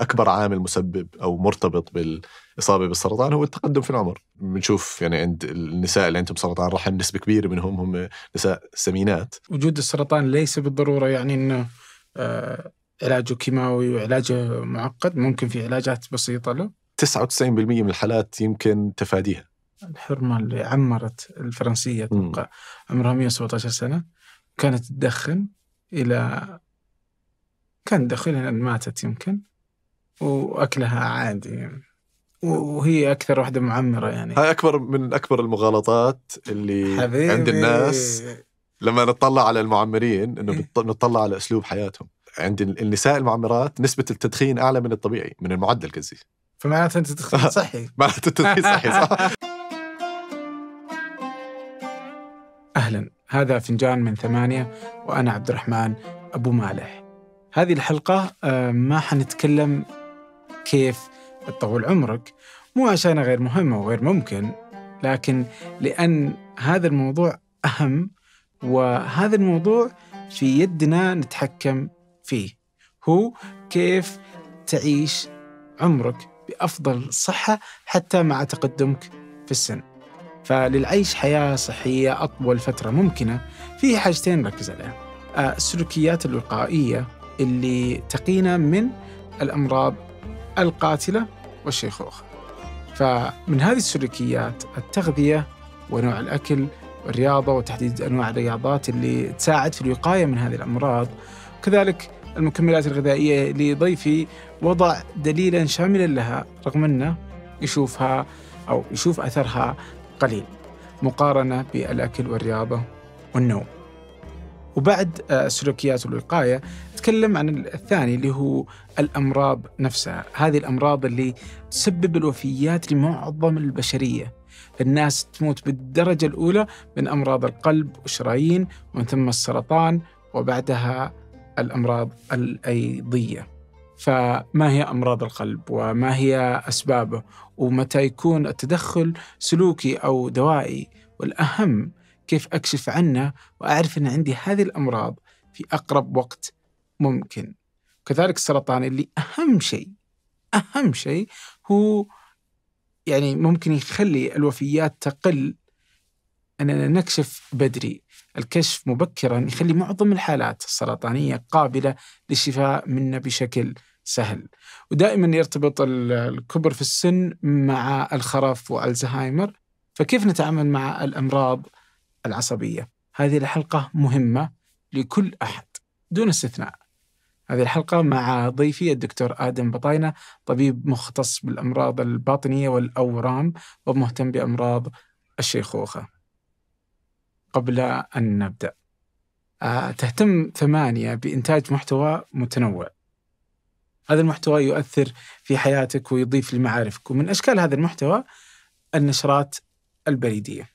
اكبر عامل مسبب او مرتبط بالاصابه بالسرطان هو التقدم في العمر بنشوف يعني عند النساء اللي عندهم سرطان رحم نسبه كبيره منهم هم نساء سمينات وجود السرطان ليس بالضروره يعني انه آه علاجه كيماوي وعلاجه معقد ممكن في علاجات بسيطه له 99% من الحالات يمكن تفاديها الحرمه اللي عمرت الفرنسيه اتوقع عمرها 117 سنه كانت تدخن الى كان دخيلا ماتت يمكن واكلها عادي يعني. وهي اكثر واحده معمره يعني هاي اكبر من اكبر المغالطات اللي حبيبي. عند الناس لما نطلع على المعمرين انه إيه. نطلع على اسلوب حياتهم عند النساء المعمرات نسبه التدخين اعلى من الطبيعي من المعدل قصدي فمعناته انت تدخين صحي معناته التدخين صحي صح اهلا هذا فنجان من ثمانيه وانا عبد الرحمن ابو مالح هذه الحلقه آه، ما حنتكلم كيف تطول عمرك مو عشانها غير مهمة وغير ممكن لكن لأن هذا الموضوع أهم وهذا الموضوع في يدنا نتحكم فيه هو كيف تعيش عمرك بأفضل صحة حتى مع تقدمك في السن فللعيش حياة صحية أطول فترة ممكنة في حاجتين نركز عليها السلوكيات الوقائية اللي تقينا من الأمراض القاتلة والشيخوخة فمن هذه السلوكيات التغذية ونوع الأكل والرياضة وتحديد أنواع الرياضات اللي تساعد في الوقاية من هذه الأمراض كذلك المكملات الغذائية لضيفي وضع دليلا شاملا لها رغم أنه يشوفها أو يشوف أثرها قليل مقارنة بالأكل والرياضة والنوم وبعد السلوكيات آه، والوقاية نتكلم عن الثاني اللي هو الأمراض نفسها هذه الأمراض اللي تسبب الوفيات لمعظم البشرية الناس تموت بالدرجة الأولى من أمراض القلب والشرايين ومن ثم السرطان وبعدها الأمراض الأيضية فما هي أمراض القلب وما هي أسبابه ومتى يكون التدخل سلوكي أو دوائي والأهم كيف أكشف عنه وأعرف أن عندي هذه الأمراض في أقرب وقت ممكن كذلك السرطان اللي أهم شيء أهم شيء هو يعني ممكن يخلي الوفيات تقل أننا نكشف بدري الكشف مبكرا يخلي معظم الحالات السرطانية قابلة للشفاء منه بشكل سهل ودائما يرتبط الكبر في السن مع الخرف والزهايمر فكيف نتعامل مع الأمراض العصبية هذه الحلقة مهمة لكل أحد دون استثناء هذه الحلقة مع ضيفي الدكتور آدم بطاينة طبيب مختص بالأمراض الباطنية والأورام ومهتم بأمراض الشيخوخة قبل أن نبدأ آه، تهتم ثمانية بإنتاج محتوى متنوع هذا المحتوى يؤثر في حياتك ويضيف لمعارفك ومن أشكال هذا المحتوى النشرات البريدية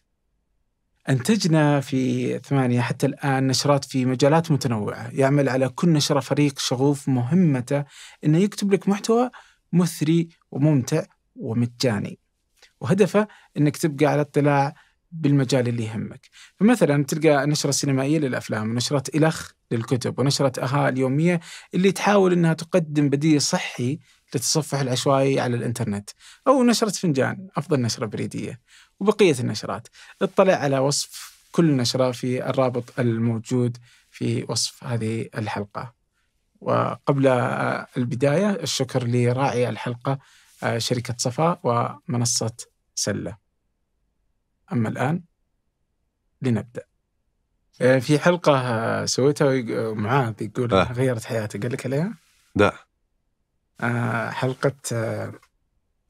أنتجنا في ثمانية حتى الآن نشرات في مجالات متنوعة يعمل على كل نشرة فريق شغوف مهمته أنه يكتب لك محتوى مثري وممتع ومجاني وهدفه أنك تبقى على اطلاع بالمجال اللي يهمك فمثلا تلقى نشرة سينمائية للأفلام ونشرة إلخ للكتب ونشرة أها اليومية اللي تحاول أنها تقدم بديل صحي للتصفح العشوائي على الإنترنت أو نشرة فنجان أفضل نشرة بريدية وبقية النشرات اطلع على وصف كل نشرة في الرابط الموجود في وصف هذه الحلقة وقبل البداية الشكر لراعي الحلقة آه، شركة صفاء ومنصة سلة أما الآن لنبدأ آه، في حلقة آه، سويتها معاذ يقول غيرت حياتي قال لك عليها؟ لا حلقة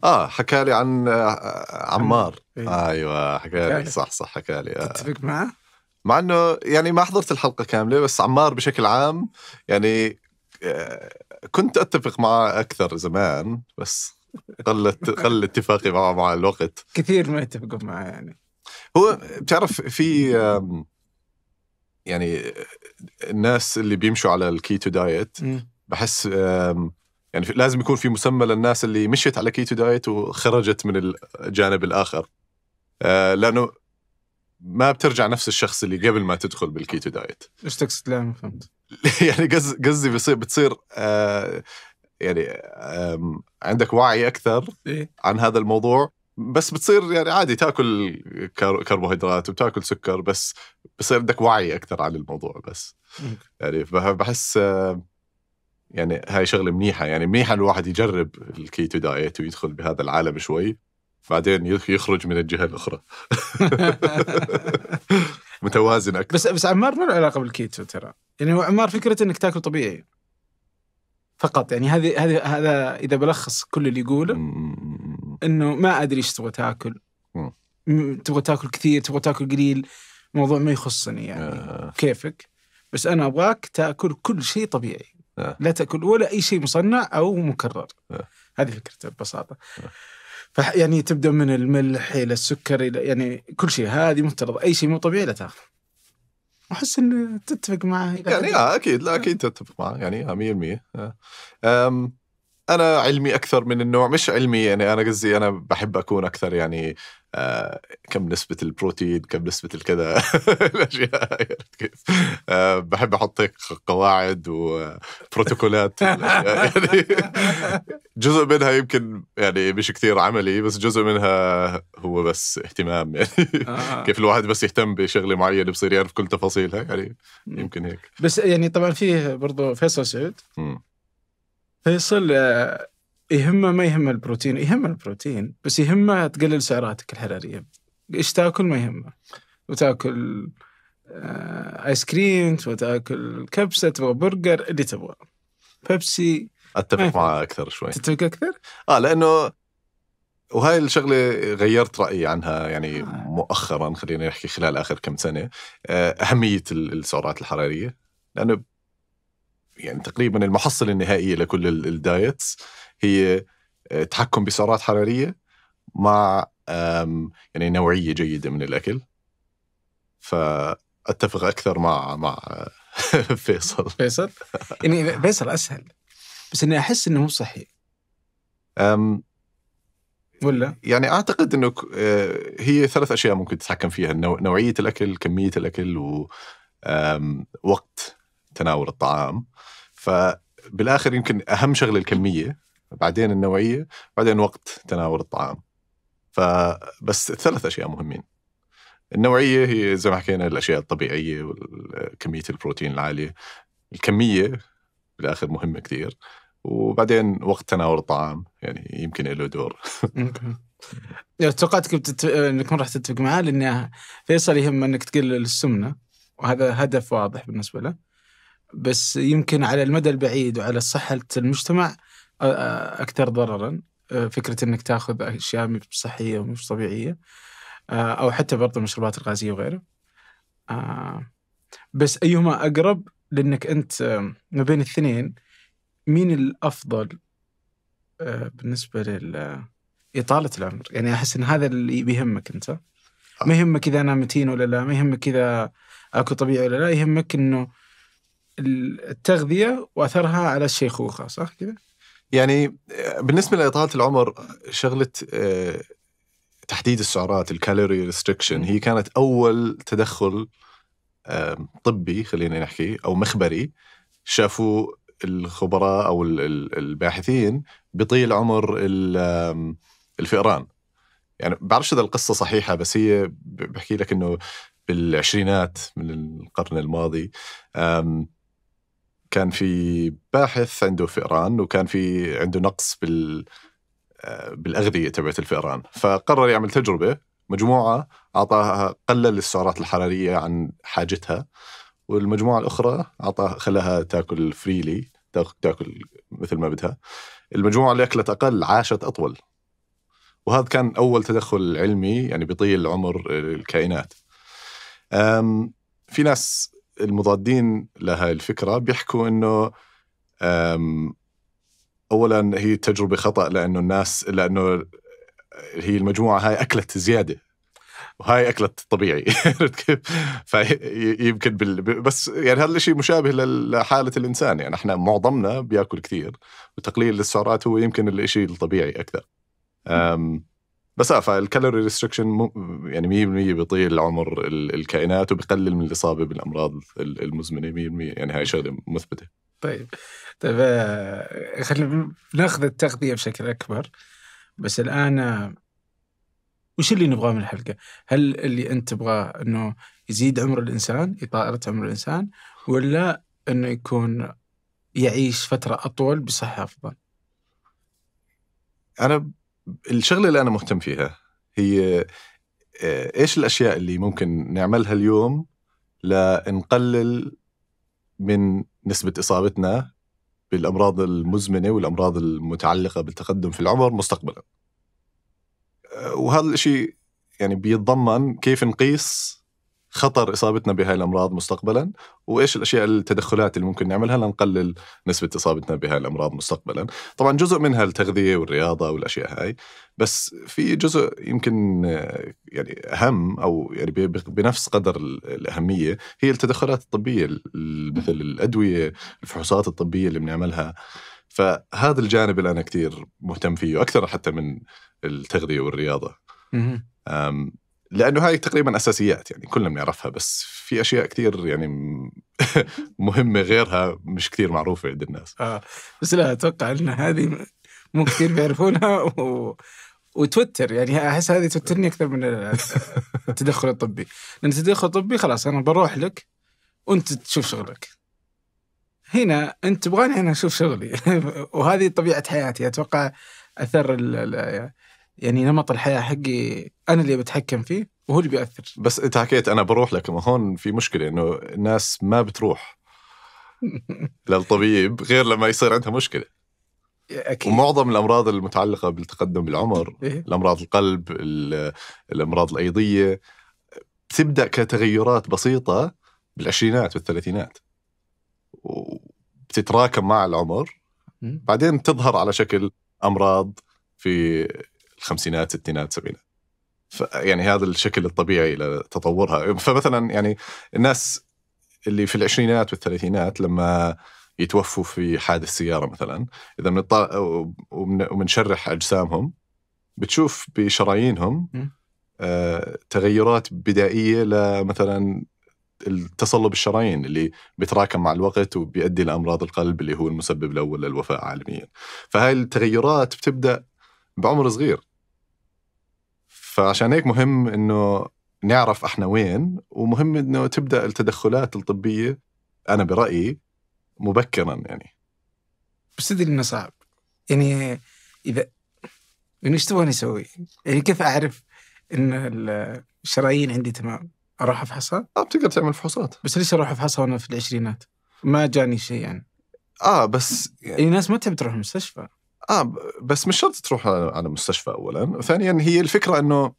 اه حكى لي عن آه، عمار إيه؟ ايوه حكى لي صح صح حكى لي آه. تتفق معه؟ مع انه يعني ما حضرت الحلقه كامله بس عمار بشكل عام يعني آه، كنت اتفق معه اكثر زمان بس قلت قل اتفاقي معه مع الوقت كثير ما يتفقوا معه يعني هو بتعرف في يعني الناس اللي بيمشوا على الكيتو دايت بحس يعني لازم يكون في مسمى للناس اللي مشيت على كيتو دايت وخرجت من الجانب الاخر آه لانه ما بترجع نفس الشخص اللي قبل ما تدخل بالكيتو دايت ايش تقصد لا ما فهمت يعني قصدي بصير بتصير آه يعني آه عندك وعي اكثر إيه. عن هذا الموضوع بس بتصير يعني عادي تاكل كربوهيدرات وبتاكل سكر بس بصير عندك وعي اكثر عن الموضوع بس يعني بحس آه يعني هاي شغله منيحه يعني منيحه الواحد يجرب الكيتو دايت ويدخل بهذا العالم شوي بعدين يخرج من الجهه الاخرى متوازن اكثر بس بس عمار ما له علاقه بالكيتو ترى يعني هو عمار فكرة انك تاكل طبيعي فقط يعني هذه هذه هذا اذا بلخص كل اللي يقوله انه ما ادري ايش تبغى تاكل تبغى تاكل كثير تبغى تاكل قليل موضوع ما يخصني يعني آه. كيفك بس انا ابغاك تاكل كل شيء طبيعي آه. لا تاكل ولا اي شيء مصنع او مكرر آه. هذه فكرته ببساطه يعني تبدا من الملح الى السكر الى يعني كل شيء هذه مفترض اي شيء مو طبيعي لا تاخذه احس انه تتفق معه يعني آه، اكيد لا اكيد تتفق معه يعني 100% انا علمي اكثر من النوع مش علمي يعني انا قصدي انا بحب اكون اكثر يعني آه كم نسبة البروتين كم نسبة الكذا الأشياء كيف آه بحب أحط هيك قواعد وبروتوكولات يعني جزء منها يمكن يعني مش كثير عملي بس جزء منها هو بس اهتمام يعني آه. كيف الواحد بس يهتم بشغلة معينة بصير يعرف كل تفاصيلها يعني يمكن هيك بس يعني طبعا فيه برضه فيصل سعود فيصل آه، يهمه ما يهمه البروتين يهمه البروتين بس يهمه تقلل سعراتك الحراريه ايش تاكل ما يهمه وتاكل ايس كريم تبغى تاكل كبسه تبغى برجر اللي تبغاه بيبسي اتفق معه اكثر شوي تتفق اكثر؟ اه لانه وهاي الشغله غيرت رايي عنها يعني آه. مؤخرا خلينا نحكي خلال اخر كم سنه آه، اهميه السعرات الحراريه لانه يعني تقريبا المحصله النهائيه لكل الدايتس هي آه، تحكم بسعرات حراريه مع يعني نوعيه جيده من الاكل فاتفق اكثر مع مع آه، فيصل فيصل يعني فيصل اسهل بس اني احس انه مو صحي أم ولا يعني اعتقد انه آه، هي ثلاث اشياء ممكن تتحكم فيها نوعيه الاكل كميه الاكل ووقت تناول الطعام فبالاخر يمكن اهم شغله الكميه بعدين النوعيه بعدين وقت تناول الطعام فبس ثلاث اشياء مهمين النوعيه هي زي ما حكينا الاشياء الطبيعيه وكميه البروتين العاليه الكميه بالاخر مهمه كثير وبعدين وقت تناول الطعام يعني يمكن له دور يعني توقعتك بتتف... انك راح تتفق معاه لان فيصل يهم انك تقلل السمنه وهذا هدف واضح بالنسبه له بس يمكن على المدى البعيد وعلى صحة المجتمع أكثر ضررا فكرة أنك تاخذ أشياء مش صحية ومش طبيعية أو حتى برضه المشروبات الغازية وغيره بس أيهما أقرب لأنك أنت ما بين الاثنين مين الأفضل بالنسبة لإطالة العمر يعني أحس أن هذا اللي بيهمك أنت آه. ما يهمك إذا أنا متين ولا لا ما يهمك إذا أكو طبيعي ولا لا يهمك أنه التغذيه واثرها على الشيخوخه صح كذا؟ يعني بالنسبه لاطاله العمر شغله آه، تحديد السعرات الكالوري ريستريكشن هي كانت اول تدخل طبي خلينا نحكي او مخبري شافوا الخبراء او الباحثين بطيل عمر الفئران يعني بعرفش اذا القصه صحيحه بس هي بحكي لك انه بالعشرينات من القرن الماضي كان في باحث عنده فئران وكان في عنده نقص بال آه، بالاغذيه تبعت الفئران فقرر يعمل تجربه مجموعه اعطاها قلل السعرات الحراريه عن حاجتها والمجموعه الاخرى اعطاها خلاها تاكل فريلي تاكل مثل ما بدها المجموعه اللي اكلت اقل عاشت اطول وهذا كان اول تدخل علمي يعني بيطيل عمر الكائنات في ناس المضادين لهذه الفكره بيحكوا انه اولا هي تجربه خطا لانه الناس لانه هي المجموعه هاي اكلت زياده وهاي اكلت طبيعي كيف؟ فيمكن بال... بس يعني هذا الشيء مشابه لحاله الانسان يعني احنا معظمنا بياكل كثير وتقليل السعرات هو يمكن الشيء الطبيعي اكثر آه فالكالوري ريستركشن يعني 100% بيطيل عمر الكائنات وبقلل من الاصابه بالامراض المزمنه 100% يعني هاي شغله مثبته طيب طيب آه، خلينا ناخذ التغذيه بشكل اكبر بس الان آه، وش اللي نبغاه من الحلقه؟ هل اللي انت تبغاه انه يزيد عمر الانسان، اطاله عمر الانسان، ولا انه يكون يعيش فتره اطول بصحه افضل؟ انا الشغله اللي انا مهتم فيها هي آه، ايش الاشياء اللي ممكن نعملها اليوم لنقلل من نسبه اصابتنا بالامراض المزمنه والامراض المتعلقه بالتقدم في العمر مستقبلا آه، وهذا الشيء يعني بيتضمن كيف نقيس خطر اصابتنا بهاي الامراض مستقبلا وايش الاشياء التدخلات اللي ممكن نعملها لنقلل نسبه اصابتنا بهاي الامراض مستقبلا طبعا جزء منها التغذيه والرياضه والاشياء هاي بس في جزء يمكن يعني اهم او يعني بنفس قدر الاهميه هي التدخلات الطبيه مثل الادويه الفحوصات الطبيه اللي بنعملها فهذا الجانب اللي انا كثير مهتم فيه اكثر حتى من التغذيه والرياضه لانه هاي تقريبا اساسيات يعني كلنا بنعرفها بس في اشياء كثير يعني مهمه غيرها مش كثير معروفه عند الناس اه بس لا اتوقع ان هذه مو كثير بيعرفونها و... وتوتر يعني احس هذه توترني اكثر من التدخل الطبي لان التدخل الطبي خلاص انا بروح لك وانت تشوف شغلك هنا انت تبغاني انا اشوف شغلي وهذه طبيعه حياتي اتوقع اثر ال ال يعني نمط الحياه حقي انا اللي بتحكم فيه وهو اللي بياثر بس انت حكيت انا بروح لك ما هون في مشكله انه الناس ما بتروح للطبيب غير لما يصير عندها مشكله أكيد. ومعظم الامراض المتعلقه بالتقدم بالعمر إيه؟ الامراض القلب الامراض الايضيه بتبدا كتغيرات بسيطه بالعشرينات والثلاثينات وبتتراكم مع العمر بعدين تظهر على شكل امراض في الخمسينات ستينات سبعينات يعني هذا الشكل الطبيعي لتطورها فمثلا يعني الناس اللي في العشرينات والثلاثينات لما يتوفوا في حادث سياره مثلا اذا بنطلع وبنشرح اجسامهم بتشوف بشرايينهم آه، تغيرات بدائيه لمثلا التصلب الشرايين اللي بيتراكم مع الوقت وبيؤدي لامراض القلب اللي هو المسبب الاول للوفاه عالميا فهاي التغيرات بتبدا بعمر صغير فعشان هيك مهم انه نعرف احنا وين ومهم انه تبدا التدخلات الطبيه انا برايي مبكرا يعني بس تدري انه صعب يعني اذا يعني ايش تبغاني اسوي؟ يعني كيف اعرف ان الشرايين عندي تمام؟ اروح افحصها؟ اه بتقدر تعمل فحوصات بس ليش اروح افحصها وانا في العشرينات؟ ما جاني شيء يعني اه بس يعني الناس ما تحب تروح المستشفى اه بس مش شرط تروح على مستشفى اولا وثانيا هي الفكره انه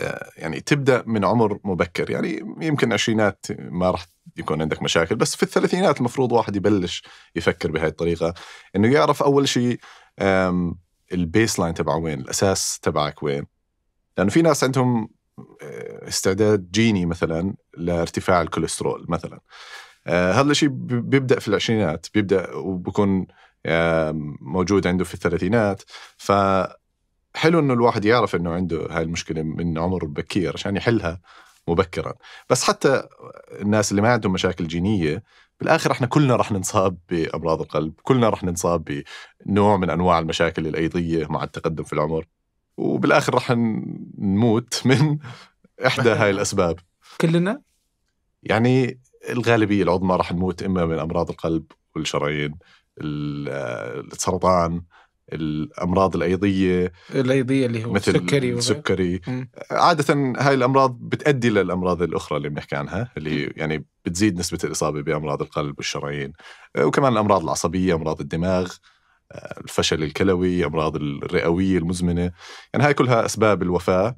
آه، يعني تبدا من عمر مبكر يعني يمكن عشرينات ما راح يكون عندك مشاكل بس في الثلاثينات المفروض واحد يبلش يفكر بهاي الطريقه انه يعرف اول شيء البيس لاين تبعه وين الاساس تبعك وين لانه في ناس عندهم آه، استعداد جيني مثلا لارتفاع الكوليسترول مثلا آه، هذا الشيء بيبدا في العشرينات بيبدا وبكون موجود عنده في الثلاثينات ف حلو انه الواحد يعرف انه عنده هاي المشكله من عمر بكير عشان يحلها مبكرا بس حتى الناس اللي ما عندهم مشاكل جينيه بالاخر احنا كلنا راح ننصاب بامراض القلب كلنا راح ننصاب بنوع من انواع المشاكل الايضيه مع التقدم في العمر وبالاخر راح نموت من احدى هاي الاسباب كلنا يعني الغالبيه العظمى راح نموت اما من امراض القلب والشرايين السرطان الامراض الايضيه الايضيه اللي هو مثل السكري السكري عاده هاي الامراض بتؤدي للامراض الاخرى اللي بنحكي عنها اللي يعني بتزيد نسبه الاصابه بامراض القلب والشرايين آه، وكمان الامراض العصبيه امراض الدماغ آه، الفشل الكلوي امراض الرئويه المزمنه يعني هاي كلها اسباب الوفاه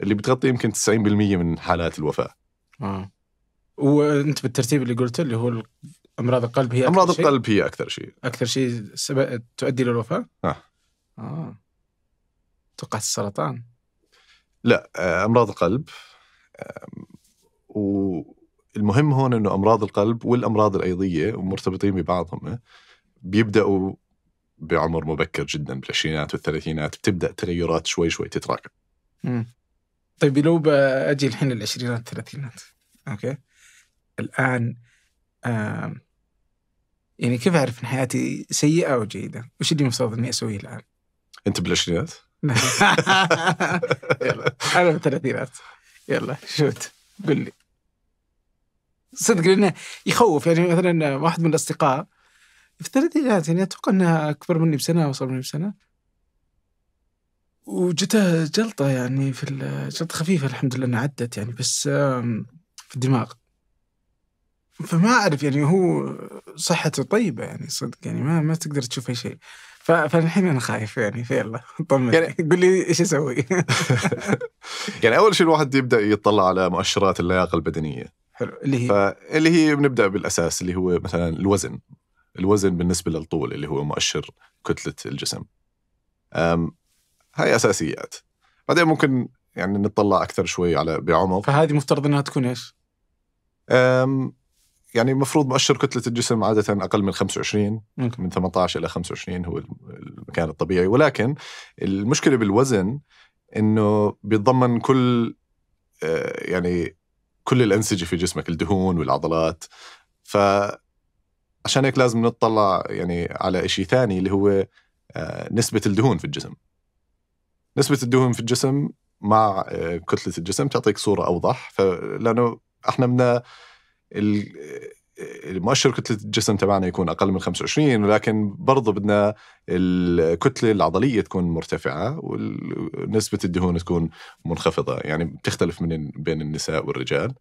اللي بتغطي يمكن 90% من حالات الوفاه آه. وانت بالترتيب اللي قلته اللي هو امراض القلب هي امراض القلب هي اكثر شيء اكثر شيء سبق تؤدي للوفاه؟ اه اه توقعت السرطان لا آه، امراض القلب والمهم هون انه امراض القلب والامراض الايضيه ومرتبطين ببعضهم آه، بيبداوا بعمر مبكر جدا بالعشرينات والثلاثينات بتبدا تغيرات شوي شوي تتراكم. امم طيب لو اجي الحين العشرينات الثلاثينات اوكي الان آه يعني كيف اعرف ان حياتي سيئه او جيده؟ وش اللي المفروض اني اسويه الان؟ انت بالعشرينات؟ يلا انا بالثلاثينات يلا شوت قل لي صدق لانه يخوف يعني مثلا واحد من الاصدقاء في الثلاثينات يعني اتوقع انها اكبر مني بسنه او اصغر مني بسنه وجته جلطه يعني في جلطه خفيفه الحمد لله انها عدت يعني بس في الدماغ فما اعرف يعني هو صحته طيبه يعني صدق يعني ما ما تقدر تشوف اي شيء فالحين انا خايف يعني فيلا طمن يعني قول لي ايش اسوي يعني اول شيء الواحد يبدا يطلع على مؤشرات اللياقه البدنيه حلو اللي هي فاللي هي بنبدا بالاساس اللي هو مثلا الوزن الوزن بالنسبه للطول اللي هو مؤشر كتله الجسم أم هاي اساسيات بعدين ممكن يعني نطلع اكثر شوي على بعمق فهذه مفترض انها تكون ايش؟ أم يعني المفروض مؤشر كتله الجسم عاده اقل من 25 مم. من 18 الى 25 هو المكان الطبيعي ولكن المشكله بالوزن انه بيتضمن كل آه، يعني كل الانسجه في جسمك الدهون والعضلات ف عشان هيك لازم نطلع يعني على شيء ثاني اللي هو آه، نسبه الدهون في الجسم نسبه الدهون في الجسم مع آه، كتله الجسم تعطيك صوره اوضح فلانه احنا بدنا آه، المؤشر كتله الجسم تبعنا يكون اقل من 25 ولكن برضه بدنا الكتله العضليه تكون مرتفعه ونسبه الدهون تكون منخفضه يعني بتختلف من بين النساء والرجال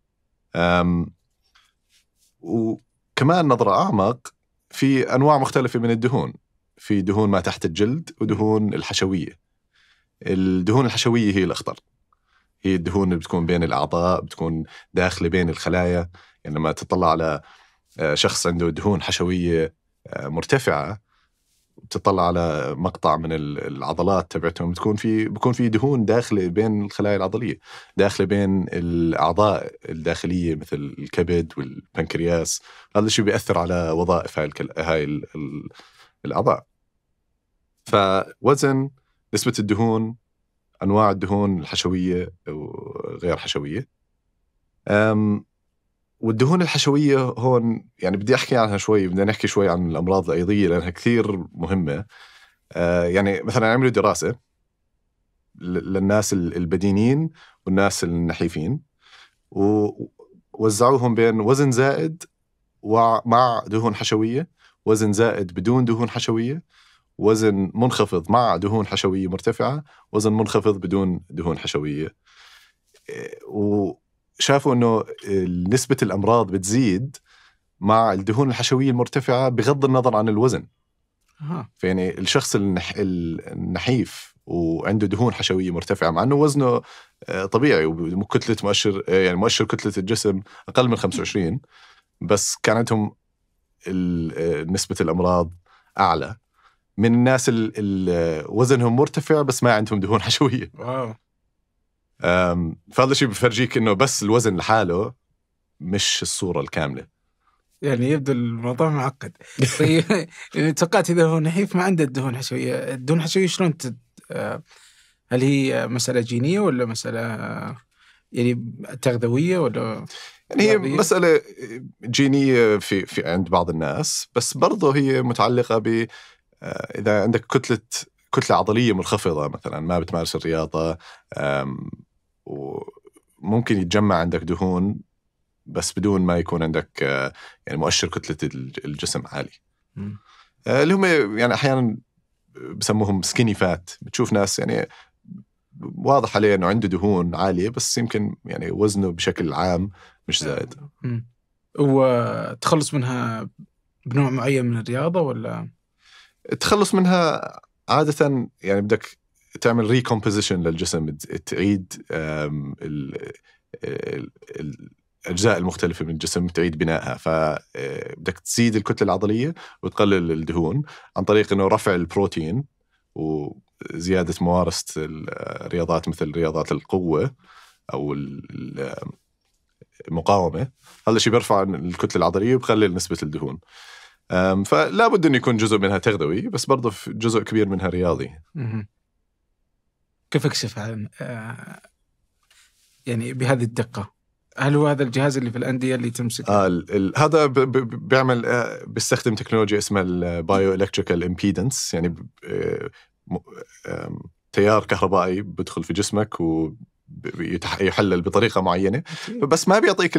وكمان نظره اعمق في انواع مختلفه من الدهون في دهون ما تحت الجلد ودهون الحشويه الدهون الحشويه هي الاخطر هي الدهون اللي بتكون بين الاعضاء بتكون داخله بين الخلايا يعني لما تطلع على آه، شخص عنده دهون حشويه آه، مرتفعه تطلع على مقطع من العضلات تبعتهم بتكون في بكون في دهون داخله بين الخلايا العضليه داخله بين الاعضاء الداخليه مثل الكبد والبنكرياس هذا الشيء بياثر على وظائف هاي الكل... هاي ال... ال... الاعضاء فوزن نسبه الدهون انواع الدهون الحشويه وغير حشويه أم والدهون الحشويه هون يعني بدي احكي عنها شوي بدنا نحكي شوي عن الامراض الايضيه لانها كثير مهمه آه، يعني مثلا عملوا دراسه للناس البدينين والناس النحيفين ووزعوهم بين وزن زائد ومع دهون حشويه وزن زائد بدون دهون حشويه وزن منخفض مع دهون حشويه مرتفعه وزن منخفض بدون دهون حشويه آه، و شافوا انه نسبه الامراض بتزيد مع الدهون الحشويه المرتفعه بغض النظر عن الوزن أه. فيعني الشخص النح... النحيف وعنده دهون حشويه مرتفعه مع انه وزنه آه، طبيعي وكتله مؤشر آه، يعني مؤشر كتله الجسم اقل من 25 بس كان عندهم آه، نسبه الامراض اعلى من الناس اللي وزنهم مرتفع بس ما عندهم دهون حشويه واو فهذا الشيء بفرجيك انه بس الوزن لحاله مش الصوره الكامله يعني يبدو الموضوع معقد طيب يعني توقعت اذا هو نحيف ما عنده الدهون حشويه الدهون الحشويه شلون تد... هل هي مساله جينيه ولا مساله يعني تغذويه ولا يعني هي مسألة جينية في, في عند بعض الناس بس برضه هي متعلقة ب آه، إذا عندك كتلة كتلة عضلية منخفضة مثلا ما بتمارس الرياضة وممكن يتجمع عندك دهون بس بدون ما يكون عندك آه، يعني مؤشر كتله الجسم عالي آه، اللي هم يعني احيانا بسموهم سكيني فات بتشوف ناس يعني واضح عليه انه عنده دهون عاليه بس يمكن يعني وزنه بشكل عام مش زائد وتخلص منها بنوع معين من الرياضه ولا التخلص منها عاده يعني بدك تعمل ريكومبوزيشن للجسم تعيد الاجزاء المختلفه من الجسم تعيد بنائها فبدك آه، تزيد الكتله العضليه وتقلل الدهون عن طريق انه رفع البروتين وزياده ممارسه الرياضات مثل رياضات القوه او المقاومه هذا الشيء بيرفع الكتله العضليه وبقلل نسبه الدهون فلا بد انه يكون جزء منها تغذوي بس برضه جزء كبير منها رياضي كيف اكشف عن آه، يعني بهذه الدقه؟ هل هو هذا الجهاز اللي في الانديه اللي تمسك؟ آه الـ الـ هذا بيعمل آه، بيستخدم تكنولوجيا اسمها البايو الكتريكال امبيدنس يعني آه، تيار كهربائي بيدخل في جسمك و يحلل بطريقه معينه بس ما بيعطيك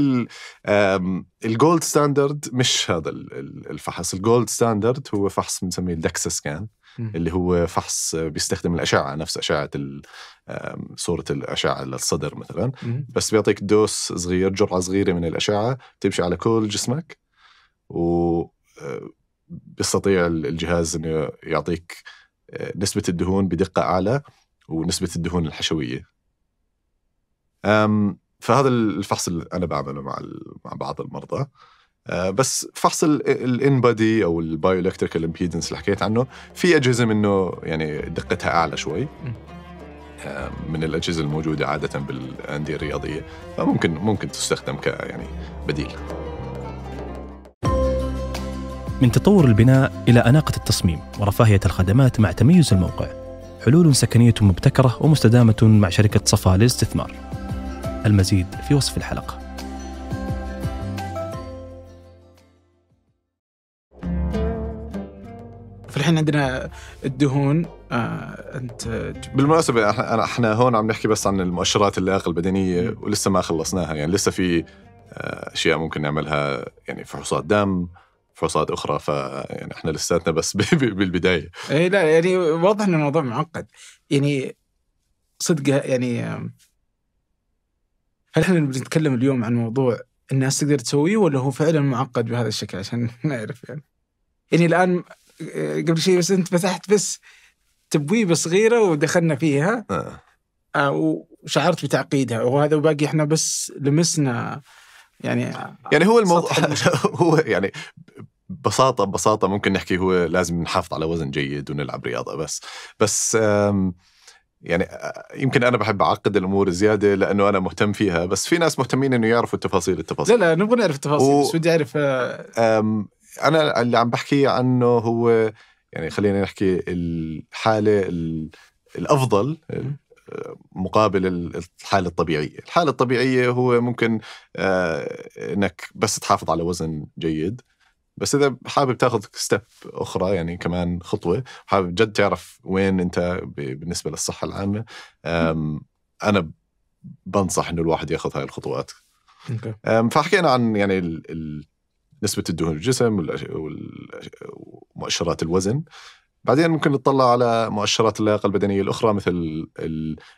الجولد ستاندرد مش هذا الفحص الجولد ستاندرد هو فحص بنسميه الدكسا سكان اللي هو فحص بيستخدم الاشعه نفس اشعه صوره الاشعه للصدر مثلا بس بيعطيك دوس صغير جرعه صغيره من الاشعه تمشي على كل جسمك و آه، بيستطيع الجهاز انه يعطيك آه، نسبه الدهون بدقه اعلى ونسبه الدهون الحشويه فهذا الفحص اللي انا بعمله مع مع بعض المرضى آه، بس فحص الان بادي او البايو الكتريكال امبيدنس اللي حكيت عنه في اجهزه منه يعني دقتها اعلى شوي آه، من الاجهزه الموجوده عاده بالانديه الرياضيه فممكن ممكن تستخدم ك يعني بديل من تطور البناء الى اناقه التصميم ورفاهيه الخدمات مع تميز الموقع حلول سكنيه مبتكره ومستدامه مع شركه صفا للاستثمار المزيد في وصف الحلقه الحين عندنا الدهون آه انت بالمناسبه احنا هون عم نحكي بس عن المؤشرات اللياقه البدنيه ولسه ما خلصناها يعني لسه في آه، اشياء ممكن نعملها يعني فحوصات دم فحوصات اخرى ف يعني احنا لساتنا بس بالبدايه اي لا يعني واضح ان الموضوع معقد يعني صدق يعني آه، هل احنا بنتكلم اليوم عن موضوع الناس تقدر تسويه ولا هو فعلا معقد بهذا الشكل عشان نعرف يعني يعني الان آه، قبل شيء بس انت فتحت بس تبويبه صغيره ودخلنا فيها آه. آه وشعرت بتعقيدها وهذا وباقي احنا بس لمسنا يعني يعني هو الموضوع هو يعني ببساطه ببساطه ممكن نحكي هو لازم نحافظ على وزن جيد ونلعب رياضه بس بس يعني آه، يمكن انا بحب اعقد الامور زياده لانه انا مهتم فيها بس في ناس مهتمين انه يعرفوا التفاصيل التفاصيل لا لا نبغى نعرف التفاصيل و... بس بدي اعرف آه، انا اللي عم بحكي عنه هو يعني خلينا نحكي الحاله الافضل آه، مقابل الحالة الطبيعية الحالة الطبيعية هو ممكن آه، انك بس تحافظ على وزن جيد بس اذا حابب تاخذ ستيب اخرى يعني كمان خطوه حابب جد تعرف وين انت بالنسبه للصحه العامه انا بنصح انه الواحد ياخذ هاي الخطوات فحكينا عن يعني نسبه الدهون في الجسم ومؤشرات الوزن بعدين ممكن نطلع على مؤشرات اللياقه البدنيه الاخرى مثل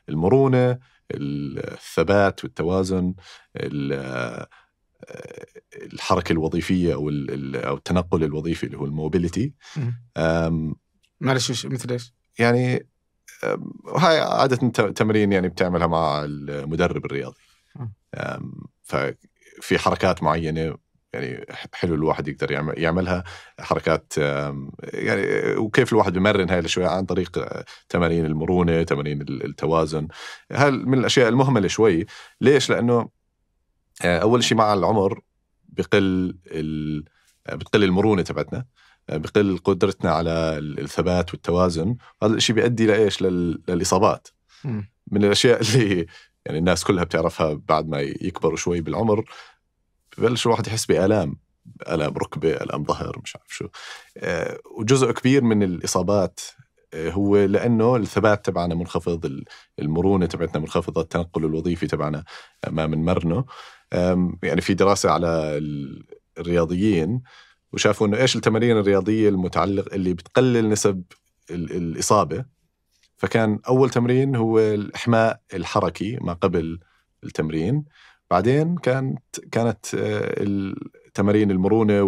المرونه الثبات والتوازن الحركه الوظيفيه او التنقل الوظيفي اللي هو الموبيليتي معلش مثل ايش؟ يعني هاي عاده تمرين يعني بتعملها مع المدرب الرياضي آه. في حركات معينه يعني حلو الواحد يقدر يعمل يعملها حركات يعني وكيف الواحد بمرن هاي الاشياء عن طريق آه، تمارين المرونه، تمارين التوازن. هل من الاشياء المهمله شوي، ليش؟ لانه آه، اول شيء مع العمر بقل ال... آه، بتقل المرونه تبعتنا بقل قدرتنا على الثبات والتوازن، هذا الشيء بيؤدي لايش؟ لل... للاصابات. من الاشياء اللي يعني الناس كلها بتعرفها بعد ما يكبروا شوي بالعمر ببلش الواحد يحس بالام الام ركبه الام ظهر مش عارف شو آه، وجزء كبير من الاصابات آه، هو لانه الثبات تبعنا منخفض المرونه تبعتنا منخفضه التنقل الوظيفي تبعنا ما بنمرنه يعني في دراسه على الرياضيين وشافوا انه ايش التمارين الرياضيه المتعلق اللي بتقلل نسب الاصابه فكان اول تمرين هو الاحماء الحركي ما قبل التمرين بعدين كانت كانت آه، تمارين المرونه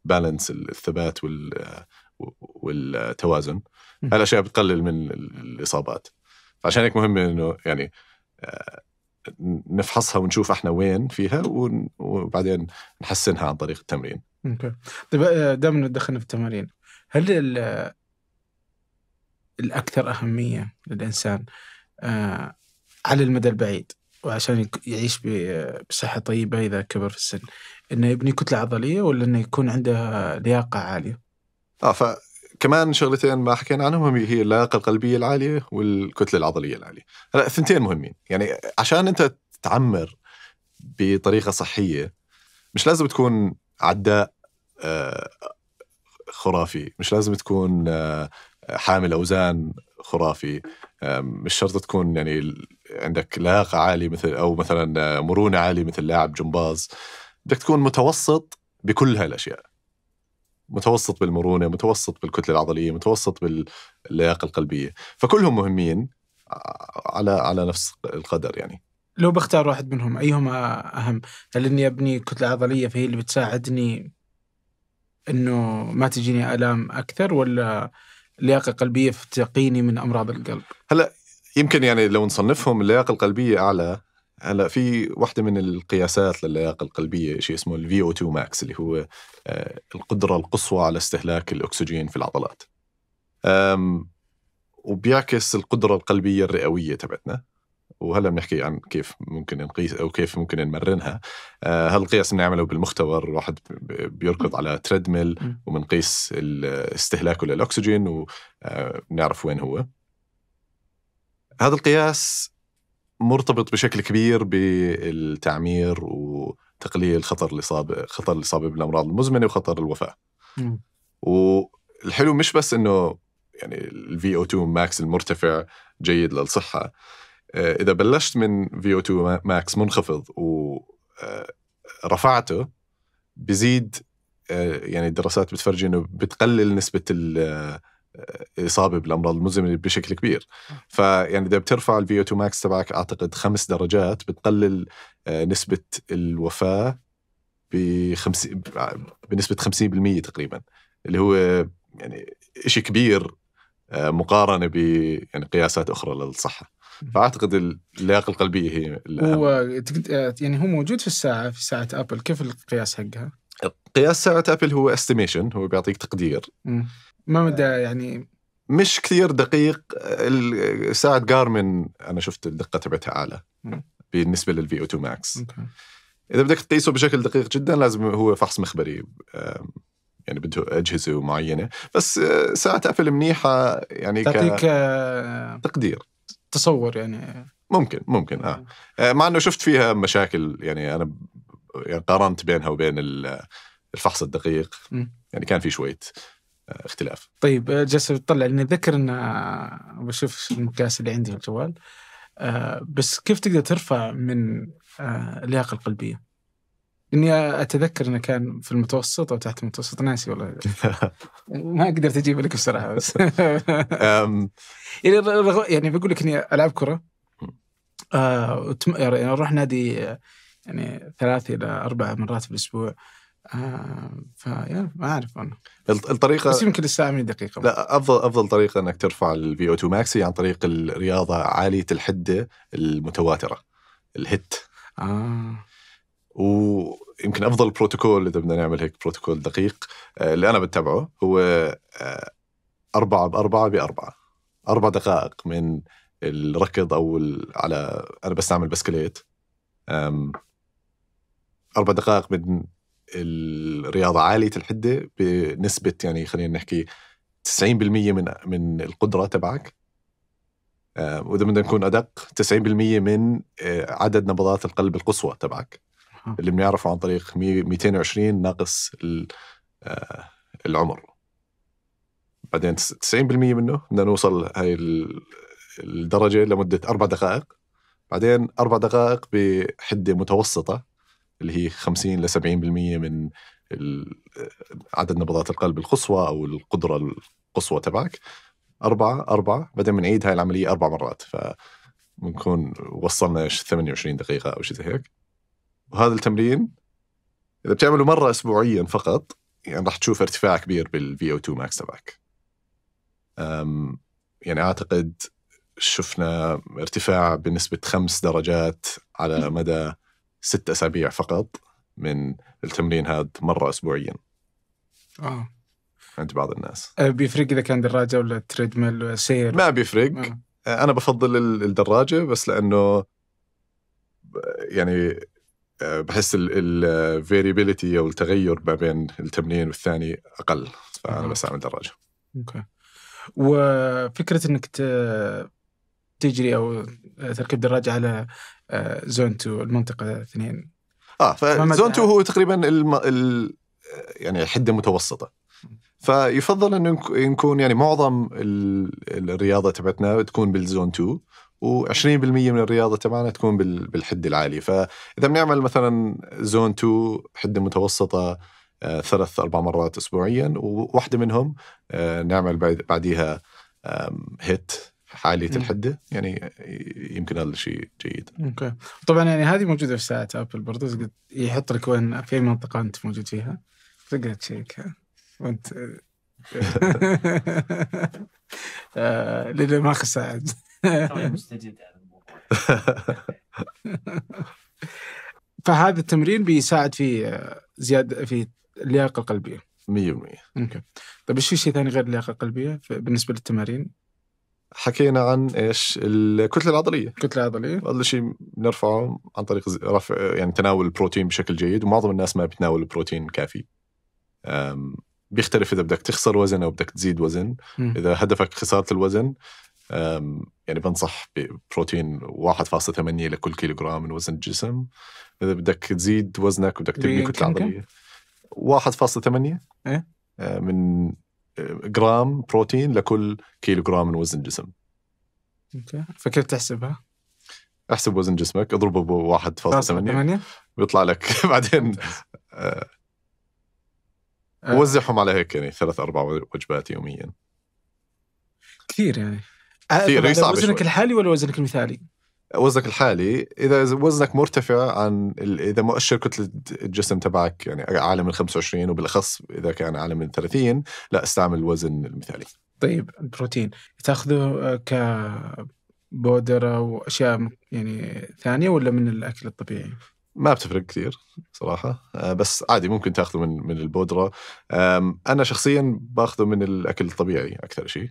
والبالانس الثبات آه، والتوازن هالاشياء بتقلل من الاصابات فعشان هيك مهم انه يعني آه، نفحصها ونشوف احنا وين فيها وبعدين نحسنها عن طريق التمرين. اوكي. طيب دام دخلنا في التمارين، هل الاكثر اهميه للانسان على المدى البعيد وعشان يعيش بصحة طيبة إذا كبر في السن إنه يبني كتلة عضلية ولا إنه يكون عنده لياقة عالية آه فكمان شغلتين ما حكينا عنهم هي اللياقة القلبية العالية والكتلة العضلية العالية هلا الثنتين مهمين يعني عشان أنت تعمر بطريقة صحية مش لازم تكون عداء آه، خرافي مش لازم تكون آه، حامل أوزان خرافي مش شرط تكون يعني عندك لياقه عاليه مثل او مثلا آه، مرونه عاليه مثل لاعب جمباز بدك تكون متوسط بكل هالاشياء متوسط بالمرونه متوسط بالكتله العضليه متوسط باللياقه القلبيه فكلهم مهمين آه، على على نفس القدر يعني لو بختار واحد منهم ايهما اهم هل اني ابني كتله عضليه فهي اللي بتساعدني انه ما تجيني الام اكثر ولا لياقه قلبيه في تقيني من امراض القلب هلا يمكن يعني لو نصنفهم اللياقه القلبيه اعلى هلا في وحده من القياسات للياقه القلبيه شيء اسمه الفي او 2 ماكس اللي هو آه، القدره القصوى على استهلاك الاكسجين في العضلات وبيعكس القدره القلبيه الرئويه تبعتنا وهلا بنحكي عن كيف ممكن نقيس او كيف ممكن نمرنها آه، هالقياس بنعمله بالمختبر الواحد بيركض على تريدميل وبنقيس استهلاكه للاكسجين وبنعرف آه، وين هو هذا القياس مرتبط بشكل كبير بالتعمير وتقليل خطر الاصابه خطر الاصابه بالامراض المزمنه وخطر الوفاه والحلو مش بس انه يعني الفي او 2 ماكس المرتفع جيد للصحه آه، اذا بلشت من في او 2 ماكس منخفض ورفعته آه، بزيد آه، يعني الدراسات بتفرجي انه بتقلل نسبه الاصابه بالامراض المزمنه بشكل كبير فيعني اذا بترفع الفي او 2 ماكس تبعك اعتقد خمس درجات بتقلل نسبه الوفاه بخمس... بنسبه 50% تقريبا اللي هو يعني شيء كبير مقارنه ب يعني قياسات اخرى للصحه فاعتقد اللياقه القلبيه هي هو يعني هو موجود في الساعه في ساعه ابل كيف القياس حقها؟ قياس ساعه ابل هو استيميشن هو بيعطيك تقدير ما مدى آه. يعني مش كثير دقيق ساعه جارمن انا شفت الدقه تبعتها اعلى بالنسبه للفي او 2 ماكس اذا بدك تقيسه بشكل دقيق جدا لازم هو فحص مخبري يعني بده اجهزه معينه بس آه، ساعه ابل منيحه يعني تعطيك آه، تقدير تصور يعني ممكن ممكن آه. اه مع انه شفت فيها مشاكل يعني انا يعني قارنت بينها وبين الفحص الدقيق م. يعني كان في شويه آه، اختلاف طيب آه، جالس تطلع لاني ذكر ان بشوف المقياس اللي عندي في الجوال بس كيف تقدر ترفع من اللياقه القلبيه؟ اني اتذكر انه كان في المتوسط او تحت المتوسط ناسي والله ما قدرت اجيب لك بصراحه بس يعني يعني بقول لك اني العب كره آه يعني اروح نادي يعني ثلاث الى اربع مرات في الاسبوع آه فيعني ما اعرف انا الطريقه بس يمكن الساعه 100 دقيقه لا افضل افضل طريقه انك ترفع الفي او 2 ماكس عن طريق الرياضه عاليه الحده المتواتره الهيت آه. ويمكن افضل بروتوكول اذا بدنا نعمل هيك بروتوكول دقيق آه، اللي انا بتبعه هو آه، أربعة بأربعة بأربعة أربع دقائق من الركض أو على أنا بستعمل بسكليت أربع دقائق من الرياضة عالية الحدة بنسبة يعني خلينا نحكي 90% من من القدرة تبعك وإذا بدنا نكون أدق 90% من آه، عدد نبضات القلب القصوى تبعك آه. اللي بنعرفه عن طريق 220 ناقص آه، العمر بعدين 90% منه بدنا نوصل هاي الدرجه لمده اربع دقائق بعدين اربع دقائق بحده متوسطه اللي هي 50 ل 70% من عدد نبضات القلب القصوى او القدره القصوى تبعك أربعة أربعة بعدين بنعيد هاي العملية أربع مرات ف بنكون وصلنا 28 دقيقة أو شيء زي هيك وهذا التمرين اذا بتعمله مره اسبوعيا فقط يعني راح تشوف ارتفاع كبير بالفي او 2 ماكس تبعك يعني اعتقد شفنا ارتفاع بنسبه خمس درجات على مدى ست اسابيع فقط من التمرين هذا مره اسبوعيا اه عند بعض الناس أه، بيفرق اذا كان دراجه ولا تريدميل ولا سير ما بيفرق آه. أه، انا بفضل الدراجه بس لانه يعني آه، بحس الفيريبيليتي او التغير ما بين التمرين والثاني اقل فانا بس اعمل دراجه. اوكي. وفكره انك تجري او تركب دراجه على زون آه، 2 المنطقه اثنين. اه فزون 2 هو تقريبا الم... ال... يعني حده متوسطه. فيفضل انه يكون يعني معظم الرياضه تبعتنا تكون بالزون 2 و20% من الرياضه تبعنا تكون بالحده العاليه فاذا بنعمل مثلا زون 2 حده متوسطه آه، ثلاث اربع مرات اسبوعيا وواحده منهم آه، نعمل بعديها هيت عاليه الحده يعني يمكن هذا الشيء جيد. اوكي طبعا يعني هذه موجوده في ساعه ابل برضه يحط لك وين في اي منطقه انت موجود فيها تقدر تشيكها وانت آه، للي ما خسرت مستجد فهذا التمرين بيساعد في زياده في اللياقه القلبيه 100% اوكي طيب ايش في شيء ثاني غير اللياقه القلبيه بالنسبه للتمارين؟ حكينا عن ايش؟ الكتله العضليه الكتله العضليه هذا شيء بنرفعه عن طريق رفع يعني تناول البروتين بشكل جيد ومعظم الناس ما بتناول البروتين كافي بيختلف اذا بدك تخسر وزن او بدك تزيد وزن اذا هدفك خساره الوزن يعني بنصح ببروتين 1.8 لكل كيلوغرام من وزن الجسم اذا بدك تزيد وزنك وبدك تبني كتله عضليه 1.8 ايه أه، من أه، جرام بروتين لكل كيلوغرام من وزن الجسم اوكي فكيف تحسبها؟ احسب وزن جسمك اضربه ب 1.8 بيطلع لك بعدين أه، وزعهم على هيك يعني ثلاث اربع وجبات يوميا كثير يعني كثير وزنك شوي. الحالي ولا وزنك المثالي؟ وزنك الحالي اذا وزنك مرتفع عن اذا مؤشر كتله الجسم تبعك يعني اعلى من 25 وبالاخص اذا كان اعلى من 30 لا استعمل الوزن المثالي طيب البروتين تاخذه آه، ك بودرة واشياء يعني ثانيه ولا من الاكل الطبيعي؟ ما بتفرق كثير صراحة آه، بس عادي ممكن تاخذه من من البودرة أنا شخصيا باخذه من الأكل الطبيعي أكثر شيء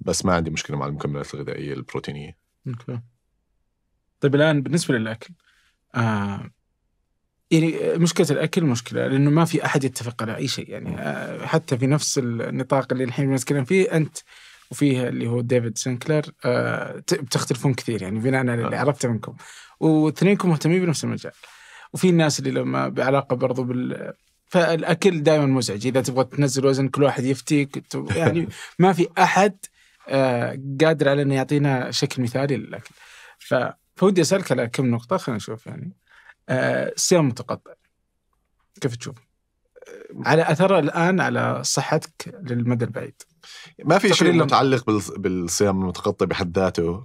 بس ما عندي مشكله مع المكملات الغذائيه البروتينيه اوكي طيب الان بالنسبه للاكل آه يعني مشكلة الأكل مشكلة لأنه ما في أحد يتفق على أي شيء يعني آه حتى في نفس النطاق اللي الحين بنتكلم فيه أنت وفيه اللي هو ديفيد سينكلر آه بتختلفون كثير يعني بناء على اللي آه. عرفته منكم واثنينكم مهتمين بنفس المجال وفي الناس اللي لما بعلاقة برضو بال فالأكل دائما مزعج إذا تبغى تنزل وزن كل واحد يفتيك يعني ما في أحد آه، قادر على انه يعطينا شكل مثالي للاكل فودي اسالك على كم نقطه خلينا نشوف يعني الصيام آه، المتقطع كيف تشوف؟ على اثره الان على صحتك للمدى البعيد ما في شيء متعلق بالصيام المتقطع بحد ذاته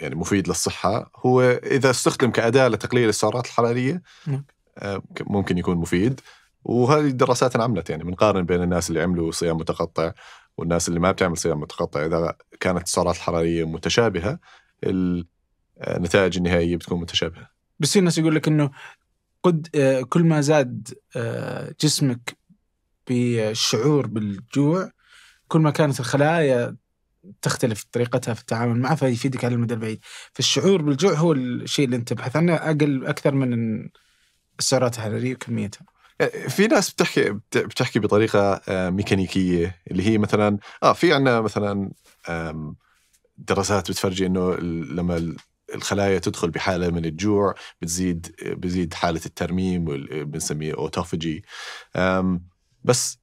يعني مفيد للصحه هو اذا استخدم كاداه لتقليل السعرات الحراريه نعم. آه، ممكن يكون مفيد وهذه الدراسات انعملت يعني بنقارن بين الناس اللي عملوا صيام متقطع والناس اللي ما بتعمل صيام متقطع اذا كانت السعرات الحراريه متشابهه النتائج النهائيه بتكون متشابهه. بس الناس يقول لك انه قد آه، كل ما زاد آه، جسمك بالشعور بالجوع كل ما كانت الخلايا تختلف طريقتها في التعامل معه فيفيدك على المدى البعيد فالشعور بالجوع هو الشيء اللي انت تبحث عنه اقل اكثر من السعرات الحراريه وكميتها في ناس بتحكي بتحكي بطريقه آه، ميكانيكيه اللي هي مثلا اه في عندنا مثلا دراسات بتفرجي انه لما الخلايا تدخل بحاله من الجوع بتزيد بزيد حاله الترميم بنسميه اوتوفجي بس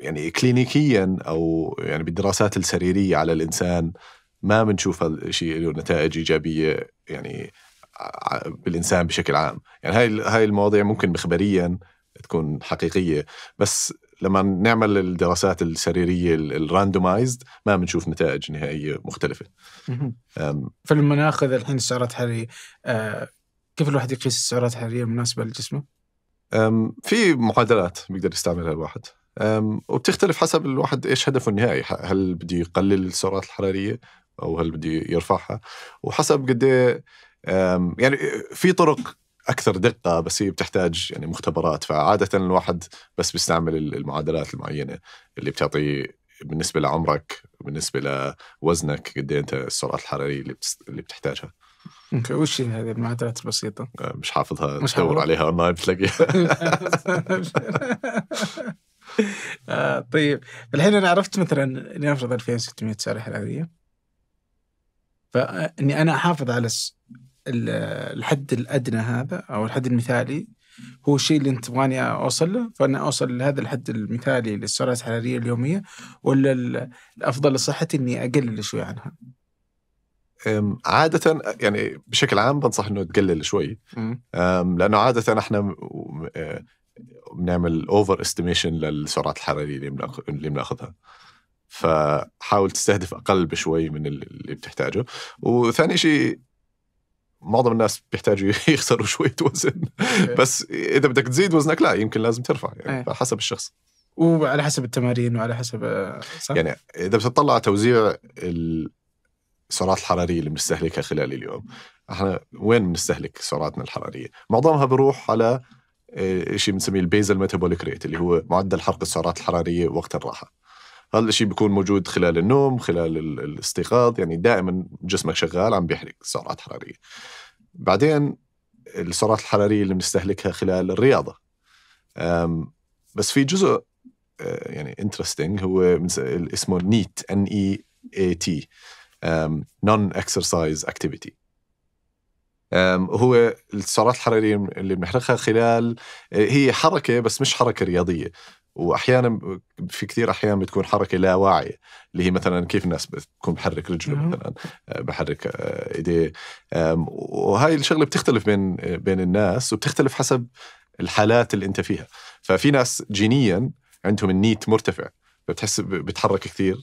يعني كلينيكيا او يعني بالدراسات السريريه على الانسان ما بنشوف هالشيء له نتائج ايجابيه يعني بالانسان بشكل عام يعني هاي هاي المواضيع ممكن مخبريا تكون حقيقيه بس لما نعمل الدراسات السريريه الراندومايزد ما بنشوف نتائج نهائيه مختلفه فلما ناخذ الحين السعرات الحراريه آه، كيف الواحد يقيس السعرات الحراريه المناسبه لجسمه في معادلات بيقدر يستعملها الواحد وبتختلف حسب الواحد ايش هدفه النهائي هل بده يقلل السعرات الحراريه او هل بده يرفعها وحسب قد إيه يعني في طرق اكثر دقه بس هي بتحتاج يعني مختبرات فعاده الواحد بس بيستعمل المعادلات المعينه اللي بتعطي بالنسبه لعمرك بالنسبه لوزنك قد إيه انت السرعات الحراريه اللي بتست... اللي بتحتاجها اوكي وش هي هذه المعادلات البسيطة؟ أه، مش حافظها مش تدور عليها اونلاين بتلاقيها آه، طيب الحين انا عرفت مثلا لنفرض 2600 سعره حراريه فاني انا احافظ على الحد الادنى هذا او الحد المثالي هو الشيء اللي انت تبغاني اوصل له فانا اوصل لهذا الحد المثالي للسعرات الحراريه اليوميه ولا الافضل لصحتي اني اقلل شوي عنها؟ عادة يعني بشكل عام بنصح انه تقلل شوي لانه عادة احنا أه، بنعمل اوفر استيميشن للسعرات الحراريه اللي بناخذها. فحاول تستهدف اقل بشوي من اللي بتحتاجه وثاني شيء معظم الناس بيحتاجوا يخسروا شويه وزن بس اذا بدك تزيد وزنك لا يمكن لازم ترفع يعني إيه. حسب الشخص وعلى حسب التمارين وعلى حسب آه، صح؟ يعني اذا بتطلع توزيع السعرات الحراريه اللي بنستهلكها خلال اليوم احنا وين بنستهلك سعراتنا الحراريه؟ معظمها بروح على آه، شيء بنسميه البيزل ميتابوليك ريت اللي هو معدل حرق السعرات الحراريه وقت الراحه. هذا الشيء بيكون موجود خلال النوم خلال الاستيقاظ يعني دائما جسمك شغال عم بيحرق سعرات حراريه بعدين السعرات الحراريه اللي بنستهلكها خلال الرياضه بس في جزء آه، يعني انترستنج هو اسمه نيت ان اي اي تي نون اكسرسايز اكتيفيتي هو السعرات الحراريه اللي بنحرقها خلال آه، هي حركه بس مش حركه رياضيه واحيانا في كثير احيان بتكون حركه لا واعيه اللي هي مثلا كيف الناس بتكون بحرك رجله نعم. مثلا آه، بحرك آه، ايديه وهاي الشغله بتختلف بين آه، بين الناس وبتختلف حسب الحالات اللي انت فيها ففي ناس جينيا عندهم النيت مرتفع بتحس بتحرك كثير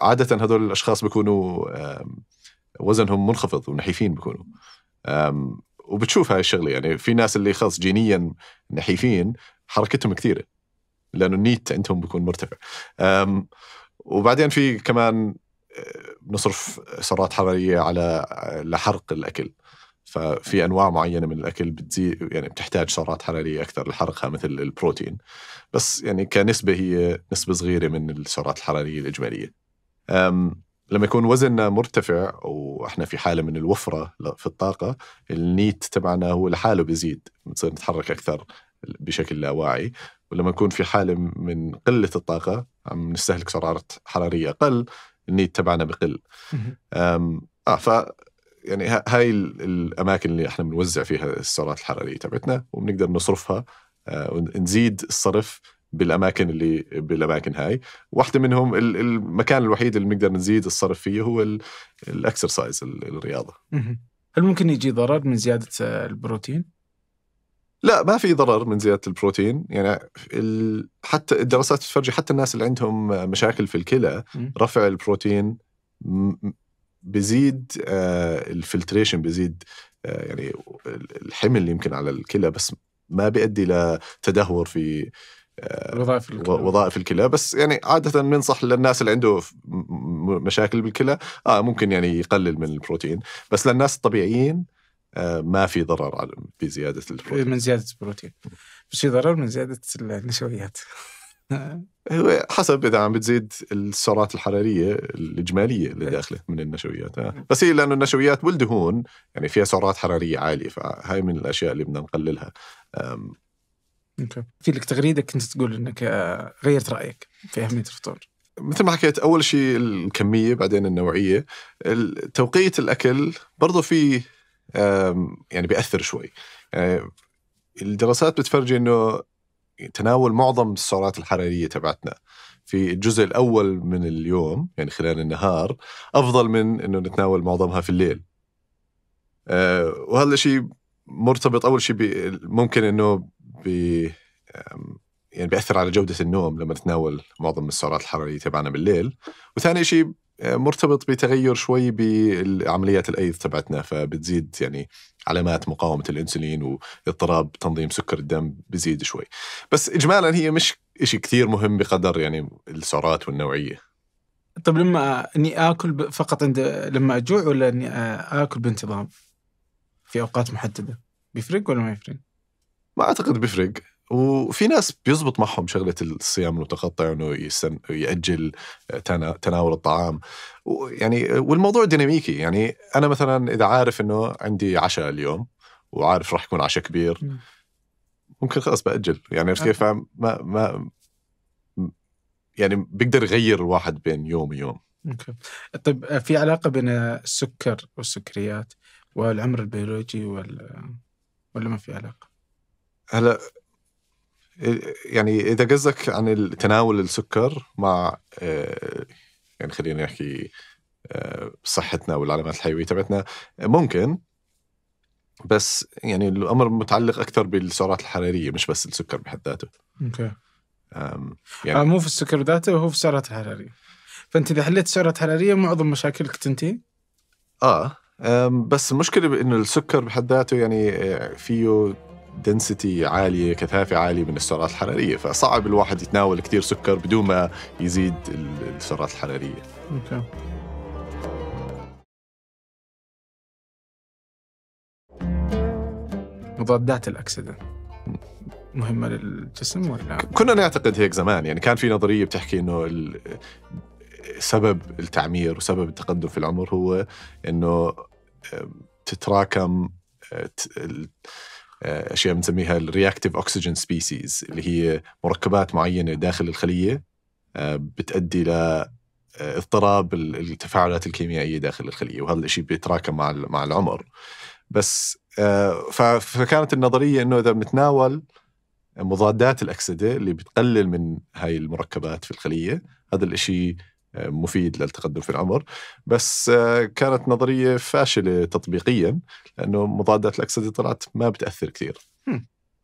عاده هذول الاشخاص بيكونوا وزنهم منخفض ونحيفين بيكونوا وبتشوف هاي الشغله يعني في ناس اللي خلص جينيا نحيفين حركتهم كثيره لانه النيت عندهم بيكون مرتفع وبعدين في كمان أه، بنصرف سعرات حراريه على لحرق الاكل ففي انواع معينه من الاكل بتزيد يعني بتحتاج سعرات حراريه اكثر لحرقها مثل البروتين بس يعني كنسبه هي نسبه صغيره من السعرات الحراريه الاجماليه لما يكون وزننا مرتفع واحنا في حاله من الوفره في الطاقه النيت تبعنا هو لحاله بيزيد بنصير نتحرك اكثر بشكل لا واعي ولما نكون في حالة من قلة الطاقة عم نستهلك سعرات حرارية أقل النيت تبعنا بقل آه ف يعني هاي الأماكن اللي احنا بنوزع فيها السعرات الحرارية تبعتنا وبنقدر نصرفها آه، ونزيد الصرف بالاماكن اللي بالاماكن هاي واحده منهم المكان الوحيد اللي بنقدر نزيد الصرف فيه هو الاكسرسايز الرياضه هل ممكن يجي ضرر من زياده البروتين لا ما في ضرر من زياده البروتين يعني ال... حتى الدراسات تفرجي حتى الناس اللي عندهم مشاكل في الكلى رفع البروتين بزيد آه الفلتريشن بزيد آه يعني الحمل يمكن على الكلى بس ما بيؤدي لتدهور في آه، وظائف الكلى وظائف الكلى بس يعني عاده بننصح للناس اللي عنده مشاكل بالكلى اه ممكن يعني يقلل من البروتين بس للناس الطبيعيين آه، ما في ضرر على في زياده البروتين من زياده البروتين بس في ضرر من زياده النشويات هو حسب اذا عم بتزيد السعرات الحراريه الاجماليه اللي إيه. داخله من النشويات آه. بس هي لانه النشويات والدهون يعني فيها سعرات حراريه عاليه فهاي من الاشياء اللي بدنا نقللها في لك تغريده كنت تقول انك آه، غيرت رايك في اهميه الفطور مثل ما حكيت اول شيء الكميه بعدين النوعيه توقيت الاكل برضه في يعني بياثر شوي آه، الدراسات بتفرجي انه تناول معظم السعرات الحراريه تبعتنا في الجزء الاول من اليوم يعني خلال النهار افضل من انه نتناول معظمها في الليل آه، وهذا الشيء مرتبط اول شيء ممكن انه بي يعني بياثر على جوده النوم لما نتناول معظم السعرات الحراريه تبعنا بالليل وثاني شيء مرتبط بتغير شوي بعمليات الايض تبعتنا فبتزيد يعني علامات مقاومه الانسولين واضطراب تنظيم سكر الدم بزيد شوي بس اجمالا هي مش شيء كثير مهم بقدر يعني السعرات والنوعيه طب لما اني اكل فقط عند لما اجوع ولا اني اكل بانتظام في اوقات محدده بيفرق ولا ما يفرق؟ ما اعتقد بيفرق وفي ناس بيزبط معهم شغله الصيام المتقطع انه يسن... ياجل آه، تنا... تناول الطعام يعني والموضوع ديناميكي يعني انا مثلا اذا عارف انه عندي عشاء اليوم وعارف راح يكون عشاء كبير ممكن خلاص باجل يعني عرفت كيف ما ما يعني بيقدر يغير الواحد بين يوم ويوم اوكي طيب آه، في علاقه بين السكر والسكريات والعمر البيولوجي وال ولا ما في علاقه؟ هلا يعني اذا قصدك عن تناول السكر مع آه، يعني خلينا نحكي آه، صحتنا والعلامات الحيويه تبعتنا ممكن بس يعني الامر متعلق اكثر بالسعرات الحراريه مش بس السكر بحد ذاته. اوكي. آه، يعني مو في السكر ذاته هو في السعرات الحراريه. فانت اذا حليت السعرات الحراريه معظم مشاكلك تنتهي؟ اه بس المشكله بانه السكر بحد ذاته يعني فيه دنسيتي عاليه كثافه عاليه من السعرات الحراريه فصعب الواحد يتناول كثير سكر بدون ما يزيد السعرات الحراريه مضادات الاكسده مهمه للجسم ولا كنا نعتقد هيك زمان يعني كان في نظريه بتحكي انه سبب التعمير وسبب التقدم في العمر هو انه تتراكم آه، آه، اشياء بنسميها الرياكتيف اوكسجين سبيسيز اللي هي مركبات معينه داخل الخليه آه، بتؤدي ل آه، اضطراب التفاعلات الكيميائيه داخل الخليه وهذا الشيء بيتراكم مع مع العمر بس فكانت النظريه انه اذا بنتناول مضادات الاكسده اللي بتقلل من هاي المركبات في الخليه هذا الشيء مفيد للتقدم في العمر بس آه، كانت نظرية فاشلة تطبيقيا لأنه مضادات الأكسدة طلعت ما بتأثر كثير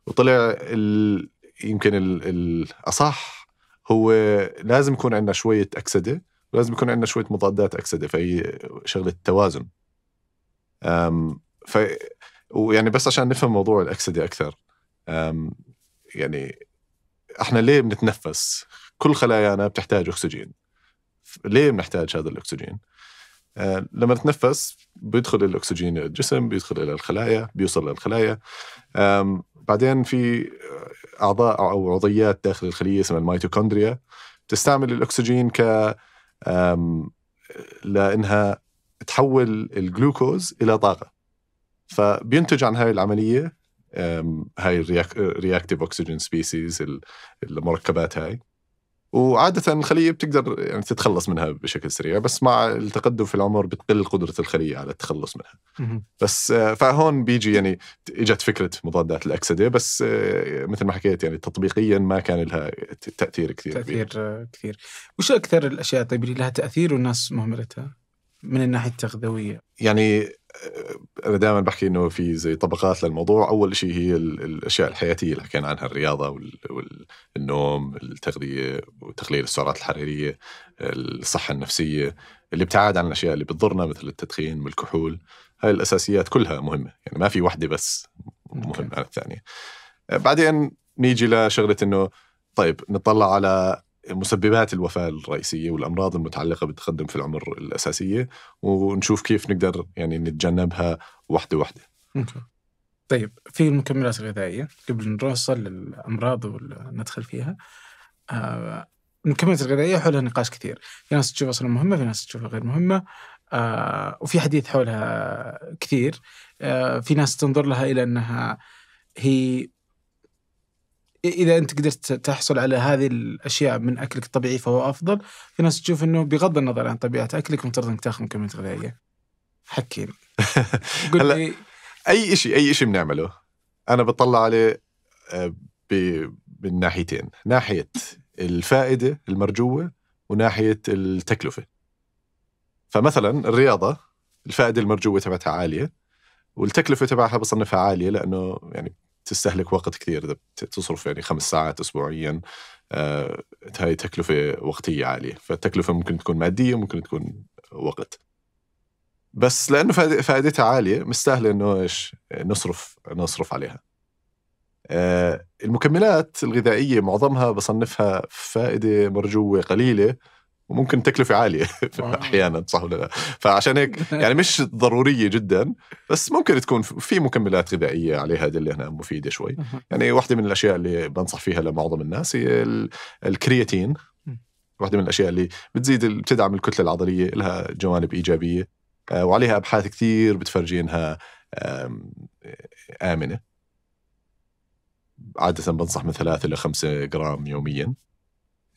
وطلع ال... يمكن ال... الأصح هو لازم يكون عندنا شوية أكسدة ولازم يكون عندنا شوية مضادات أكسدة فهي شغلة التوازن ف ويعني بس عشان نفهم موضوع الأكسدة أكثر يعني احنا ليه بنتنفس كل خلايانا بتحتاج اكسجين ليه بنحتاج هذا الاكسجين؟ آه، لما نتنفس بيدخل الاكسجين الى الجسم بيدخل الى الخلايا بيوصل للخلايا بعدين في اعضاء او عضيات داخل الخليه اسمها الميتوكوندريا تستعمل الاكسجين ك لانها تحول الجلوكوز الى طاقه فبينتج عن هاي العمليه هاي الرياكتيف اوكسجين سبيسيز المركبات هاي وعادة الخلية بتقدر يعني تتخلص منها بشكل سريع بس مع التقدم في العمر بتقل قدرة الخلية على التخلص منها بس آه، فهون بيجي يعني اجت فكرة مضادات الأكسدة بس آه، مثل ما حكيت يعني تطبيقيا ما كان لها تأثير كثير تأثير آه، كثير وش أكثر الأشياء طيب اللي لها تأثير والناس مهملتها من الناحية التغذوية يعني انا دائما بحكي انه في زي طبقات للموضوع اول شيء هي الاشياء الحياتيه اللي حكينا عنها الرياضه والنوم التغذيه وتقليل السعرات الحراريه الصحه النفسيه الابتعاد عن الاشياء اللي بتضرنا مثل التدخين والكحول هاي الاساسيات كلها مهمه يعني ما في وحده بس مهمه عن الثانيه بعدين نيجي لشغله انه طيب نطلع على مسببات الوفاة الرئيسية والأمراض المتعلقة بالتقدم في العمر الأساسية ونشوف كيف نقدر يعني نتجنبها واحدة واحدة طيب في المكملات الغذائية قبل نوصل للأمراض وندخل فيها آه المكملات الغذائية حولها نقاش كثير في ناس تشوفها أصلا مهمة في ناس تشوفها غير مهمة آه وفي حديث حولها كثير آه في ناس تنظر لها إلى أنها هي اذا انت قدرت تحصل على هذه الاشياء من اكلك الطبيعي فهو افضل في ناس تشوف انه بغض النظر عن طبيعه اكلك مفترض انك تاخذ مكملات غذائيه حكي قل لي اي شيء اي شيء بنعمله انا بطلع عليه آه، من ناحيتين ناحيه الفائده المرجوه وناحيه التكلفه فمثلا الرياضه الفائده المرجوه تبعتها عاليه والتكلفه تبعها بصنفها عاليه لانه يعني تستهلك وقت كثير اذا تصرف يعني خمس ساعات اسبوعيا آه هاي تكلفه وقتيه عاليه فالتكلفه ممكن تكون ماديه ممكن تكون وقت بس لانه فائدتها عاليه مستاهله انه ايش نصرف نصرف عليها آه، المكملات الغذائيه معظمها بصنفها فائده مرجوه قليله وممكن تكلفه عاليه احيانا صح ولا لا فعشان هيك يعني مش ضروريه جدا بس ممكن تكون في مكملات غذائيه عليها اللي هنا مفيده شوي يعني واحده من الاشياء اللي بنصح فيها لمعظم الناس هي الكرياتين واحده من الاشياء اللي بتزيد بتدعم الكتله العضليه لها جوانب ايجابيه آه، وعليها ابحاث كثير بتفرجي انها امنه عاده بنصح من ثلاثة الى خمسة جرام يوميا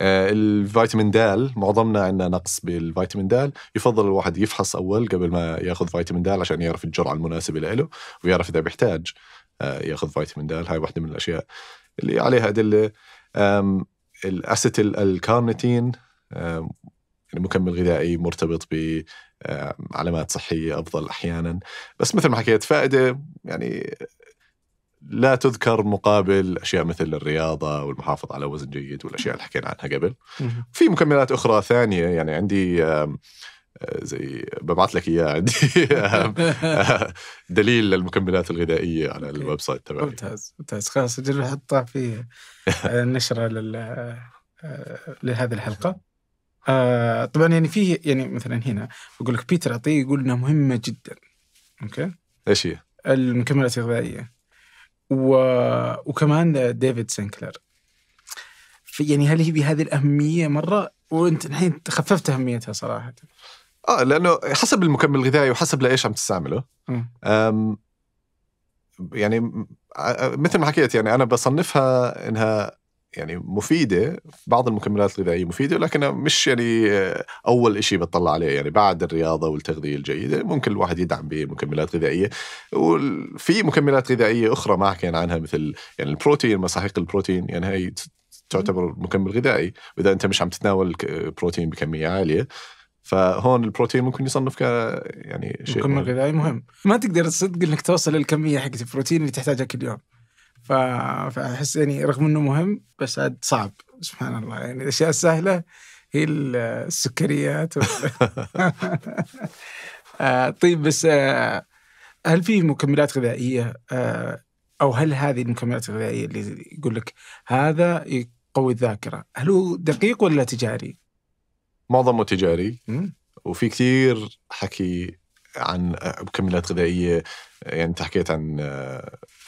آه، الفيتامين دال معظمنا عندنا نقص بالفيتامين دال يفضل الواحد يفحص اول قبل ما ياخذ فيتامين دال عشان يعرف الجرعه المناسبه له ويعرف اذا بيحتاج آه، ياخذ فيتامين دال هاي واحده من الاشياء اللي عليها ادله الاسيتيل الكارنيتين يعني مكمل غذائي مرتبط بعلامات صحيه افضل احيانا بس مثل ما حكيت فائده يعني لا تذكر مقابل اشياء مثل الرياضه والمحافظه على وزن جيد والاشياء اللي حكينا عنها قبل. في مكملات اخرى ثانيه يعني عندي آه، زي ببعث لك اياه عندي آه، دليل للمكملات الغذائيه على الويب سايت تبعي. ممتاز ممتاز خلاص اجل نحطها في النشره آه، لل لهذه الحلقه. طبعا يعني في يعني مثلا هنا بقول لك بيتر عطيه يقول انها مهمه جدا. اوكي؟ ايش هي؟ المكملات الغذائيه. و... وكمان ديفيد في يعني هل هي بهذه الأهمية مرة وأنت الحين خففت أهميتها صراحة اه لانه حسب المكمل الغذائي وحسب لايش عم تستعمله أم يعني آه، آه، مثل ما حكيت يعني انا بصنفها انها يعني مفيده بعض المكملات الغذائيه مفيده لكنها مش يعني آه، اول شيء بتطلع عليه يعني بعد الرياضه والتغذيه الجيده ممكن الواحد يدعم بمكملات غذائيه وفي مكملات غذائيه اخرى ما حكينا عنها مثل يعني البروتين مساحيق البروتين يعني هي تعتبر مكمل غذائي واذا انت مش عم تتناول بروتين بكميه عاليه فهون البروتين ممكن يصنف ك يعني شيء مكمل يعني غذائي مهم ما تقدر تصدق انك توصل للكميه حقت البروتين اللي تحتاجها كل يوم فاحس يعني رغم انه مهم بس عاد صعب سبحان الله يعني الاشياء السهله هي السكريات آه، طيب بس آه، هل في مكملات غذائيه آه، او هل هذه المكملات الغذائيه اللي يقول لك هذا يقوي الذاكره هل هو دقيق ولا تجاري؟ معظمه تجاري وفي كثير حكي عن مكملات غذائيه يعني انت حكيت عن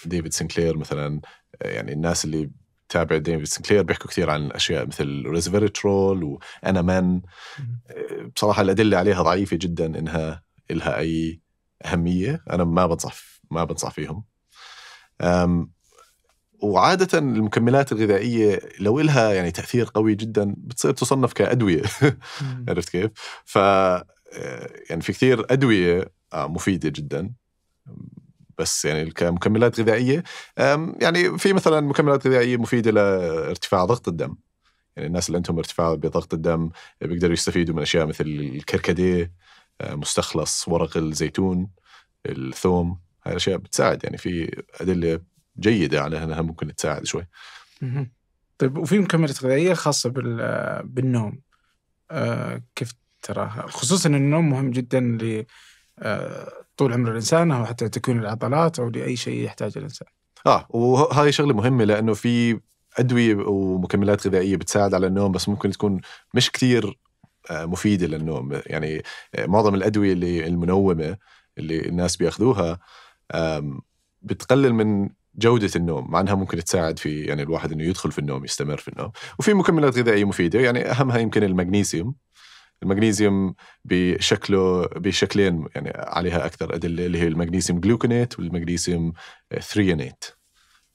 ديفيد سنكلير مثلا آه، يعني الناس اللي تابع ديفيد سنكلير بيحكوا كثير عن اشياء مثل ريزفيرترول وانا من بصراحه الادله عليها ضعيفه جدا انها لها اي اهميه انا ما بنصح ما بنصح فيهم وعادة المكملات الغذائية لو إلها يعني تأثير قوي جدا بتصير تصنف كأدوية عرفت كيف؟ ف آه، يعني في كثير أدوية آه، مفيدة جدا بس يعني كمكملات غذائيه يعني في مثلا مكملات غذائيه مفيده لارتفاع ضغط الدم يعني الناس اللي عندهم ارتفاع بضغط الدم بيقدروا يستفيدوا من اشياء مثل الكركديه أه، مستخلص ورق الزيتون الثوم هاي الاشياء بتساعد يعني في ادله جيده على انها ممكن تساعد شوي طيب وفي مكملات غذائيه خاصه بالنوم أه، كيف تراها خصوصا النوم مهم جدا طول عمر الانسان او حتى تكوين العضلات او لاي شيء يحتاجه الانسان. اه وهذه شغله مهمه لانه في ادويه ومكملات غذائيه بتساعد على النوم بس ممكن تكون مش كثير آه، مفيده للنوم يعني آه، معظم الادويه اللي المنومه اللي الناس بياخذوها بتقلل من جودة النوم مع أنها ممكن تساعد في يعني الواحد أنه يدخل في النوم يستمر في النوم وفي مكملات غذائية مفيدة يعني أهمها يمكن المغنيسيوم المغنيسيوم بشكله بشكلين يعني عليها اكثر ادله اللي هي المغنيسيوم جلوكونيت والمغنيسيوم ثريونيت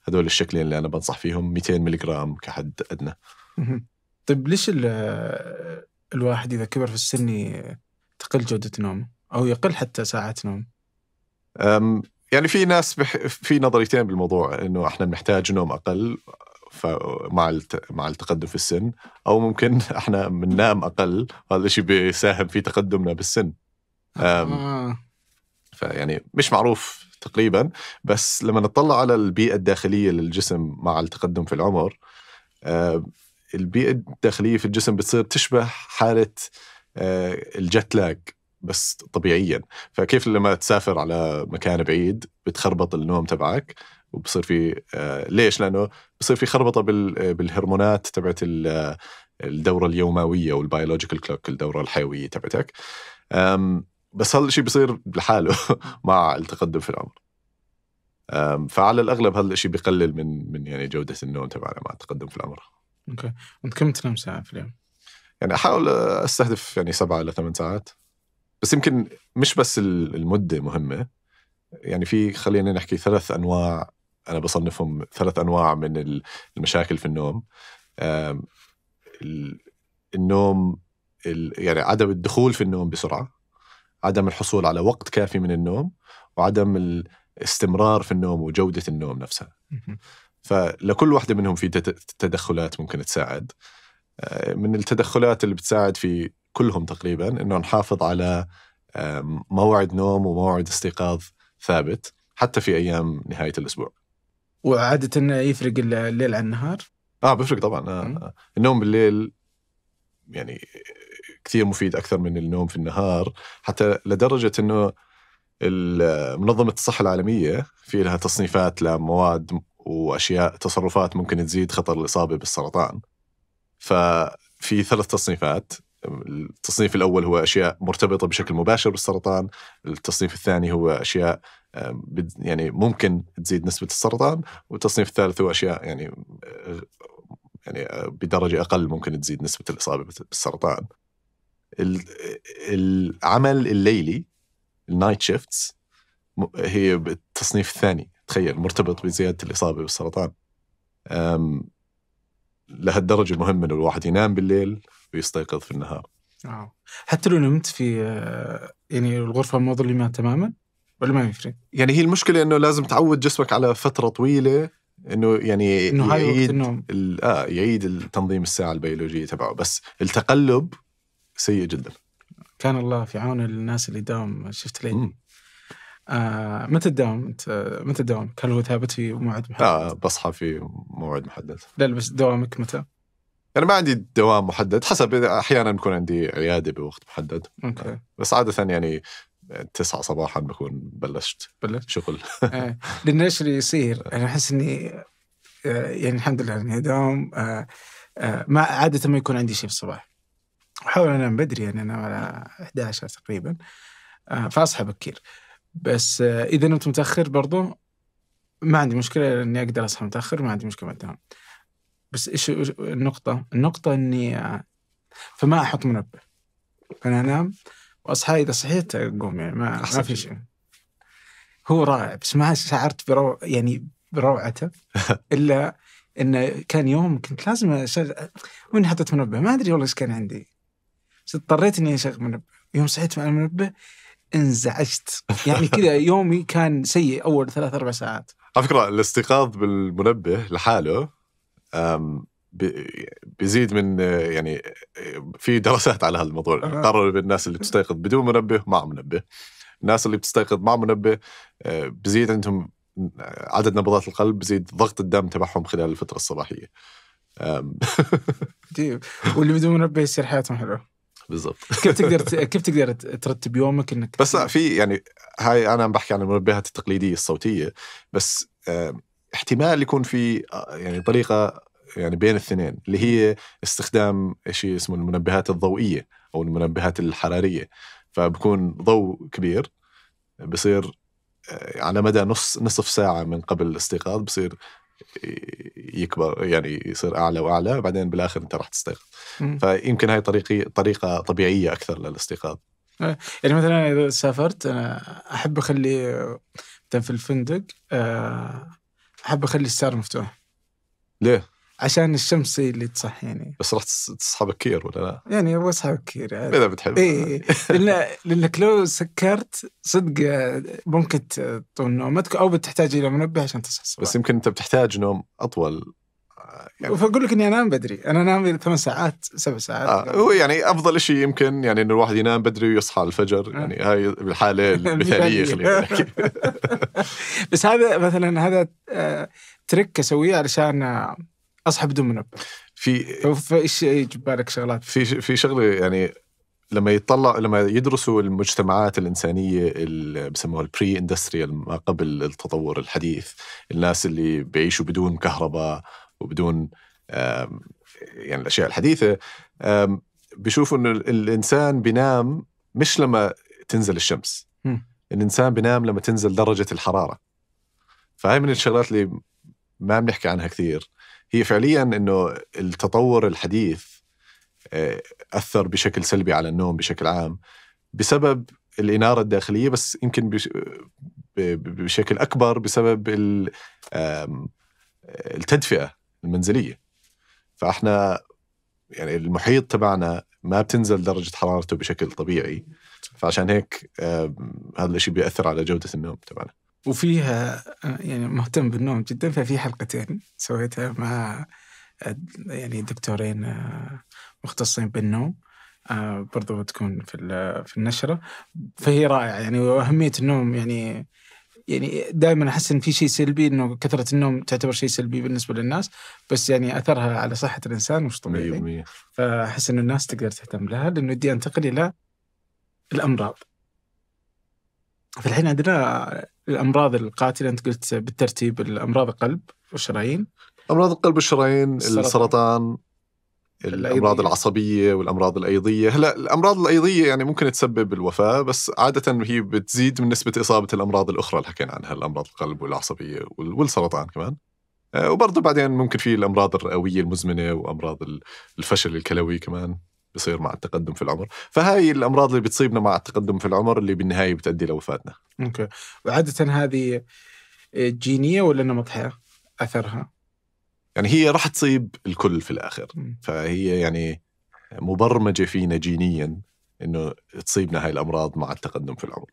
هذول الشكلين اللي انا بنصح فيهم 200 ملغ كحد ادنى طيب ليش الواحد اذا كبر في السن تقل جوده نومه او يقل حتى ساعات نوم يعني في ناس بح... في نظريتين بالموضوع انه احنا بنحتاج نوم اقل مع مع التقدم في السن او ممكن احنا بننام اقل وهذا الشيء بيساهم في تقدمنا بالسن آه. فيعني مش معروف تقريبا بس لما نطلع على البيئه الداخليه للجسم مع التقدم في العمر البيئه الداخليه في الجسم بتصير تشبه حاله آه، الجت لاج بس طبيعيا فكيف لما تسافر على مكان بعيد بتخربط النوم تبعك وبصير في آه، ليش؟ لانه بصير في خربطه آه، بالهرمونات تبعت آه، الدوره اليومويه والبيولوجيكال كلوك الدوره الحيويه تبعتك بس هذا الشيء بصير لحاله مع التقدم في العمر فعلى الاغلب هذا الشيء بقلل من من يعني جوده النوم تبعنا مع التقدم في العمر اوكي انت كم تنام ساعه في اليوم؟ يعني احاول استهدف يعني سبعة الى ثمان ساعات بس يمكن مش بس المده مهمه يعني في خلينا نحكي ثلاث انواع انا بصنفهم ثلاث انواع من المشاكل في النوم النوم يعني عدم الدخول في النوم بسرعه عدم الحصول على وقت كافي من النوم وعدم الاستمرار في النوم وجوده النوم نفسها فلكل واحده منهم في تدخلات ممكن تساعد آه، من التدخلات اللي بتساعد في كلهم تقريبا انه نحافظ على موعد نوم وموعد استيقاظ ثابت حتى في ايام نهايه الاسبوع. وعادة يفرق الليل عن النهار؟ اه بيفرق طبعا آه،, آه. النوم بالليل يعني كثير مفيد اكثر من النوم في النهار حتى لدرجه انه منظمه الصحه العالميه في لها تصنيفات لمواد واشياء تصرفات ممكن تزيد خطر الاصابه بالسرطان ففي ثلاث تصنيفات التصنيف الاول هو اشياء مرتبطه بشكل مباشر بالسرطان التصنيف الثاني هو اشياء يعني ممكن تزيد نسبه السرطان والتصنيف الثالث هو اشياء يعني آه، يعني آه، بدرجه اقل ممكن تزيد نسبه الاصابه بالسرطان العمل الليلي النايت شيفتس هي بالتصنيف الثاني تخيل مرتبط بزياده الاصابه بالسرطان لهالدرجه مهم انه الواحد ينام بالليل ويستيقظ في النهار آه. حتى لو نمت في يعني الغرفه المظلمه تماما ولا ما يفرق؟ يعني هي المشكله انه لازم تعود جسمك على فتره طويله انه يعني إنه يعيد النوم. اه يعيد التنظيم الساعه البيولوجيه تبعه بس التقلب سيء جدا كان الله في عون الناس اللي داوم شفت لي آه متى تداوم انت متى تداوم؟ هل هو ثابت في موعد محدد؟ اه بصحى في موعد محدد لا بس دوامك متى؟ انا يعني ما عندي دوام محدد حسب احيانا بكون عندي عياده بوقت محدد أوكي. آه، بس عاده يعني 9 صباحا بكون بلشت بلشت شغل ايش آه، اللي يصير انا احس اني آه، يعني الحمد لله اني دوم آه، ما عاده ما يكون عندي شيء في الصباح احاول انام بدري يعني انا على 11 تقريبا فاصحى بكير بس اذا نمت متاخر برضو ما عندي مشكله اني اقدر اصحى متاخر ما عندي مشكله مع الدوام بس ايش النقطه النقطه اني فما احط منبه انا انام واصحى اذا صحيت اقوم يعني ما, ما في شيء هو رائع بس ما شعرت برو يعني بروعته الا انه كان يوم كنت لازم اشغل وين حطيت منبه ما ادري والله ايش كان عندي بس اضطريت اني اشغل منبه يوم صحيت مع المنبه انزعجت يعني كذا يومي كان سيء اول ثلاث اربع ساعات على فكره الاستيقاظ بالمنبه لحاله بيزيد من يعني في دراسات على هذا الموضوع قرروا بالناس اللي بتستيقظ بدون منبه مع منبه الناس اللي بتستيقظ مع منبه آه، بزيد عندهم عدد نبضات القلب بزيد ضغط الدم تبعهم خلال الفترة الصباحية طيب. واللي بدون منبه يصير حياتهم حلوة بالضبط كيف تقدر كيف تقدر ترتب يومك انك بس لا في يعني هاي انا عم بحكي عن المنبهات التقليديه الصوتيه بس احتمال يكون في آه، يعني طريقه يعني بين الاثنين اللي هي استخدام شيء اسمه المنبهات الضوئيه او المنبهات الحراريه فبكون ضوء كبير بصير آه، على مدى نص نصف ساعه من قبل الاستيقاظ بصير آه، يكبر يعني يصير اعلى واعلى بعدين بالاخر انت راح تستيقظ فيمكن هاي طريقي طريقه طبيعيه اكثر للاستيقاظ آه، يعني مثلا اذا سافرت انا احب اخلي مثلا في الفندق احب اخلي الستار مفتوح ليه؟ عشان الشمس هي اللي تصحيني بس رحت تصحى بكير ولا لا؟ يعني ابغى اصحى بكير يعني. اذا بتحب اي إيه. لأن لانك لو سكرت صدق آه، ممكن تطول نومتك او بتحتاج الى منبه عشان تصحى الصباح بس يمكن انت بتحتاج نوم اطول آه، يعني فاقول لك اني انام بدري، انا انام ثمان ساعات سبع ساعات آه. هو يعني افضل شيء يمكن يعني انه الواحد ينام بدري ويصحى الفجر آه. يعني هاي الحاله المثاليه خلينا بس هذا مثلا هذا آه، تريك اسويه علشان اصحى بدون منبه في ايش يجي بالك شغلات في في شغله يعني لما يطلع لما يدرسوا المجتمعات الانسانيه اللي بسموها البري اندستريال ما قبل التطور الحديث الناس اللي بيعيشوا بدون كهرباء وبدون يعني الاشياء الحديثه بيشوفوا انه الانسان بينام مش لما تنزل الشمس الانسان بينام لما تنزل درجه الحراره فهي من الشغلات اللي ما بنحكي عنها كثير هي فعليا انه التطور الحديث آه، اثر بشكل سلبي على النوم بشكل عام بسبب الاناره الداخليه بس يمكن بشكل اكبر بسبب التدفئه المنزليه فاحنا يعني المحيط تبعنا ما بتنزل درجه حرارته بشكل طبيعي فعشان هيك هذا الشيء بياثر على جوده النوم تبعنا وفيها يعني مهتم بالنوم جدا ففي حلقتين سويتها مع يعني دكتورين مختصين بالنوم آه، برضو بتكون في في النشره فهي رائعه يعني واهميه النوم يعني يعني دائما احس ان في شيء سلبي انه كثره النوم تعتبر شيء سلبي بالنسبه للناس بس يعني اثرها على صحه الانسان مش طبيعي فاحس ان الناس تقدر تهتم لها لانه ودي انتقل الى الامراض فالحين عندنا الامراض القاتله انت قلت بالترتيب الامراض القلب والشرايين امراض القلب والشرايين السرطان الامراض العصبيه والامراض الايضيه هلا الامراض الايضيه يعني ممكن تسبب الوفاه بس عاده هي بتزيد من نسبه اصابه الامراض الاخرى اللي حكينا عنها الامراض القلب والعصبيه والسرطان كمان آه، وبرضه بعدين ممكن في الامراض الرئويه المزمنه وامراض الفشل الكلوي كمان بصير مع التقدم في العمر فهاي الامراض اللي بتصيبنا مع التقدم في العمر اللي بالنهايه بتؤدي لوفاتنا اوكي وعاده هذه آه، جينيه ولا نمط حياه اثرها يعني هي راح تصيب الكل في الاخر فهي يعني مبرمجه فينا جينيا انه تصيبنا هاي الامراض مع التقدم في العمر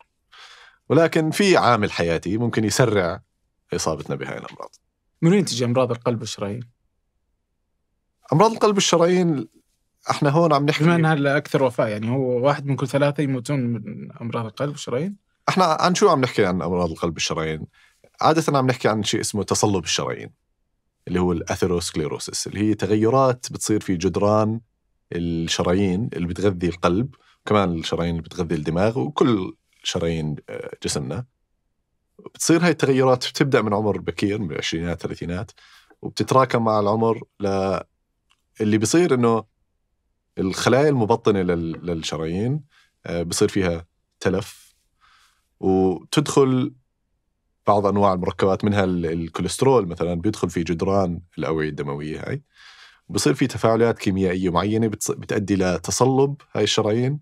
ولكن في عامل حياتي ممكن يسرع اصابتنا بهاي الامراض من وين تجي امراض القلب والشرايين؟ امراض القلب والشرايين احنا هون عم نحكي بما انها الاكثر وفاه يعني هو واحد من كل ثلاثه يموتون من امراض القلب والشرايين احنا عن شو عم نحكي عن امراض القلب والشرايين؟ عاده عم نحكي عن شيء اسمه تصلب الشرايين اللي هو الاثيروسكليروسيس اللي هي تغيرات بتصير في جدران الشرايين اللي بتغذي القلب وكمان الشرايين اللي بتغذي الدماغ وكل شرايين آه، جسمنا بتصير هاي التغيرات بتبدا من عمر بكير من العشرينات الثلاثينات وبتتراكم مع العمر ل اللي بيصير انه الخلايا المبطنه للشرايين آه، بصير فيها تلف وتدخل بعض انواع المركبات منها الكوليسترول مثلا بيدخل في جدران الاوعيه الدمويه هاي بصير في تفاعلات كيميائيه معينه بتؤدي لتصلب هاي الشرايين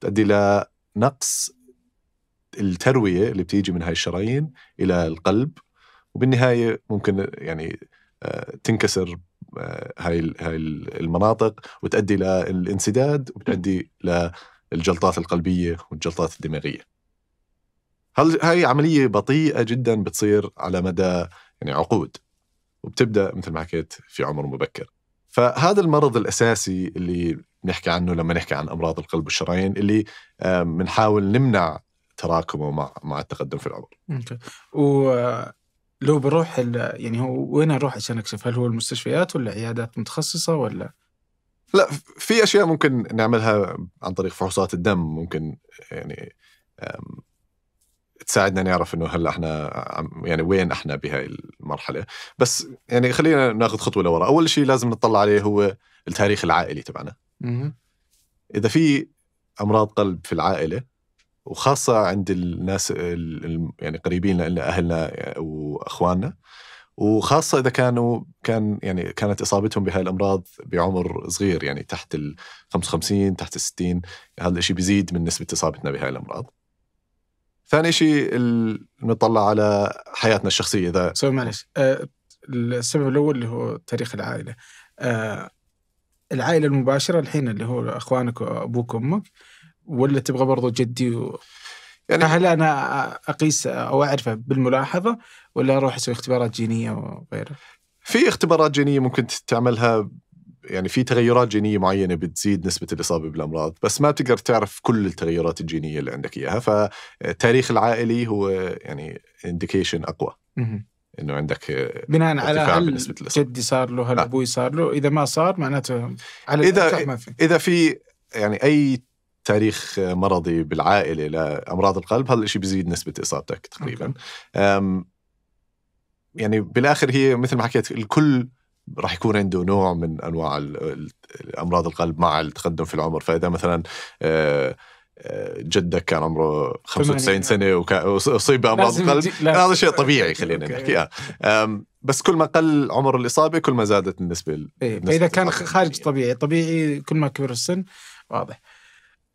بتؤدي لنقص الترويه اللي بتيجي من هاي الشرايين الى القلب وبالنهايه ممكن يعني آه، تنكسر آه، هاي هاي المناطق وتؤدي للانسداد وبتؤدي للجلطات القلبيه والجلطات الدماغيه. هل هاي عمليه بطيئه جدا بتصير على مدى يعني عقود وبتبدا مثل ما حكيت في عمر مبكر. فهذا المرض الاساسي اللي نحكي عنه لما نحكي عن امراض القلب والشرايين اللي بنحاول آه، نمنع تراكمه مع مع التقدم في العمر. اوكي. و لو بروح يعني هو وين اروح عشان اكشف؟ هل هو المستشفيات ولا عيادات متخصصه ولا؟ لا في اشياء ممكن نعملها عن طريق فحوصات الدم ممكن يعني تساعدنا نعرف انه هل احنا يعني وين احنا بهاي المرحله بس يعني خلينا ناخذ خطوه لورا اول شيء لازم نطلع عليه هو التاريخ العائلي تبعنا اذا في امراض قلب في العائله وخاصه عند الناس يعني قريبين لنا اهلنا واخواننا وخاصه اذا كانوا كان يعني كانت اصابتهم بهاي الامراض بعمر صغير يعني تحت ال 55 تحت ال 60 هذا الشيء بيزيد من نسبه اصابتنا بهاي الامراض. ثاني شيء نطلع على حياتنا الشخصيه اذا سوري معلش آه، السبب الاول اللي هو تاريخ العائله. آه، العائله المباشره الحين اللي هو اخوانك وابوك وامك ولا تبغى برضو جدي و... يعني هل انا اقيس او اعرفه بالملاحظه ولا اروح اسوي اختبارات جينيه وغيره؟ في اختبارات جينيه ممكن تعملها يعني في تغيرات جينيه معينه بتزيد نسبه الاصابه بالامراض، بس ما تقدر تعرف كل التغيرات الجينيه اللي عندك اياها، فالتاريخ العائلي هو يعني انديكيشن اقوى. انه عندك آه، بناء على هل جدي صار له هل نعم. ابوي صار له اذا ما صار معناته على اذا ما في. اذا في يعني اي تاريخ مرضي بالعائله لامراض القلب هذا الشيء بيزيد نسبه اصابتك تقريبا يعني بالاخر هي مثل ما حكيت الكل راح يكون عنده نوع من انواع امراض القلب مع التقدم في العمر فاذا مثلا آه، آه، جدك كان عمره 95 سنه آه. واصيب بامراض القلب هذا شيء طبيعي خلينا نحكي بس كل ما قل عمر الاصابه كل ما زادت النسبه إيه. اذا كان خارج طبيعي طبيعي كل ما كبر السن واضح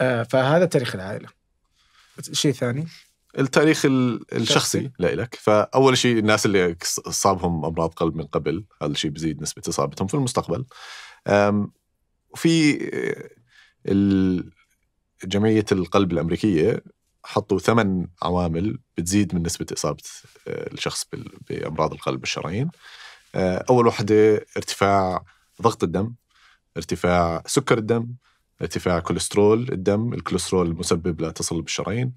آه، فهذا تاريخ العائله شيء ثاني التاريخ الشخصي لإلك فاول شيء الناس اللي صابهم امراض قلب من قبل هذا الشيء بيزيد نسبه اصابتهم في المستقبل في آه، جمعيه القلب الامريكيه حطوا ثمان عوامل بتزيد من نسبه اصابه آه، الشخص بامراض القلب الشرايين اول واحده ارتفاع ضغط الدم ارتفاع سكر الدم ارتفاع كوليسترول الدم الكوليسترول المسبب لتصلب الشرايين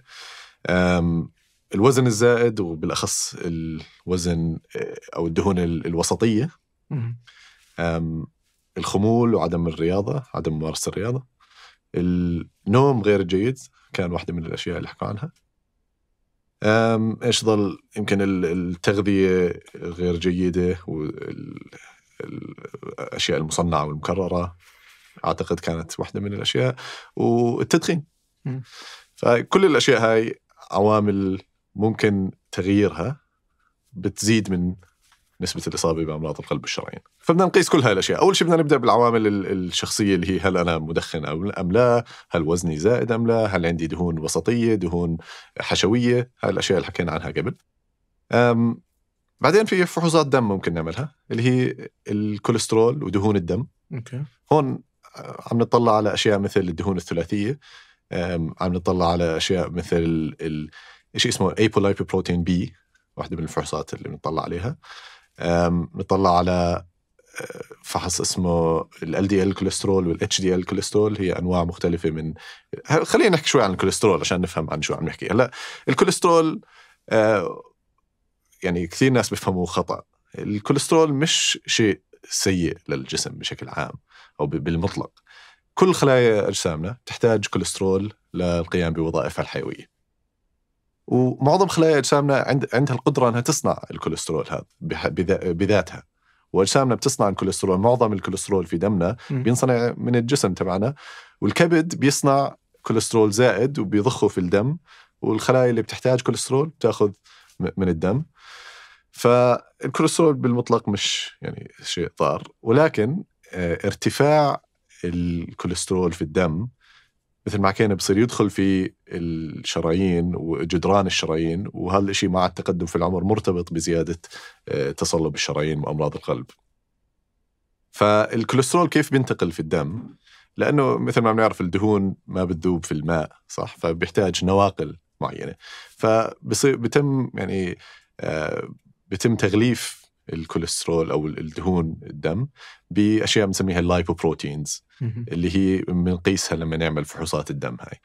الوزن الزائد وبالاخص الوزن آه، او الدهون الوسطيه الخمول وعدم الرياضه عدم ممارسه الرياضه النوم غير الجيد كان واحده من الاشياء اللي حكوا عنها ايش ضل يمكن التغذيه غير جيده والاشياء المصنعه والمكرره اعتقد كانت واحده من الاشياء والتدخين فكل الاشياء هاي عوامل ممكن تغييرها بتزيد من نسبة الإصابة بأمراض القلب والشرايين فبدنا نقيس كل هاي الأشياء أول شيء بدنا نبدأ بالعوامل الشخصية اللي هي هل أنا مدخن أم لا هل وزني زائد أم لا هل عندي دهون وسطية دهون حشوية هاي الأشياء اللي حكينا عنها قبل أم بعدين في فحوصات دم ممكن نعملها اللي هي الكوليسترول ودهون الدم أوكي. هون آه، عم نطلع على اشياء مثل الدهون الثلاثيه عم نطلع على اشياء مثل شيء اسمه ايبولايبي بروتين بي واحده من الفحوصات اللي بنطلع عليها نطلع على آه، فحص اسمه ال دي ال كوليسترول وال دي ال كوليسترول هي انواع مختلفه من خلينا نحكي شوي عن الكوليسترول عشان نفهم عن شو عم نحكي هلا الكوليسترول آه، يعني كثير ناس بيفهموه خطا الكوليسترول مش شيء سيء للجسم بشكل عام او بالمطلق كل خلايا اجسامنا تحتاج كوليسترول للقيام بوظائفها الحيويه ومعظم خلايا اجسامنا عند عندها القدره انها تصنع الكوليسترول هذا بذاتها واجسامنا بتصنع الكوليسترول معظم الكوليسترول في دمنا بينصنع من الجسم تبعنا والكبد بيصنع كوليسترول زائد وبيضخه في الدم والخلايا اللي بتحتاج كوليسترول بتاخذ من الدم فالكوليسترول بالمطلق مش يعني شيء ضار ولكن آه، ارتفاع الكوليسترول في الدم مثل ما حكينا بصير يدخل في الشرايين وجدران الشرايين وهذا الشيء مع التقدم في العمر مرتبط بزياده آه، تصلب الشرايين وامراض القلب. فالكوليسترول كيف بينتقل في الدم؟ لانه مثل ما بنعرف الدهون ما بتذوب في الماء صح؟ فبيحتاج نواقل معينه. فبصير بتم يعني آه، بيتم تغليف الكوليسترول او الدهون الدم باشياء بنسميها اللايبوبروتينز اللي هي بنقيسها لما نعمل فحوصات الدم هاي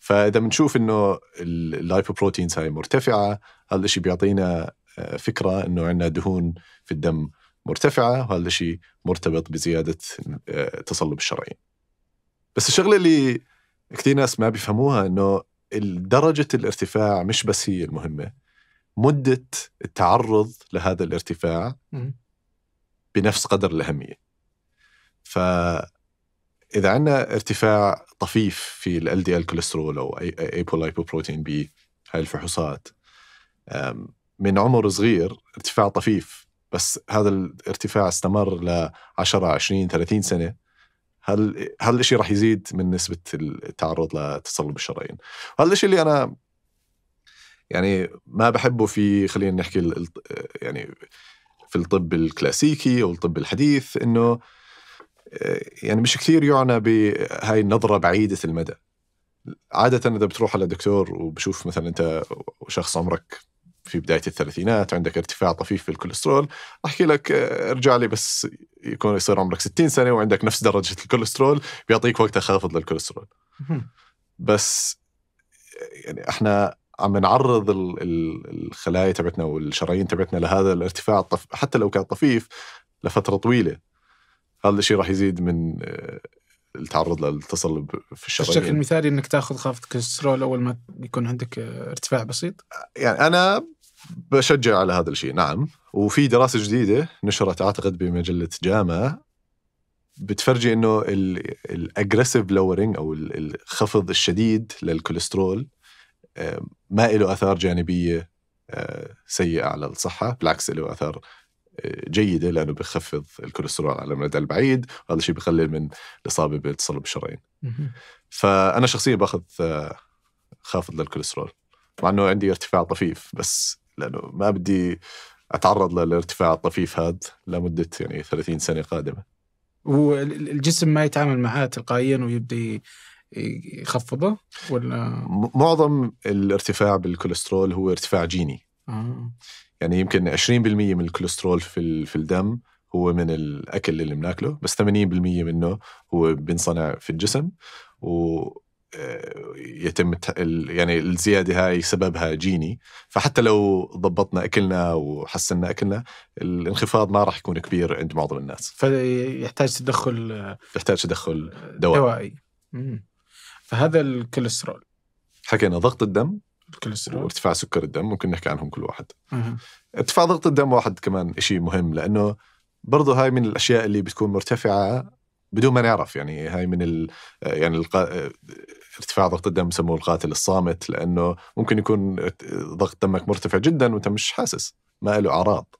فاذا بنشوف انه اللايبوبروتينز هاي مرتفعه هذا الشيء بيعطينا آه، فكره انه عندنا دهون في الدم مرتفعه وهذا الشيء مرتبط بزياده آه، تصلب الشرايين بس الشغله اللي كثير ناس ما بيفهموها انه درجه الارتفاع مش بس هي المهمه مدة التعرض لهذا الارتفاع بنفس قدر الأهمية فإذا عندنا ارتفاع طفيف في ال LDL كوليسترول أو أيبولايبوبروتين بي هاي الفحوصات من عمر صغير ارتفاع طفيف بس هذا الارتفاع استمر ل 10 20 30 سنه هل هل الشيء راح يزيد من نسبه التعرض لتصلب الشرايين هذا الشيء اللي انا يعني ما بحبه في خلينا نحكي يعني في الطب الكلاسيكي او الطب الحديث انه آه، يعني مش كثير يعنى بهاي النظره بعيده المدى عاده اذا بتروح على دكتور وبشوف مثلا انت شخص عمرك في بدايه الثلاثينات عندك ارتفاع طفيف في الكوليسترول احكي لك آه، ارجع لي بس يكون يصير عمرك 60 سنه وعندك نفس درجه الكوليسترول بيعطيك وقتها خافض للكوليسترول بس آه، يعني احنا عم نعرض الخلايا تبعتنا والشرايين تبعتنا لهذا الارتفاع حتى لو كان طفيف لفتره طويله هذا الشيء راح يزيد من آه، التعرض للتصلب في الشرايين الشكل المثالي انك تاخذ خافض كوليسترول اول ما يكون عندك آه، ارتفاع بسيط آه، يعني انا بشجع على هذا الشيء نعم وفي دراسه جديده نشرت اعتقد بمجله جامعه بتفرجي انه الاجريسيف لورينج او الخفض الشديد للكوليسترول آه، ما له اثار جانبيه آه، سيئه على الصحه بالعكس له اثار آه، جيده لانه بخفض الكوليسترول على المدى البعيد وهذا الشيء بقلل من الاصابه بتصلب الشرايين فانا شخصيا باخذ خافض للكوليسترول مع انه عندي ارتفاع طفيف بس لانه ما بدي اتعرض للارتفاع الطفيف هذا لمده يعني 30 سنه قادمه والجسم ما يتعامل معاه تلقائيا ويبدي يخفضه ولا معظم الارتفاع بالكوليسترول هو ارتفاع جيني آه. يعني يمكن 20% من الكوليسترول في في الدم هو من الاكل اللي بناكله بس 80% منه هو بينصنع في الجسم و آه، يتم يعني الزياده هاي سببها جيني فحتى لو ضبطنا اكلنا وحسنا اكلنا الانخفاض ما راح يكون كبير عند معظم الناس فيحتاج تدخل آه، يحتاج تدخل آه، دوائي, دوائي. فهذا الكوليسترول حكينا ضغط الدم الكوليسترول وارتفاع سكر الدم ممكن نحكي عنهم كل واحد مه. ارتفاع ضغط الدم واحد كمان شيء مهم لانه برضه هاي من الاشياء اللي بتكون مرتفعه بدون ما نعرف يعني هاي من ال يعني القا... ارتفاع ضغط الدم بسموه القاتل الصامت لانه ممكن يكون ضغط دمك مرتفع جدا وانت مش حاسس ما له اعراض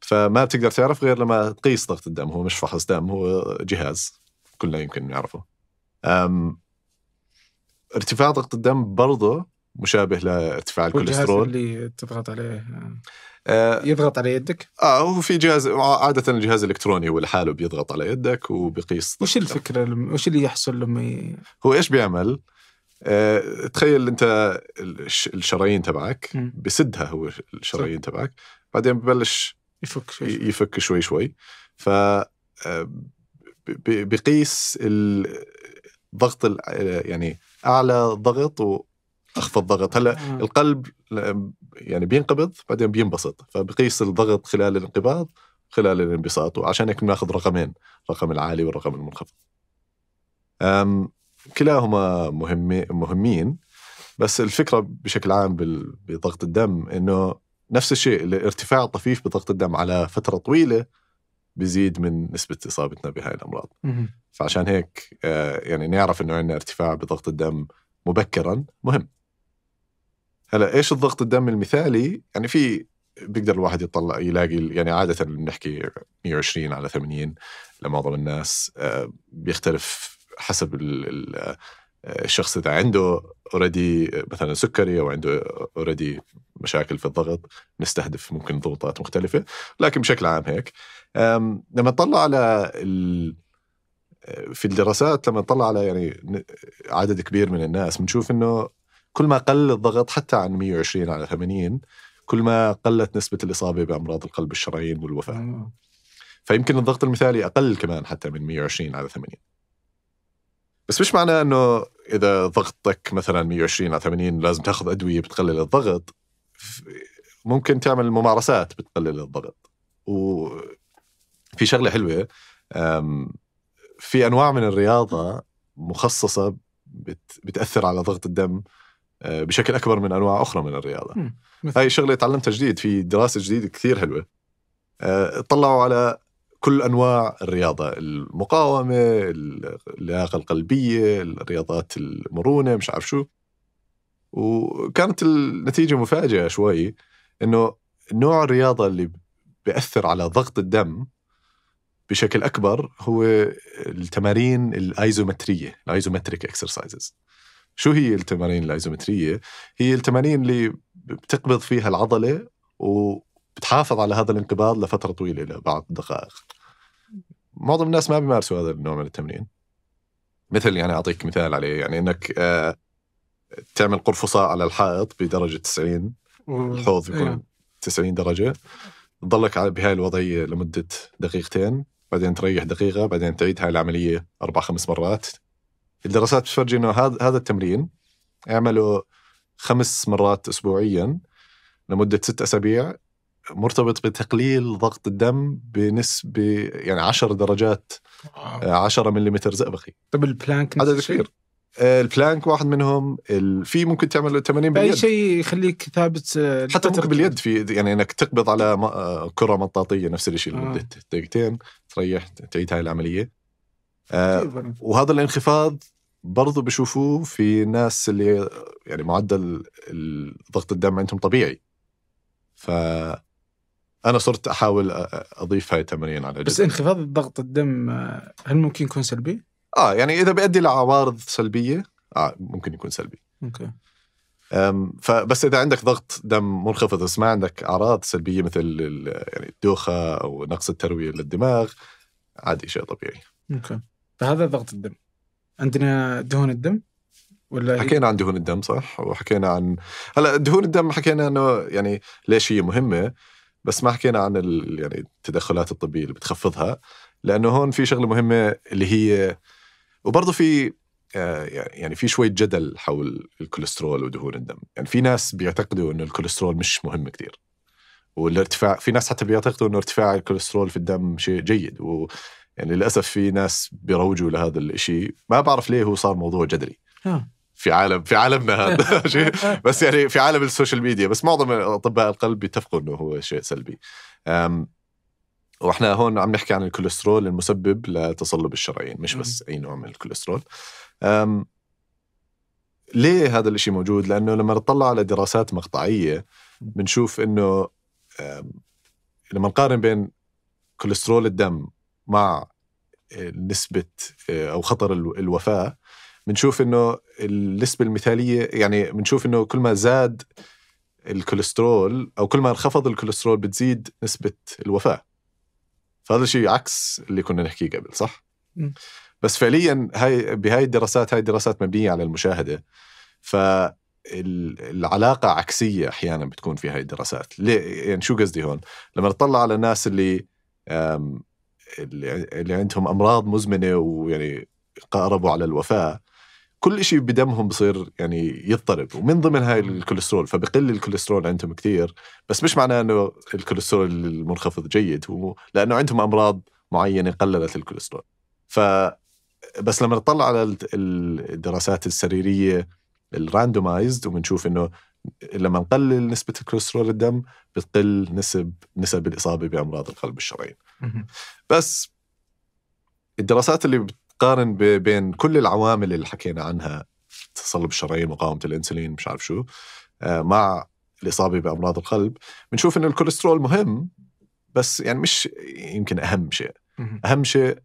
فما بتقدر تعرف غير لما تقيس ضغط الدم هو مش فحص دم هو جهاز كلنا يمكن نعرفه ارتفاع ضغط الدم برضه مشابه لارتفاع الكوليسترول الجهاز اللي تضغط عليه آه،, آه يضغط على يدك؟ اه هو في جهاز عاده الجهاز الالكتروني هو لحاله بيضغط على يدك وبيقيس وش الفكره وش اللي يحصل لما ي... هو ايش بيعمل؟ آه تخيل انت الشرايين تبعك بسدها هو الشرايين تبعك بعدين ببلش يفك شوي شوي. يفك شوي شوي ف آه، بقيس ضغط يعني اعلى ضغط واخفض ضغط هلا آه. القلب يعني بينقبض بعدين بينبسط فبقيس الضغط خلال الانقباض خلال الانبساط وعشان هيك بناخذ رقمين الرقم العالي والرقم المنخفض كلاهما مهم مهمين بس الفكره بشكل عام بضغط الدم انه نفس الشيء الارتفاع الطفيف بضغط الدم على فتره طويله بزيد من نسبة إصابتنا بهاي الأمراض فعشان هيك آه، يعني نعرف أنه عندنا ارتفاع بضغط الدم مبكرا مهم هلا ايش الضغط الدم المثالي؟ يعني في بيقدر الواحد يطلع يلاقي يعني عاده بنحكي 120 على 80 لمعظم الناس آه، بيختلف حسب آه، الشخص اذا عنده اوريدي مثلا سكري او عنده اوريدي مشاكل في الضغط نستهدف ممكن ضغوطات مختلفه لكن بشكل عام هيك لما نطلع على ال... في الدراسات لما نطلع على يعني عدد كبير من الناس بنشوف انه كل ما قل الضغط حتى عن 120 على 80 كل ما قلت نسبة الإصابة بأمراض القلب الشرايين والوفاة آه. فيمكن الضغط المثالي أقل كمان حتى من 120 على 80 بس مش معناه أنه إذا ضغطك مثلا 120 على 80 لازم تاخذ أدوية بتقلل الضغط ممكن تعمل ممارسات بتقلل الضغط و في شغله حلوه في انواع من الرياضه مخصصه بت بتاثر على ضغط الدم آه، بشكل اكبر من انواع اخرى من الرياضه هاي شغله تعلمتها جديد في دراسه جديده كثير حلوه آه، اطلعوا على كل انواع الرياضه المقاومه اللياقه القلبيه الرياضات المرونه مش عارف شو وكانت النتيجه مفاجئه شوي انه نوع الرياضه اللي بياثر على ضغط الدم بشكل اكبر هو التمارين الايزومتريه الايزومتريك اكسرسايزز شو هي التمارين الايزومتريه هي التمارين اللي بتقبض فيها العضله وبتحافظ على هذا الانقباض لفتره طويله لبعض الدقائق معظم الناس ما بيمارسوا هذا النوع من التمرين مثل يعني اعطيك مثال عليه يعني انك آه تعمل قرفصاء على الحائط بدرجه 90 الحوض يكون 90 أيوه. درجه تضلك بهاي الوضعيه لمده دقيقتين بعدين تريح دقيقه بعدين تعيد هاي العمليه اربع خمس مرات الدراسات بتفرجي انه هذا هذا التمرين اعمله خمس مرات اسبوعيا لمده ست اسابيع مرتبط بتقليل ضغط الدم بنسبه يعني 10 درجات 10 آه، ملم زئبقي طب البلانك عدد كبير البلانك واحد منهم في ممكن تعمل تمارين باليد اي شيء يخليك ثابت آه، حتى ممكن باليد في يعني انك تقبض على آه، كره مطاطيه نفس الشيء لمده دقيقتين تريح تعيد هاي العمليه آه وهذا الانخفاض برضو بشوفوه في ناس اللي يعني معدل ضغط الدم عندهم طبيعي ف انا صرت احاول اضيف هاي التمارين على بس انخفاض ضغط الدم آه، هل ممكن يكون سلبي؟ اه يعني اذا بيؤدي لعوارض سلبيه اه ممكن يكون سلبي اوكي فبس اذا عندك ضغط دم منخفض بس ما عندك اعراض سلبيه مثل يعني الدوخه او نقص الترويه للدماغ عادي شيء طبيعي. اوكي فهذا ضغط الدم. عندنا دهون الدم ولا حكينا عن دهون الدم صح وحكينا عن هلا دهون الدم حكينا انه يعني ليش هي مهمه بس ما حكينا عن ال... يعني التدخلات الطبيه اللي بتخفضها لانه هون في شغله مهمه اللي هي وبرضه في آه، يعني في شويه جدل حول الكوليسترول ودهون الدم يعني في ناس بيعتقدوا انه الكوليسترول مش مهم كثير والارتفاع في ناس حتى بيعتقدوا انه ارتفاع الكوليسترول في الدم شيء جيد و يعني للاسف في ناس بيروجوا لهذا الشيء ما بعرف ليه هو صار موضوع جدلي في عالم في عالمنا هذا بس يعني في عالم السوشيال ميديا بس معظم اطباء القلب بيتفقوا انه هو شيء سلبي واحنا هون عم نحكي عن الكوليسترول المسبب لتصلب الشرايين مش بس اي نوع من الكوليسترول ليه هذا الشيء موجود؟ لأنه لما نطلع على دراسات مقطعية بنشوف أنه لما نقارن بين كوليسترول الدم مع آه، نسبة آه، أو خطر الوفاة بنشوف انه النسبه المثاليه يعني بنشوف انه كل ما زاد الكوليسترول او كل ما انخفض الكوليسترول بتزيد نسبه الوفاه فهذا الشيء عكس اللي كنا نحكيه قبل صح م. بس فعليا هاي بهاي الدراسات هاي الدراسات مبنيه على المشاهده ف العلاقة عكسية أحيانا بتكون في هاي الدراسات ليه يعني شو قصدي هون لما نطلع على الناس اللي اللي عندهم أمراض مزمنة ويعني قاربوا على الوفاة كل شيء بدمهم بصير يعني يضطرب ومن ضمن هاي الكوليسترول فبقل الكوليسترول عندهم كثير بس مش معناه انه الكوليسترول المنخفض جيد هو لانه عندهم امراض معينه قللت الكوليسترول ف بس لما نطلع على الدراسات السريريه الراندومايزد وبنشوف انه لما نقلل نسبه الكوليسترول الدم بتقل نسب نسب الاصابه بامراض القلب الشرايين بس الدراسات اللي بتقارن بين كل العوامل اللي حكينا عنها تصلب الشرايين مقاومه الانسولين مش عارف شو آه، مع الاصابه بامراض القلب بنشوف انه الكوليسترول مهم بس يعني مش يمكن اهم شيء اهم شيء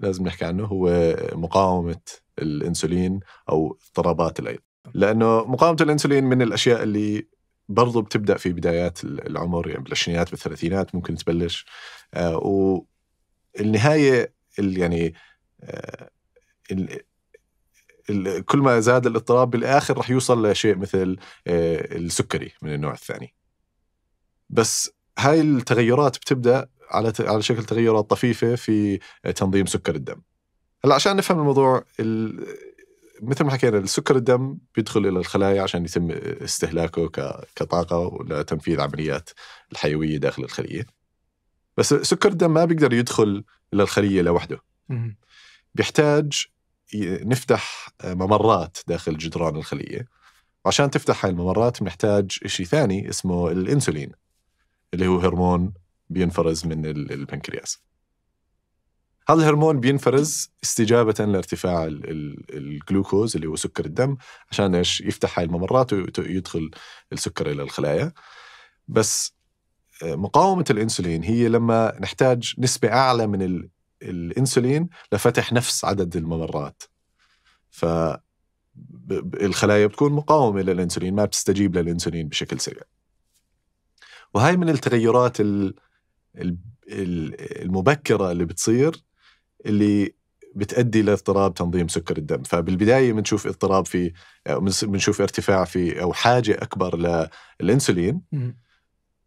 لازم نحكي عنه هو مقاومه الانسولين او اضطرابات الايض لانه مقاومه الانسولين من الاشياء اللي برضو بتبدا في بدايات العمر يعني بالعشرينات بالثلاثينات ممكن تبلش آه والنهايه يعني آه كل ما زاد الاضطراب بالاخر رح يوصل لشيء مثل آه السكري من النوع الثاني بس هاي التغيرات بتبدا على على شكل تغيرات طفيفه في تنظيم سكر الدم. هلا عشان نفهم الموضوع مثل ما حكينا السكر الدم بيدخل الى الخلايا عشان يتم استهلاكه كطاقه ولتنفيذ عمليات الحيويه داخل الخليه. بس سكر الدم ما بيقدر يدخل الى الخليه لوحده. بيحتاج نفتح ممرات داخل جدران الخليه وعشان تفتح هاي الممرات بنحتاج شيء ثاني اسمه الانسولين اللي هو هرمون بينفرز من البنكرياس هذا الهرمون بينفرز استجابة لارتفاع الجلوكوز اللي هو سكر الدم عشان ايش يفتح هاي الممرات ويدخل السكر إلى الخلايا بس آه، مقاومة الأنسولين هي لما نحتاج نسبة أعلى من الأنسولين لفتح نفس عدد الممرات ف الخلايا بتكون مقاومة للأنسولين ما بتستجيب للأنسولين بشكل سريع وهاي من التغيرات ال المبكره اللي بتصير اللي بتؤدي لاضطراب تنظيم سكر الدم فبالبدايه بنشوف اضطراب في بنشوف ارتفاع في او حاجه اكبر للانسولين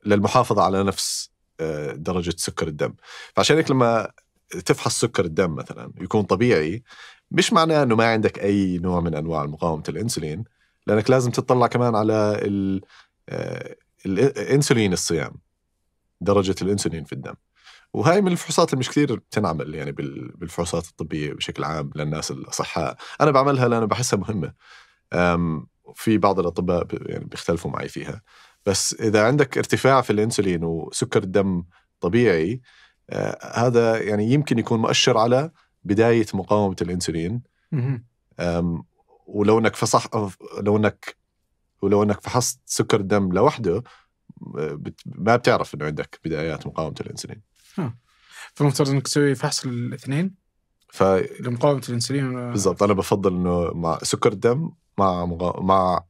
للمحافظه على نفس آه، درجه سكر الدم فعشان هيك لما تفحص سكر الدم مثلا يكون طبيعي مش معناه انه ما عندك اي نوع من انواع مقاومه الانسولين لانك لازم تطلع كمان على الانسولين آه، الصيام درجه الانسولين في الدم وهاي من الفحوصات اللي مش كثير بتنعمل يعني بالفحوصات الطبيه بشكل عام للناس الاصحاء انا بعملها لانه بحسها مهمه في بعض الاطباء يعني بيختلفوا معي فيها بس اذا عندك ارتفاع في الانسولين وسكر الدم طبيعي آه، هذا يعني يمكن يكون مؤشر على بدايه مقاومه الانسولين ولو انك فصح لو انك ولو انك فحصت سكر الدم لوحده ما بتعرف انه عندك بدايات مقاومه الانسولين. فالمفترض انك تسوي فحص الاثنين ف لمقاومه الانسولين بالضبط انا بفضل انه مع سكر الدم مع مغ... مع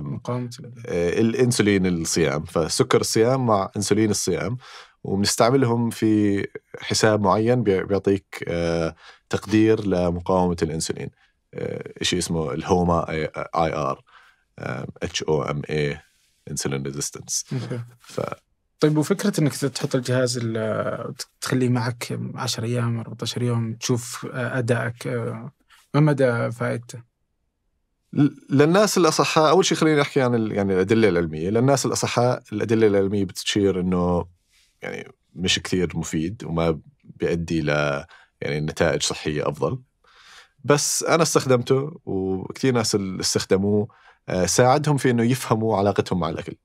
مقاومه آه، الانسولين الصيام فسكر الصيام مع انسولين الصيام وبنستعملهم في حساب معين بيعطيك آه، تقدير لمقاومه الانسولين آه، شيء اسمه الهوما اي ار اتش او ام اي انسولين ريزيستنس ف طيب وفكرة انك تحط الجهاز تخليه معك 10 ايام 14 يوم تشوف آه، ادائك آه، ما مدى فائدته؟ للناس الاصحاء اول شيء خليني احكي عن يعني الادله العلميه، للناس الاصحاء الادله العلميه بتشير انه يعني مش كثير مفيد وما بيؤدي ل يعني نتائج صحيه افضل. بس انا استخدمته وكثير ناس استخدموه آه، ساعدهم في انه يفهموا علاقتهم مع الاكل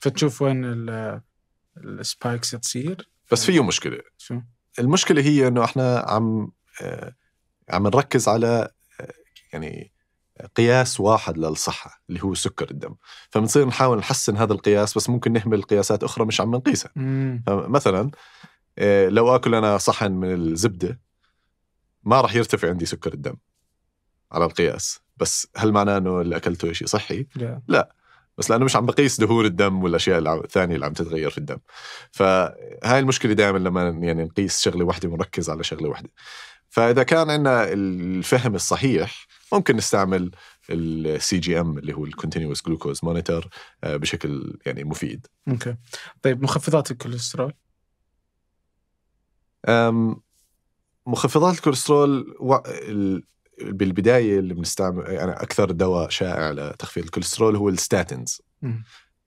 فتشوف وين السبايكس تصير بس فيه مشكله شو؟ المشكله هي انه احنا عم آه، عم نركز على آه، يعني قياس واحد للصحة اللي هو سكر الدم فبنصير نحاول نحسن هذا القياس بس ممكن نهمل قياسات أخرى مش عم نقيسها مثلا لو أكل أنا صحن من الزبدة ما راح يرتفع عندي سكر الدم على القياس بس هل معناه انه اللي اكلته شيء صحي؟ لا. لا بس لانه مش عم بقيس دهون الدم والاشياء الثانيه اللي عم تتغير في الدم فهاي المشكله دائما لما يعني نقيس شغله واحده ونركز على شغله واحده فاذا كان عندنا الفهم الصحيح ممكن نستعمل السي جي ام اللي هو الكونتينوس جلوكوز مونيتور بشكل يعني مفيد. اوكي. طيب مخفضات الكوليسترول؟ مخفضات الكوليسترول بالبدايه اللي بنستعمل يعني اكثر دواء شائع لتخفيض الكوليسترول هو الستاتنز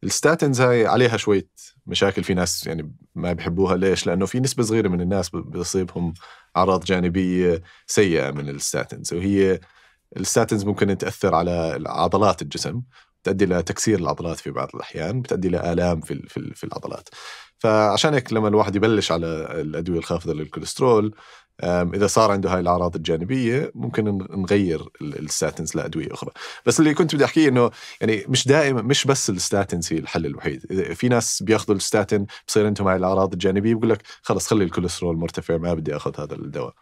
الستاتنز هاي عليها شويه مشاكل في ناس يعني ما بحبوها ليش لانه في نسبه صغيره من الناس بيصيبهم اعراض جانبيه سيئه من الستاتنز وهي الستاتنز ممكن تاثر على عضلات الجسم بتؤدي لتكسير العضلات في بعض الاحيان بتؤدي لالام في في العضلات فعشان هيك لما الواحد يبلش على الادويه الخافضه للكوليسترول اذا صار عنده هاي الاعراض الجانبيه ممكن نغير الستاتنز لادويه اخرى بس اللي كنت بدي احكيه انه يعني مش دائما مش بس الستاتنز هي الحل الوحيد في ناس بياخذوا الستاتن بصير عندهم هاي الاعراض الجانبيه بقول لك خلص خلي الكوليسترول مرتفع ما بدي اخذ هذا الدواء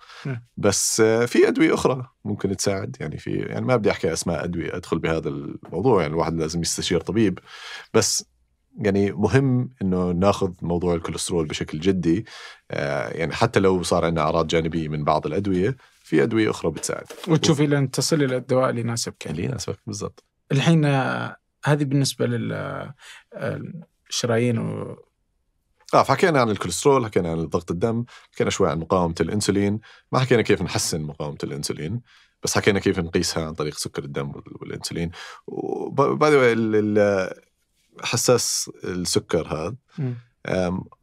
بس في ادويه اخرى ممكن تساعد يعني في يعني ما بدي احكي اسماء ادويه ادخل بهذا الموضوع يعني الواحد لازم يستشير طبيب بس يعني مهم انه ناخذ موضوع الكوليسترول بشكل جدي آه، يعني حتى لو صار عندنا اعراض جانبيه من بعض الادويه في ادويه اخرى بتساعد وتشوف الى ان تصل الى الدواء اللي يناسبك اللي يناسبك بالضبط الحين آه، هذه بالنسبه للشرايين آه، و اه فحكينا عن الكوليسترول، حكينا عن ضغط الدم، حكينا شوي عن مقاومه الانسولين، ما حكينا كيف نحسن مقاومه الانسولين، بس حكينا كيف نقيسها عن طريق سكر الدم والانسولين وباي حساس السكر هذا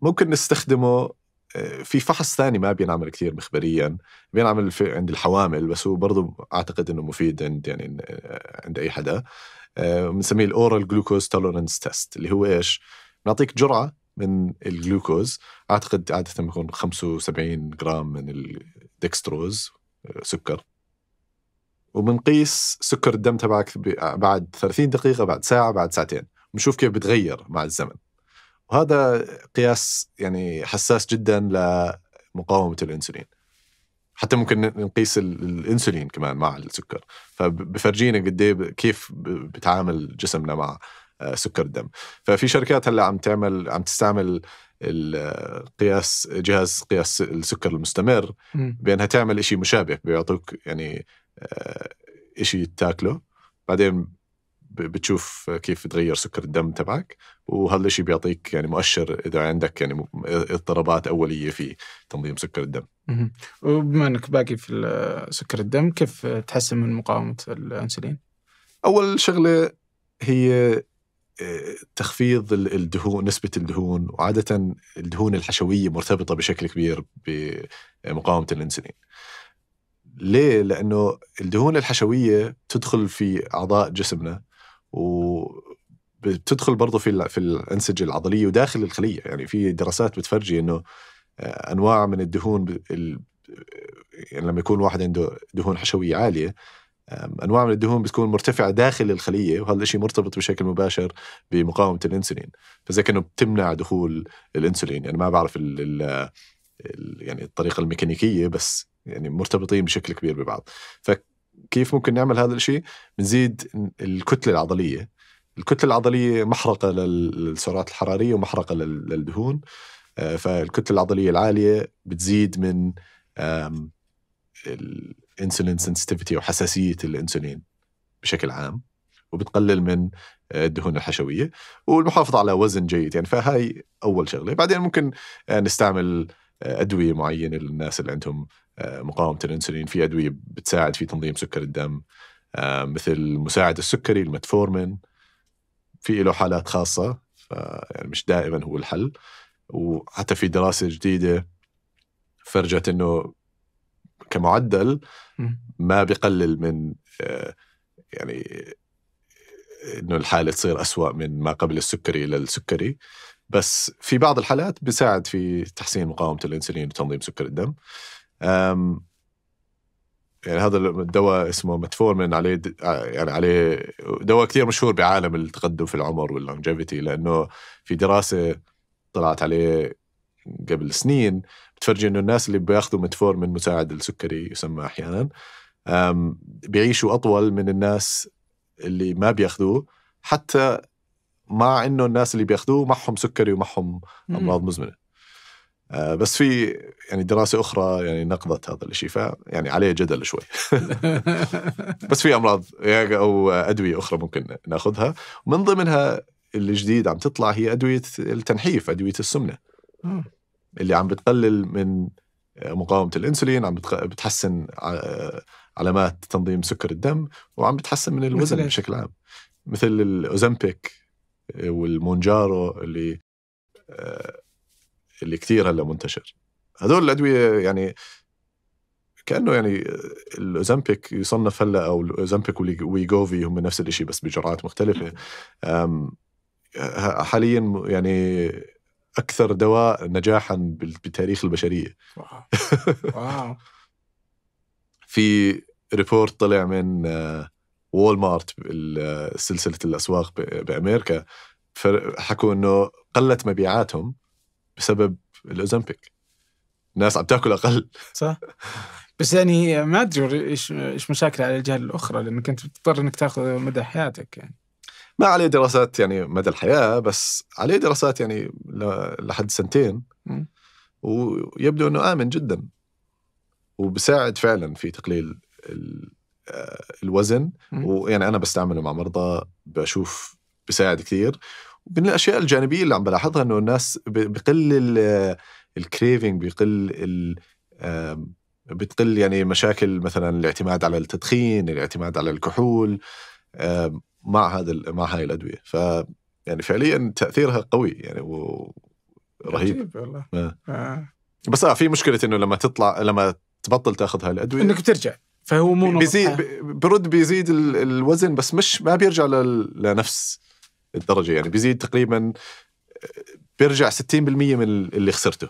ممكن نستخدمه آه، في فحص ثاني ما بينعمل كثير مخبريا بينعمل في عند الحوامل بس هو برضه اعتقد انه مفيد عند يعني آه، عند اي حدا آه، بنسميه الاورال جلوكوز تولرنس تيست اللي هو ايش؟ بنعطيك جرعه من الجلوكوز اعتقد عاده بيكون 75 جرام من الدكستروز سكر وبنقيس سكر الدم تبعك بعد 30 دقيقه بعد ساعه بعد ساعتين بنشوف كيف بتغير مع الزمن وهذا قياس يعني حساس جدا لمقاومه الانسولين حتى ممكن نقيس الانسولين كمان مع السكر فبفرجينا قد إيه كيف بتعامل جسمنا مع آه، سكر الدم ففي شركات هلا عم تعمل عم تستعمل القياس جهاز قياس السكر المستمر بانها تعمل شيء مشابه بيعطوك يعني آه، شيء تاكله بعدين بتشوف كيف تغير سكر الدم تبعك وهذا الشيء بيعطيك يعني مؤشر اذا عندك يعني اضطرابات اوليه في تنظيم سكر الدم. وبما انك باقي في سكر الدم كيف تحسن من مقاومه الانسولين؟ اول شغله هي آه، تخفيض الدهون نسبة الدهون وعادة الدهون الحشوية مرتبطة بشكل كبير بمقاومة الأنسولين ليه؟ لأنه الدهون الحشوية تدخل في أعضاء جسمنا وبتدخل برضه في في الانسجه العضليه وداخل الخليه يعني في دراسات بتفرجي انه انواع من الدهون يعني لما يكون واحد عنده دهون حشويه عاليه انواع من الدهون بتكون مرتفعه داخل الخليه وهذا الشيء مرتبط بشكل مباشر بمقاومه الانسولين فزي كانه بتمنع دخول الانسولين يعني ما بعرف ال ال يعني الطريقه الميكانيكيه بس يعني مرتبطين بشكل كبير ببعض فك كيف ممكن نعمل هذا الشيء بنزيد الكتله العضليه الكتله العضليه محرقه للسعرات الحراريه ومحرقه للدهون آه، فالكتله العضليه العاليه بتزيد من الانسولين سنسيتيفيتي او حساسيه الانسولين بشكل عام وبتقلل من آه، الدهون الحشويه والمحافظه على وزن جيد يعني فهاي اول شغله بعدين ممكن آه، نستعمل ادويه معينه للناس اللي عندهم آه، مقاومه الانسولين في ادويه بتساعد في تنظيم سكر الدم آه، مثل مساعد السكري المتفورمين في له حالات خاصه يعني مش دائما هو الحل وحتى في دراسه جديده فرجت انه كمعدل ما بقلل من آه، يعني انه الحاله تصير أسوأ من ما قبل السكري الى السكري بس في بعض الحالات بيساعد في تحسين مقاومه الانسولين وتنظيم سكر الدم يعني هذا الدواء اسمه متفورمين عليه آه، يعني عليه دواء كثير مشهور بعالم التقدم في العمر واللونجيفيتي لانه في دراسه طلعت عليه قبل سنين بتفرجي انه الناس اللي بياخذوا متفورمين مساعد السكري يسمى احيانا بيعيشوا اطول من الناس اللي ما بياخذوه حتى مع انه الناس اللي بياخذوه معهم سكري ومعهم امراض مزمنه آه، بس في يعني دراسه اخرى يعني نقضت هذا الشيء فيعني عليه جدل شوي بس في امراض يعني او ادويه اخرى ممكن ناخذها من ضمنها الجديد عم تطلع هي ادويه التنحيف ادويه السمنه اللي عم بتقلل من مقاومه الانسولين عم بتحسن علامات تنظيم سكر الدم وعم بتحسن من الوزن بشكل عام مثل الاوزمبيك والمونجارو اللي آه، اللي كثير هلا منتشر هذول الادويه يعني كانه يعني الاوزمبيك يصنف هلا او الاوزمبيك ويجوفي هم نفس الشيء بس بجرعات مختلفه حاليا يعني اكثر دواء نجاحا بتاريخ البشريه واو, واو. في ريبورت طلع من وول آه، مارت آه، سلسله الاسواق بامريكا حكوا انه قلت مبيعاتهم بسبب الاوزمبيك الناس عم تاكل اقل صح بس يعني ما ادري ايش ايش مشاكل على الجهه الاخرى لانك انت بتضطر انك تاخذ مدى حياتك يعني ما عليه دراسات يعني مدى الحياه بس عليه دراسات يعني لحد سنتين ويبدو انه امن جدا وبساعد فعلا في تقليل آه، الوزن ويعني انا بستعمله مع مرضى بشوف بساعد كثير من الاشياء الجانبيه اللي عم بلاحظها انه الناس بقل الكريفنج بقل ال بتقل يعني مشاكل مثلا الاعتماد على التدخين، الاعتماد على الكحول مع هذا مع هاي الادويه، ف يعني فعليا تاثيرها قوي يعني و... رهيب والله آه. آه. بس اه في مشكله انه لما تطلع لما تبطل تاخذ هاي الادويه انك بترجع فهو مو بيزيد برد بيزيد الوزن بس مش ما بيرجع لنفس الدرجه يعني بيزيد تقريبا بيرجع 60% من اللي خسرته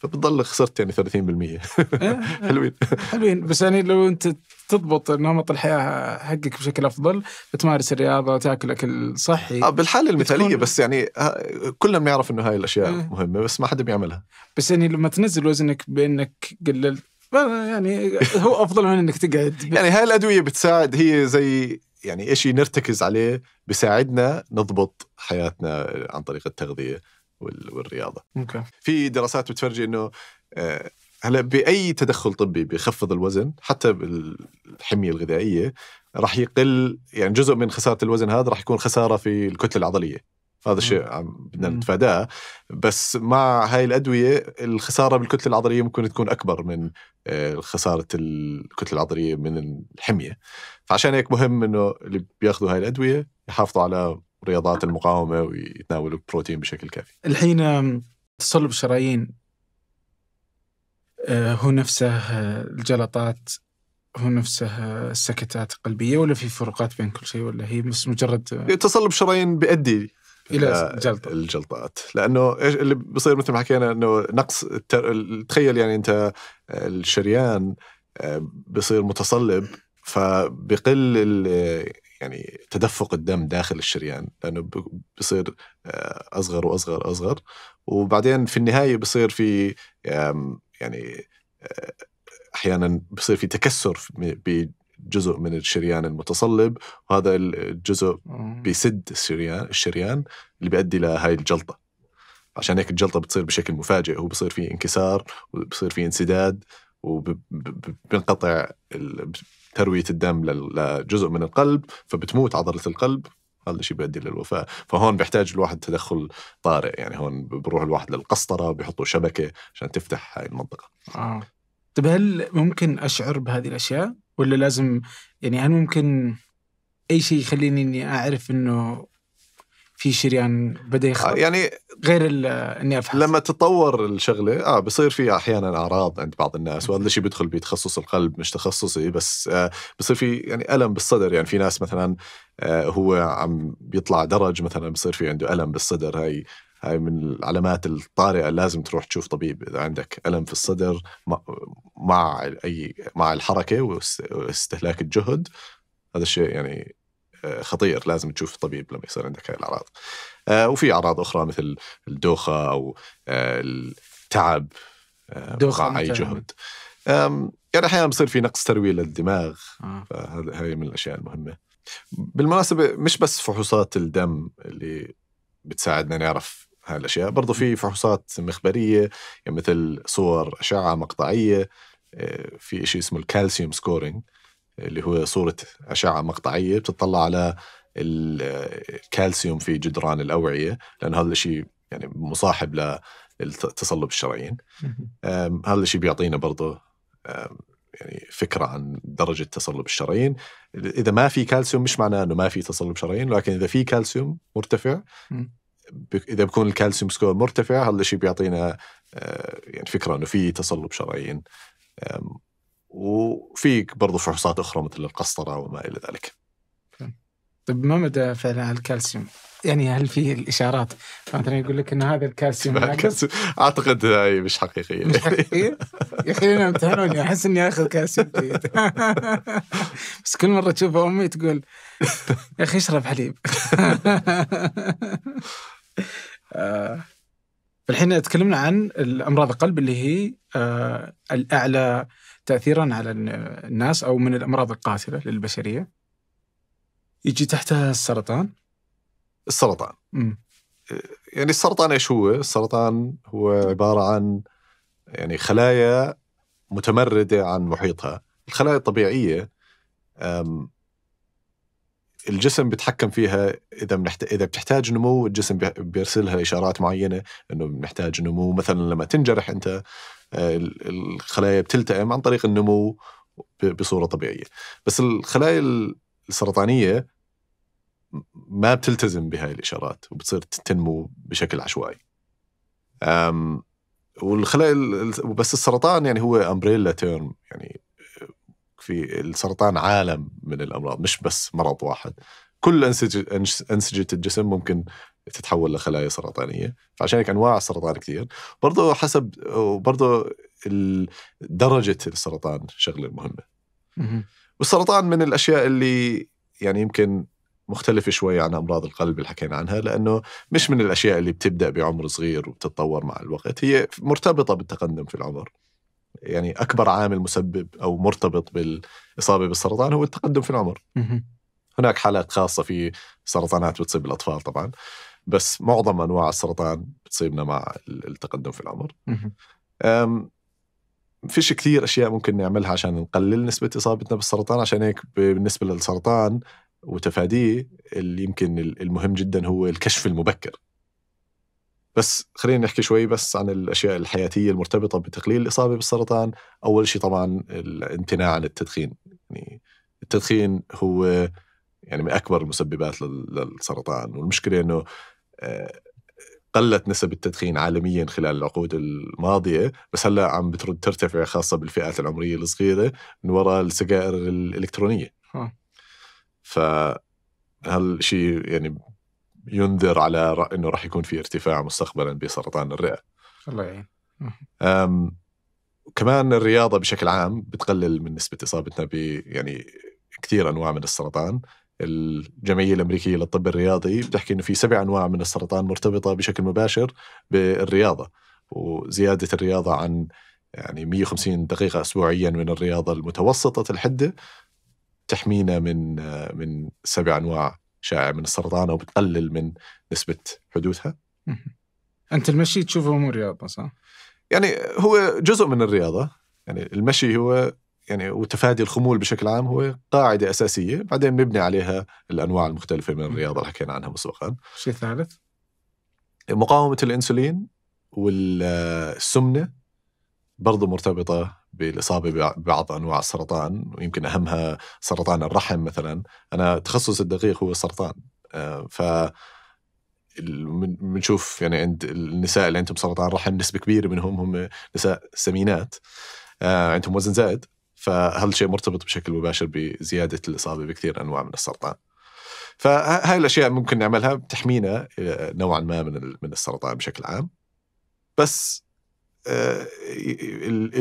فبتضل خسرت يعني 30% إيه، إيه. حلوين حلوين بس يعني لو انت تضبط نمط الحياه حقك بشكل افضل بتمارس الرياضه تاكل اكل صحي آه بالحاله المثاليه بتكون... بس يعني آه، كلنا بنعرف انه هاي الاشياء آه. مهمه بس ما حدا بيعملها بس يعني لما تنزل وزنك بانك قللت يعني هو افضل من انك تقعد يعني هاي الادويه بتساعد هي زي يعني شيء نرتكز عليه بساعدنا نضبط حياتنا عن طريق التغذيه والرياضه. اوكي. في دراسات بتفرجي انه آه، هلا باي تدخل طبي بخفض الوزن حتى بالحميه الغذائيه راح يقل يعني جزء من خساره الوزن هذا راح يكون خساره في الكتله العضليه. هذا الشيء بدنا نتفاداه بس مع هاي الادويه الخساره بالكتله العضليه ممكن تكون اكبر من آه، خساره الكتله العضليه من الحميه فعشان هيك مهم انه اللي بياخذوا هاي الادويه يحافظوا على رياضات المقاومه ويتناولوا البروتين بشكل كافي الحين تصلب الشرايين آه، هو نفسه آه، الجلطات هو نفسه السكتات القلبية ولا في فروقات بين كل شيء ولا هي بس مجرد تصلب شرايين بيؤدي الى الجلطه آه، الجلطات لانه ايش اللي بصير مثل ما حكينا انه نقص التر... تخيل يعني انت آه، الشريان آه، بصير متصلب فبقل يعني تدفق الدم داخل الشريان لانه بصير اصغر واصغر اصغر وبعدين في النهايه بصير في يعني احيانا بصير في تكسر جزء من الشريان المتصلب وهذا الجزء بيسد الشريان الشريان اللي بيؤدي لهاي الجلطه عشان هيك الجلطه بتصير بشكل مفاجئ هو بصير في انكسار وبصير في انسداد وبينقطع ترويه الدم لجزء من القلب فبتموت عضله القلب هذا الشيء بيؤدي للوفاه فهون بيحتاج الواحد تدخل طارئ يعني هون بروح الواحد للقسطره بيحطوا شبكه عشان تفتح هاي المنطقه آه. طيب هل ممكن اشعر بهذه الاشياء ولا لازم يعني هل ممكن اي شيء يخليني اني اعرف انه في شريان بدا يخرب آه، يعني غير اني افحص لما تطور الشغله اه بصير في احيانا اعراض عند بعض الناس وهذا الشيء بيدخل بتخصص القلب مش تخصصي بس آه بصير في يعني الم بالصدر يعني في ناس مثلا آه هو عم بيطلع درج مثلا بصير في عنده الم بالصدر هاي هاي من العلامات الطارئه لازم تروح تشوف طبيب اذا عندك الم في الصدر مع اي مع الحركه واستهلاك الجهد هذا الشيء يعني آه، خطير لازم تشوف طبيب لما يصير عندك هاي الاعراض آه، وفي اعراض اخرى مثل الدوخه او آه، التعب دوخة مع اي جهد يعني احيانا بصير في نقص ترويه للدماغ فهذه من الاشياء المهمه بالمناسبه مش بس فحوصات الدم اللي بتساعدنا نعرف هالاشياء برضو في فحوصات مخبريه يعني مثل صور اشعه مقطعيه آه، في شيء اسمه الكالسيوم سكورينج اللي هو صوره اشعه مقطعيه بتطلع على آه، الكالسيوم في جدران الاوعيه لان هذا الشيء يعني مصاحب لتصلب الشرايين هذا الشيء بيعطينا برضه يعني فكره عن درجه تصلب الشرايين اذا ما في كالسيوم مش معناه انه ما في تصلب شرايين لكن اذا في كالسيوم مرتفع اذا بيكون الكالسيوم سكور مرتفع هذا الشيء بيعطينا آه، يعني فكره انه في تصلب شرايين وفي برضه فحوصات اخرى مثل القسطره وما الى ذلك. طيب ما مدى فعلا الكالسيوم؟ يعني هل في الاشارات مثلا يقول لك ان هذا الكالسيوم اعتقد هاي مش حقيقيه مش حقيقيه؟ يا اخي انا امتحنوني احس اني اخذ كالسيوم جيد بس كل مره تشوف امي تقول يا اخي اشرب حليب آه، فالحين تكلمنا عن الامراض القلب اللي هي آه، الاعلى تاثيرا على الناس او من الامراض القاتله للبشريه يجي تحتها السرطان السرطان م. آه، يعني السرطان ايش هو؟ السرطان هو عباره عن يعني خلايا متمرده عن محيطها، الخلايا الطبيعيه الجسم بيتحكم فيها اذا بنحت... اذا بتحتاج نمو الجسم بيرسلها اشارات معينه انه بنحتاج نمو مثلا لما تنجرح انت آه، الخلايا بتلتئم عن طريق النمو بصوره طبيعيه بس الخلايا السرطانيه ما بتلتزم بهاي الاشارات وبتصير تنمو بشكل عشوائي والخلايا بس السرطان يعني هو امبريلا تيرم يعني في السرطان عالم من الامراض مش بس مرض واحد كل انسجه انسجه الجسم ممكن تتحول لخلايا سرطانيه فعشان هيك انواع السرطان كثير برضه حسب وبرضه درجه السرطان شغله مهمه والسرطان من الاشياء اللي يعني يمكن مختلفة شوي عن أمراض القلب اللي حكينا عنها لأنه مش من الأشياء اللي بتبدأ بعمر صغير وبتتطور مع الوقت هي مرتبطة بالتقدم في العمر يعني اكبر عامل مسبب او مرتبط بالاصابه بالسرطان هو التقدم في العمر. هناك حالات خاصه في سرطانات بتصيب الاطفال طبعا بس معظم انواع السرطان بتصيبنا مع التقدم في العمر. فيش كثير اشياء ممكن نعملها عشان نقلل نسبه اصابتنا بالسرطان عشان هيك بالنسبه للسرطان وتفاديه اللي يمكن المهم جدا هو الكشف المبكر بس خلينا نحكي شوي بس عن الاشياء الحياتيه المرتبطه بتقليل الاصابه بالسرطان اول شيء طبعا الامتناع عن التدخين يعني التدخين هو يعني من اكبر المسببات للسرطان والمشكله انه آه، قلت نسب التدخين عالميا خلال العقود الماضيه بس هلا عم بترد ترتفع خاصه بالفئات العمريه الصغيره من وراء السجائر الالكترونيه آه. ف هالشيء يعني ينذر على رأ... انه راح يكون في ارتفاع مستقبلا بسرطان الرئه الله يعين كمان الرياضه بشكل عام بتقلل من نسبه اصابتنا ب يعني كثير انواع من السرطان الجمعيه الامريكيه للطب الرياضي بتحكي انه في سبع انواع من السرطان مرتبطه بشكل مباشر بالرياضه وزياده الرياضه عن يعني 150 دقيقه اسبوعيا من الرياضه المتوسطه الحده تحمينا من من سبع انواع شائع من السرطان او بتقلل من نسبه حدوثها. انت المشي تشوفه مو رياضه صح؟ يعني هو جزء من الرياضه يعني المشي هو يعني وتفادي الخمول بشكل عام هو قاعده اساسيه بعدين نبني عليها الانواع المختلفه من الرياضه اللي حكينا عنها مسبقا. شيء ثالث؟ مقاومه الانسولين والسمنه برضه مرتبطه بالاصابه ببعض انواع السرطان ويمكن اهمها سرطان الرحم مثلا انا تخصص الدقيق هو السرطان آه، ف بنشوف يعني عند النساء اللي عندهم سرطان الرحم نسبه كبيره منهم هم نساء سمينات آه، عندهم وزن زائد فهذا الشيء مرتبط بشكل مباشر بزياده الاصابه بكثير انواع من السرطان. فهاي الاشياء ممكن نعملها بتحمينا آه، نوعا ما من من السرطان بشكل عام. بس آه،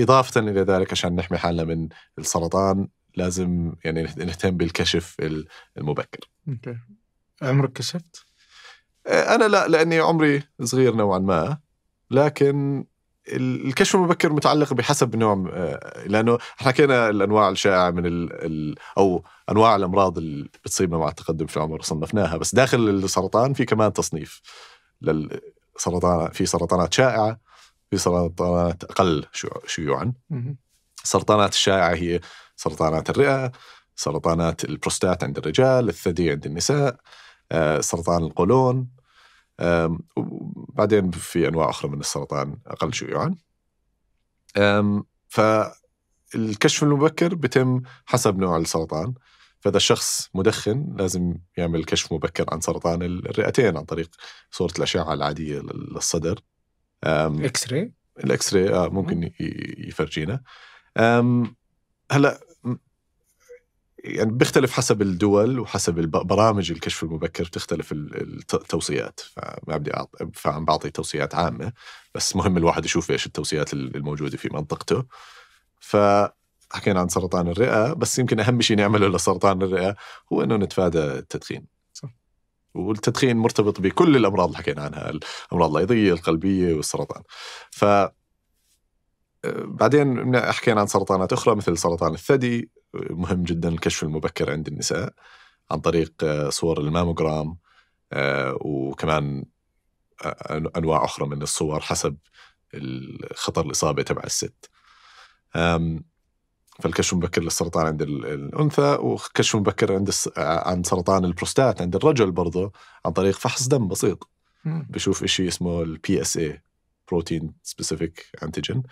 إضافة إلى ذلك عشان نحمي حالنا من السرطان لازم يعني نهتم بالكشف المبكر okay. عمرك كشفت؟ آه، أنا لا لأني عمري صغير نوعا ما لكن الكشف المبكر متعلق بحسب نوع آه، لانه حكينا الانواع الشائعه من الـ الـ او انواع الامراض اللي بتصيبنا مع التقدم في العمر صنفناها بس داخل السرطان في كمان تصنيف للسرطان في سرطانات شائعه في سرطانات اقل شيوعا السرطانات الشائعه هي سرطانات الرئه سرطانات البروستات عند الرجال الثدي عند النساء آه، سرطان القولون وبعدين في انواع اخرى من السرطان اقل شيوعا فالكشف المبكر بيتم حسب نوع السرطان فاذا الشخص مدخن لازم يعمل كشف مبكر عن سرطان الرئتين عن طريق صوره الاشعه العاديه للصدر اكس راي الاكس راي اه ممكن يفرجينا هلا يعني بيختلف حسب الدول وحسب برامج الكشف المبكر بتختلف التوصيات فما بدي فعم بعطي توصيات عامه بس مهم الواحد يشوف ايش التوصيات الموجوده في منطقته ف حكينا عن سرطان الرئه بس يمكن اهم شيء نعمله لسرطان الرئه هو انه نتفادى التدخين والتدخين مرتبط بكل الامراض اللي حكينا عنها الامراض الايضيه القلبيه والسرطان ف آه، بعدين حكينا عن سرطانات اخرى مثل سرطان الثدي مهم جدا الكشف المبكر عند النساء عن طريق آه، صور الماموغرام آه، وكمان انواع اخرى من الصور حسب خطر الاصابه تبع الست فالكشف المبكر للسرطان عند الانثى وكشف مبكر عند عن سرطان البروستات عند الرجل برضه عن طريق فحص دم بسيط بشوف شيء اسمه البي اس اي بروتين سبيسيفيك انتيجين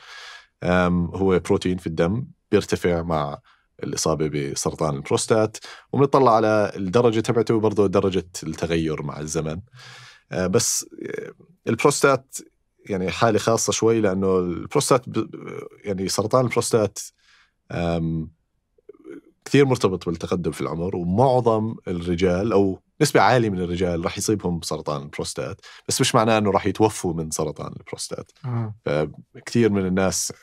هو بروتين في الدم بيرتفع مع الإصابة بسرطان البروستات وبنطلع على الدرجة تبعته وبرضه درجة التغير مع الزمن آه، بس آه، البروستات يعني حالة خاصة شوي لأنه البروستات يعني سرطان البروستات كثير مرتبط بالتقدم في العمر ومعظم الرجال او نسبة عالية من الرجال راح يصيبهم سرطان البروستات بس مش معناه انه راح يتوفوا من سرطان البروستات آه. كثير من الناس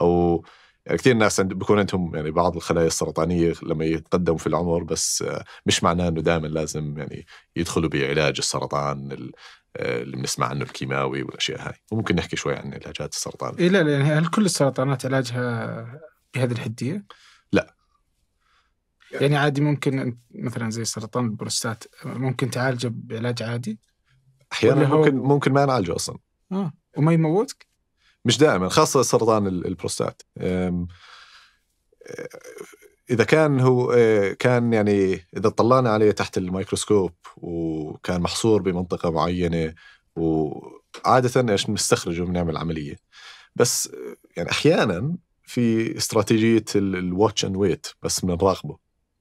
او يعني كثير ناس بيكون عندهم يعني بعض الخلايا السرطانية لما يتقدموا في العمر بس آه، مش معناه انه دائما لازم يعني يدخلوا بعلاج السرطان آه، اللي بنسمع عنه الكيماوي والاشياء هاي وممكن نحكي شوي عن علاجات السرطان إيه لا لا يعني هل كل السرطانات علاجها بهذه الحديه؟ لا يعني عادي ممكن مثلا زي سرطان البروستات ممكن تعالجه بعلاج عادي؟ احيانا ممكن ممكن ما نعالجه اصلا اه وما يموتك؟ مش دائما خاصه سرطان البروستات اذا كان هو أه، كان يعني اذا طلعنا عليه تحت الميكروسكوب وكان محصور بمنطقه معينه وعاده ايش بنستخرجه بنعمل عمليه بس أه، يعني احيانا في استراتيجيه الواتش اند ويت بس بنراقبه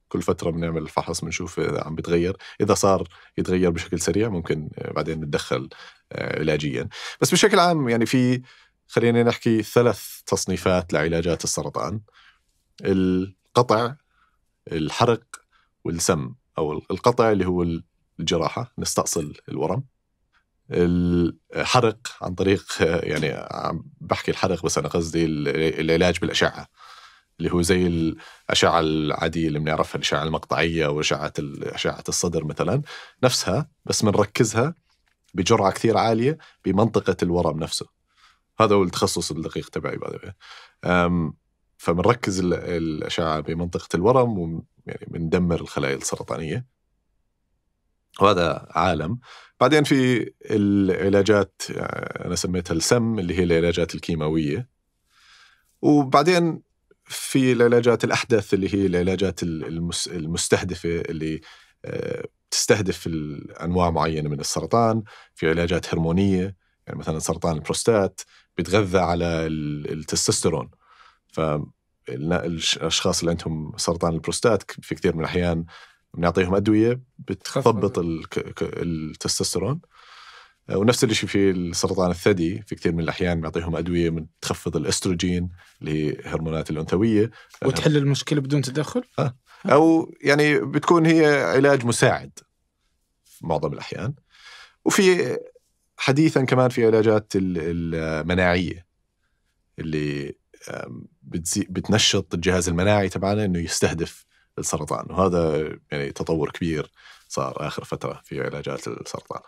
كل فتره بنعمل الفحص بنشوف اذا عم بيتغير اذا صار يتغير بشكل سريع ممكن بعدين نتدخل آه، علاجيا بس بشكل عام يعني في خلينا نحكي ثلاث تصنيفات لعلاجات السرطان القطع الحرق والسم او القطع اللي هو الجراحه نستأصل الورم الحرق عن طريق يعني عم بحكي الحرق بس انا قصدي العلاج بالاشعه اللي هو زي الاشعه العاديه اللي بنعرفها الاشعه المقطعيه واشعه اشعه الصدر مثلا نفسها بس بنركزها بجرعه كثير عاليه بمنطقه الورم نفسه هذا هو التخصص الدقيق تبعي فبنركز الاشعه بمنطقه الورم ويعني بندمر الخلايا السرطانيه وهذا عالم بعدين في العلاجات آه، انا سميتها السم اللي هي العلاجات الكيماويه وبعدين في العلاجات الاحدث اللي هي العلاجات المستهدفه اللي آه، تستهدف انواع معينه من السرطان في علاجات هرمونيه يعني مثلا سرطان البروستات بيتغذى على التستوستيرون ف الاشخاص اللي عندهم سرطان البروستات في كثير من الاحيان بنعطيهم ادويه بتثبط يعني. التستوستيرون آه، ونفس الشيء في السرطان الثدي في كثير من الاحيان بنعطيهم ادويه من تخفض الاستروجين اللي هي هرمونات الانثويه آه، وتحل المشكله بدون تدخل؟ أه. او يعني بتكون هي علاج مساعد في معظم الاحيان وفي حديثا كمان في علاجات المناعيه اللي بتنشط الجهاز المناعي تبعنا انه يستهدف السرطان وهذا يعني تطور كبير صار اخر فتره في علاجات السرطان.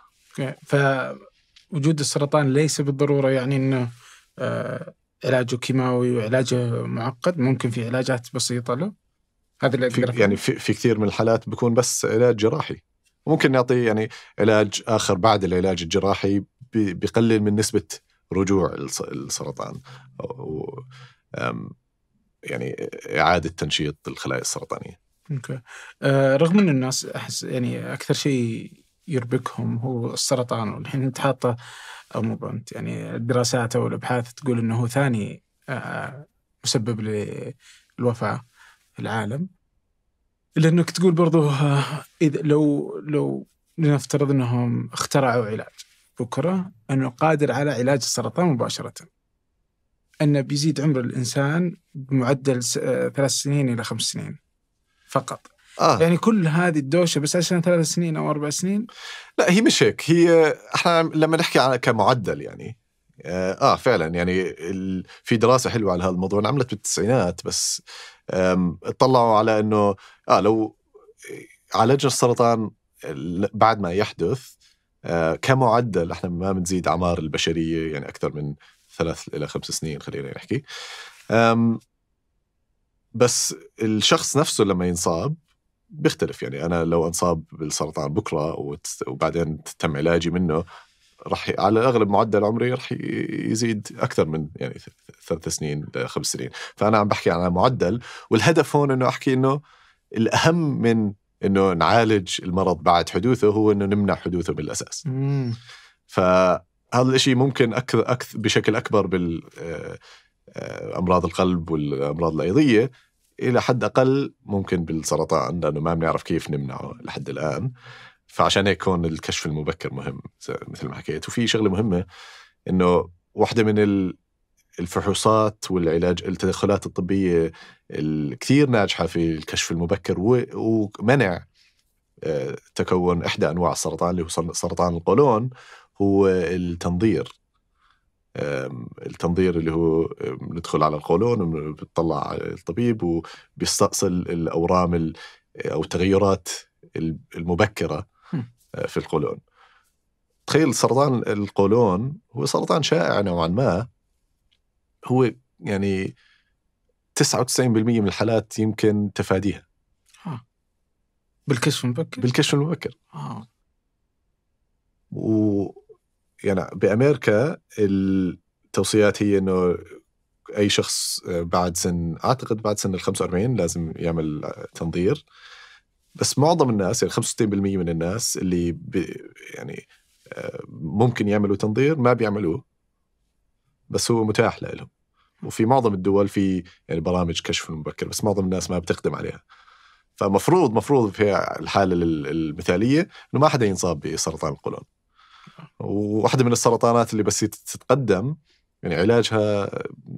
فوجود السرطان ليس بالضروره يعني انه آه، علاجه كيماوي وعلاجه معقد ممكن في علاجات بسيطه له هذا اللي في يعني في, في كثير من الحالات بيكون بس علاج جراحي ممكن نعطي يعني علاج اخر بعد العلاج الجراحي بيقلل من نسبه رجوع السرطان يعني اعاده تنشيط الخلايا السرطانيه. اوكي. آه، رغم ان الناس احس يعني اكثر شيء يربكهم هو السرطان والحين انت حاطه او مو بنت يعني الدراسات او الابحاث تقول انه هو ثاني آه، مسبب للوفاه في العالم. لانك تقول برضو آه، اذا لو لو لنفترض انهم اخترعوا علاج بكره انه قادر على علاج السرطان مباشره. أنه بيزيد عمر الإنسان بمعدل آه، ثلاث سنين إلى خمس سنين فقط آه. يعني كل هذه الدوشة بس عشان ثلاث سنين أو أربع سنين لا هي مش هيك هي احنا لما نحكي عن كمعدل يعني آه, آه، فعلا يعني ال... في دراسه حلوه على هذا الموضوع انعملت بالتسعينات بس اطلعوا على انه اه لو آه، عالجنا السرطان بعد ما يحدث كمعدل احنا ما بنزيد اعمار البشريه يعني اكثر من ثلاث الى خمس سنين خلينا نحكي بس الشخص نفسه لما ينصاب بيختلف يعني انا لو انصاب بالسرطان بكره وبعدين تم علاجي منه رح على الاغلب معدل عمري رح يزيد اكثر من يعني ثلاث سنين لخمس سنين فانا عم بحكي عن معدل والهدف هون انه احكي انه الاهم من انه نعالج المرض بعد حدوثه هو انه نمنع حدوثه بالاساس مم. ف هذا الشيء ممكن أكثر, أكثر بشكل أكبر بال آه، آه، أمراض القلب والأمراض الأيضية إلى حد أقل ممكن بالسرطان لأنه ما بنعرف كيف نمنعه لحد الآن فعشان هيك هون الكشف المبكر مهم مثل ما حكيت وفي شغلة مهمة إنه واحدة من الفحوصات والعلاج التدخلات الطبية الكثير ناجحة في الكشف المبكر ومنع آه، تكون إحدى أنواع السرطان اللي هو سرطان القولون هو التنظير التنظير اللي هو ندخل على القولون بتطلع الطبيب وبيستأصل الأورام أو التغيرات المبكرة آه، في القولون تخيل سرطان القولون هو سرطان شائع نوعا ما هو يعني 99% من الحالات يمكن تفاديها آه. بالكشف المبكر بالكشف المبكر آه. و يعني بامريكا التوصيات هي انه اي شخص آه، بعد سن اعتقد بعد سن ال 45 لازم يعمل آه، تنظير بس معظم الناس يعني 65% من الناس اللي يعني آه، ممكن يعملوا تنظير ما بيعملوه بس هو متاح لهم وفي معظم الدول في يعني برامج كشف مبكر بس معظم الناس ما بتقدم عليها فمفروض مفروض في الحاله المثاليه انه ما حدا ينصاب بسرطان القولون وواحده من السرطانات اللي بس تتقدم يعني علاجها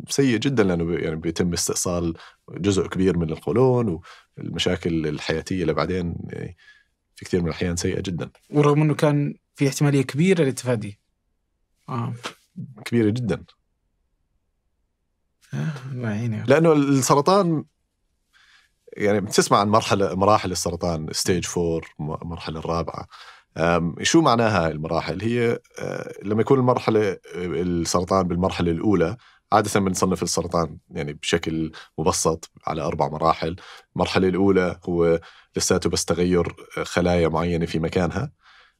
سيء جدا لانه يعني بيتم استئصال جزء كبير من القولون والمشاكل الحياتيه اللي بعدين يعني في كثير من الاحيان سيئه جدا. ورغم انه كان في احتماليه كبيره للتفادي. آه. كبيره جدا. آه لانه السرطان يعني بتسمع عن مرحله مراحل السرطان ستيج 4 المرحله الرابعه شو معناها هاي المراحل؟ هي أه، لما يكون المرحلة أه، السرطان بالمرحلة الأولى عادة بنصنف السرطان يعني بشكل مبسط على أربع مراحل المرحلة الأولى هو لساته بس تغير أه، خلايا معينة في مكانها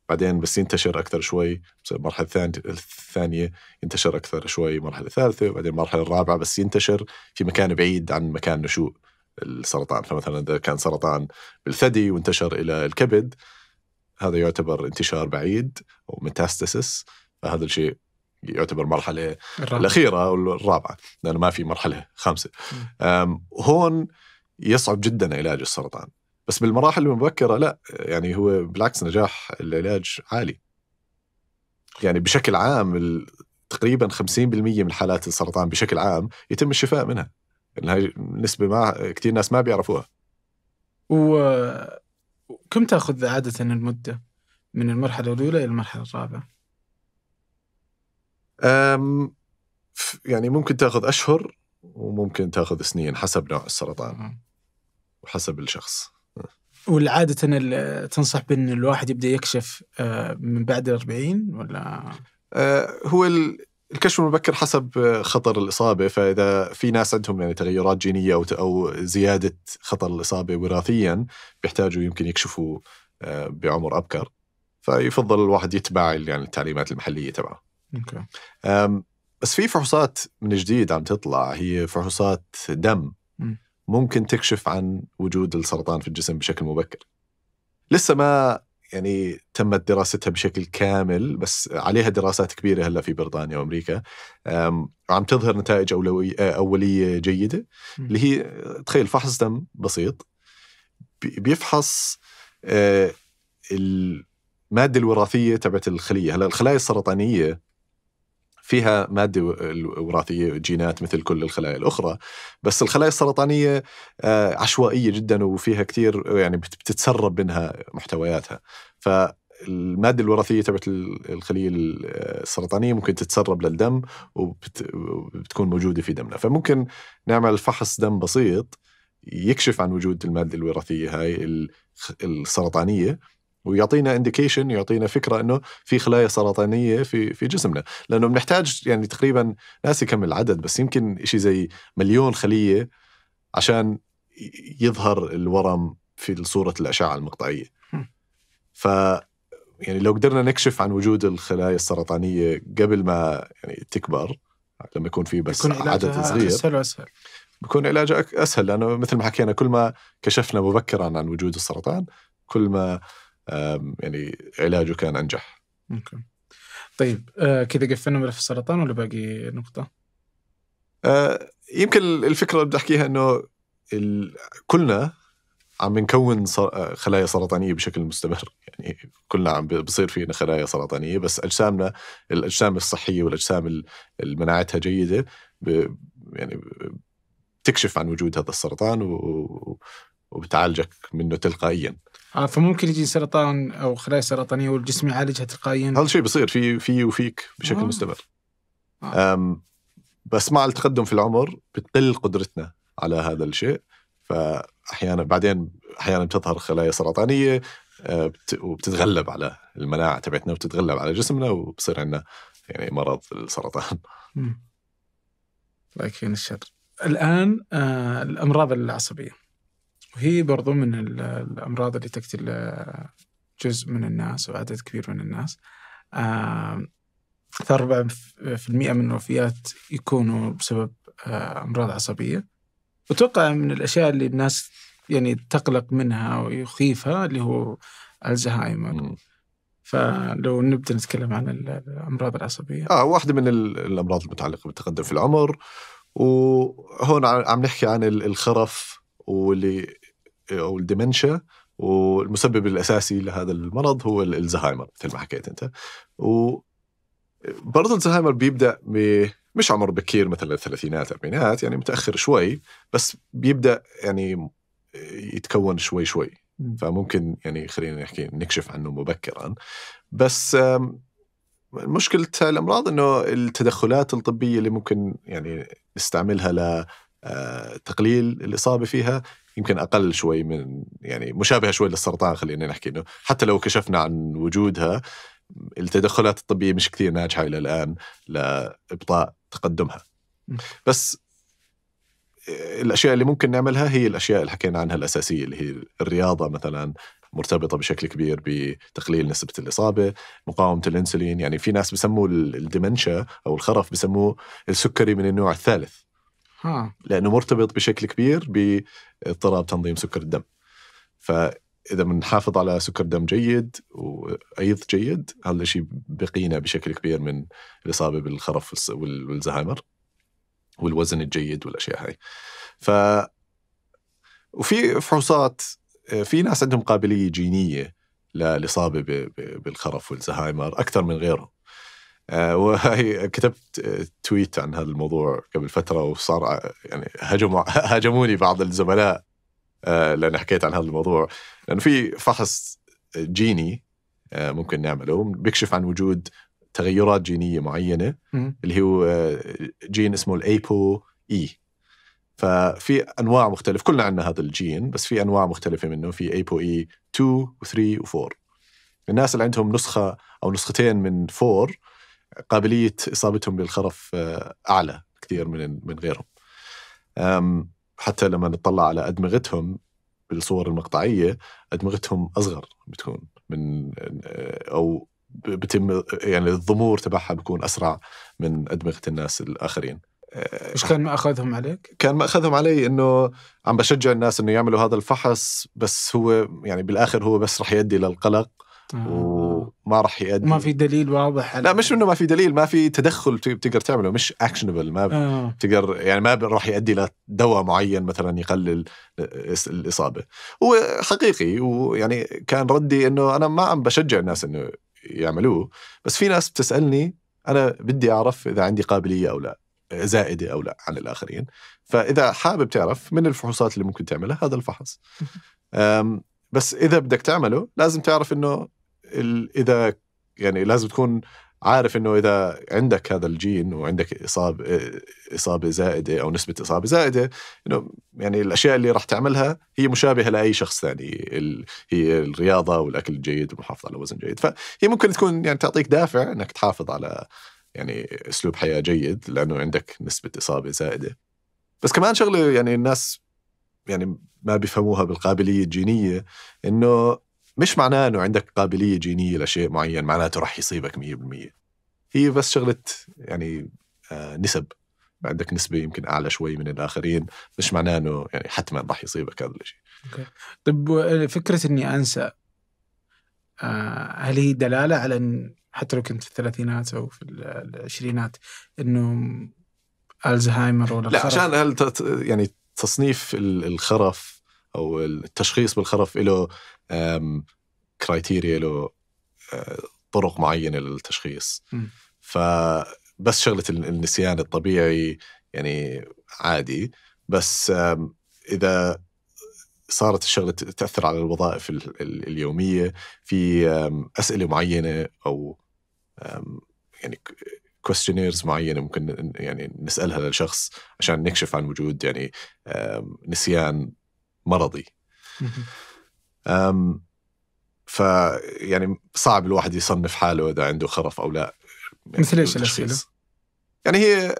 بعدين بس ينتشر أكثر شوي المرحلة الثانية ينتشر أكثر شوي المرحلة الثالثة وبعدين المرحلة الرابعة بس ينتشر في مكان بعيد عن مكان نشوء السرطان فمثلا إذا كان سرطان بالثدي وانتشر إلى الكبد هذا يعتبر انتشار بعيد او ميتاستاسيس فهذا الشيء يعتبر مرحلة الرابعة. الأخيرة أو الرابعة لأنه ما في مرحلة خامسة هون يصعب جدا علاج السرطان بس بالمراحل المبكرة لا يعني هو بالعكس نجاح العلاج عالي يعني بشكل عام تقريبا 50% من حالات السرطان بشكل عام يتم الشفاء منها لأنها نسبة ما كثير ناس ما بيعرفوها و كم تاخذ عاده المده من المرحله الاولى الى المرحله الرابعه؟ أم يعني ممكن تاخذ اشهر وممكن تاخذ سنين حسب نوع السرطان وحسب الشخص والعادة تنصح بأن الواحد يبدأ يكشف آه، من بعد الأربعين ولا؟ آه، هو الكشف المبكر حسب خطر الإصابة فإذا في ناس عندهم يعني تغيرات جينية أو أو زيادة خطر الإصابة وراثيا بيحتاجوا يمكن يكشفوا آه، بعمر أبكر فيفضل الواحد يتبع يعني التعليمات المحلية تبعه. اوكي. بس في فحوصات من جديد عم تطلع هي فحوصات دم ممكن تكشف عن وجود السرطان في الجسم بشكل مبكر. لسه ما يعني تمت دراستها بشكل كامل بس عليها دراسات كبيره هلا في بريطانيا وامريكا عم تظهر نتائج اولويه آه، اوليه جيده اللي هي تخيل فحص دم بسيط بيفحص آه، الماده الوراثيه تبعت الخليه هلا الخلايا السرطانيه فيها ماده وراثيه جينات مثل كل الخلايا الاخرى بس الخلايا السرطانيه آه، عشوائيه جدا وفيها كثير يعني بتتسرب منها محتوياتها ف المادة الوراثية تبعت الخلية آه، السرطانية ممكن تتسرب للدم وبتكون موجودة في دمنا فممكن نعمل فحص دم بسيط يكشف عن وجود المادة الوراثية هاي السرطانية ويعطينا انديكيشن يعطينا فكره انه في خلايا سرطانيه في في جسمنا لانه بنحتاج يعني تقريبا ناسي كم العدد بس يمكن شيء زي مليون خليه عشان يظهر الورم في صوره الاشعه المقطعيه ف يعني لو قدرنا نكشف عن وجود الخلايا السرطانيه قبل ما يعني تكبر لما يكون في بس يكون عدد صغير اسهل واسهل بكون علاجه اسهل لانه مثل ما حكينا كل ما كشفنا مبكرا عن وجود السرطان كل ما يعني علاجه كان انجح. اوكي. طيب آه كذا قفلنا ملف السرطان ولا باقي نقطة؟ آه يمكن الفكرة اللي بدي احكيها انه كلنا عم نكون آه، خلايا سرطانيه بشكل مستمر يعني كلنا عم بصير فينا خلايا سرطانيه بس اجسامنا الاجسام الصحيه والاجسام اللي مناعتها جيده يعني بتكشف عن وجود هذا السرطان و... وبتعالجك منه تلقائيا آه فممكن يجي سرطان او خلايا سرطانيه والجسم يعالجها تلقائيا هذا الشيء بيصير في في وفيك بشكل آه. مستمر آه. بس مع التقدم في العمر بتقل قدرتنا على هذا الشيء فاحيانا بعدين احيانا بتظهر خلايا سرطانيه آه، وبتتغلب على المناعه تبعتنا وبتتغلب على جسمنا وبصير عندنا يعني مرض السرطان الله يكفينا الشر الان آه الامراض العصبيه وهي برضو من الأمراض اللي تقتل جزء من الناس وعدد كبير من الناس أربعة في المئة من الوفيات يكونوا بسبب آه، أمراض عصبية وتوقع من الأشياء اللي الناس يعني تقلق منها ويخيفها اللي هو الزهايمر فلو نبدا نتكلم عن الامراض العصبيه اه واحده من الامراض المتعلقه بالتقدم في العمر وهون عم نحكي عن الخرف واللي او الدمنشا والمسبب الاساسي لهذا المرض هو الزهايمر مثل ما حكيت انت و برضه الزهايمر بيبدا ب مش عمر بكير مثلا الثلاثينات الاربعينات يعني متاخر شوي بس بيبدا يعني يتكون شوي شوي فممكن يعني خلينا نحكي نكشف عنه مبكرا بس مشكلة الأمراض أنه التدخلات الطبية اللي ممكن يعني نستعملها لتقليل آه، الإصابة فيها يمكن اقل شوي من يعني مشابهه شوي للسرطان خلينا نحكي انه حتى لو كشفنا عن وجودها التدخلات الطبيه مش كثير ناجحه الى الان لابطاء تقدمها بس آه، الاشياء اللي ممكن نعملها هي الاشياء اللي حكينا عنها الاساسيه اللي هي الرياضه مثلا مرتبطه بشكل كبير بتقليل نسبه الاصابه، مقاومه الانسولين، يعني في ناس بسموه الدمنشا او الخرف بسموه السكري من النوع الثالث. لانه مرتبط بشكل كبير باضطراب تنظيم سكر الدم فاذا بنحافظ على سكر دم جيد وايض جيد هذا الشيء بقينا بشكل كبير من الاصابه بالخرف والزهايمر والوزن الجيد والاشياء هاي ف وفي فحوصات في ناس عندهم قابليه جينيه للاصابه بالخرف والزهايمر اكثر من غيرهم كتبت آه, تويت عن هذا الموضوع قبل فتره وصار آه, يعني هجموا هاجموني بعض الزملاء آه, لان حكيت عن هذا الموضوع لانه في فحص جيني ممكن نعمله بيكشف عن وجود تغيرات جينيه معينه اللي هو جين اسمه الايبو اي e. ففي انواع مختلفه كلنا عندنا هذا الجين بس في انواع مختلفه منه في ايبو اي 2 و3 و4 الناس اللي عندهم نسخه او نسختين من 4 قابليه اصابتهم بالخرف آه، اعلى كثير من من غيرهم. حتى لما نطلع على ادمغتهم بالصور المقطعيه ادمغتهم اصغر بتكون من آه، او بتم يعني الضمور تبعها بيكون اسرع من ادمغه الناس الاخرين آه، ايش كان ما اخذهم عليك؟ كان ما اخذهم علي انه عم بشجع الناس انه يعملوا هذا الفحص بس هو يعني بالاخر هو بس رح يؤدي للقلق آه. و ما راح يؤدي ما في دليل واضح لا مش انه ما في دليل ما في تدخل بتقدر تعمله مش اكشنبل ما آه. بتقدر يعني ما راح يؤدي لدواء معين مثلا يقلل الاصابه هو حقيقي ويعني كان ردي انه انا ما عم بشجع الناس انه يعملوه بس في ناس بتسالني انا بدي اعرف اذا عندي قابليه او لا زائده او لا عن الاخرين فاذا حابب تعرف من الفحوصات اللي ممكن تعملها هذا الفحص بس اذا بدك تعمله لازم تعرف انه اذا يعني لازم تكون عارف انه اذا عندك هذا الجين وعندك اصابه اصابه زائده او نسبه اصابه زائده انه يعني الاشياء اللي راح تعملها هي مشابهه لاي شخص ثاني هي الرياضه والاكل الجيد والمحافظه على وزن جيد فهي ممكن تكون يعني تعطيك دافع انك تحافظ على يعني اسلوب حياه جيد لانه عندك نسبه اصابه زائده بس كمان شغله يعني الناس يعني ما بيفهموها بالقابليه الجينيه انه مش معناه انه عندك قابليه جينيه لشيء معين معناته رح يصيبك 100% هي بس شغله يعني آه، نسب عندك نسبه يمكن اعلى شوي من الاخرين مش معناه انه يعني حتما رح يصيبك هذا الشيء أوكي. طيب آه، فكره اني انسى آه، هل هي دلاله على ان حتى لو كنت في الثلاثينات او في العشرينات انه الزهايمر ولا لا عشان هل يعني تصنيف الخرف او التشخيص بالخرف له كرايتيريا له أه، طرق معينه للتشخيص فبس شغله النسيان الطبيعي يعني عادي بس اذا صارت الشغله تاثر على الوظائف اليوميه في اسئله معينه او يعني كويستشنيرز معينه ممكن يعني نسالها للشخص عشان نكشف عن وجود يعني نسيان مرضي ف يعني صعب الواحد يصنف حاله اذا عنده خرف او لا يعني مثل ايش الاسئله؟ يعني هي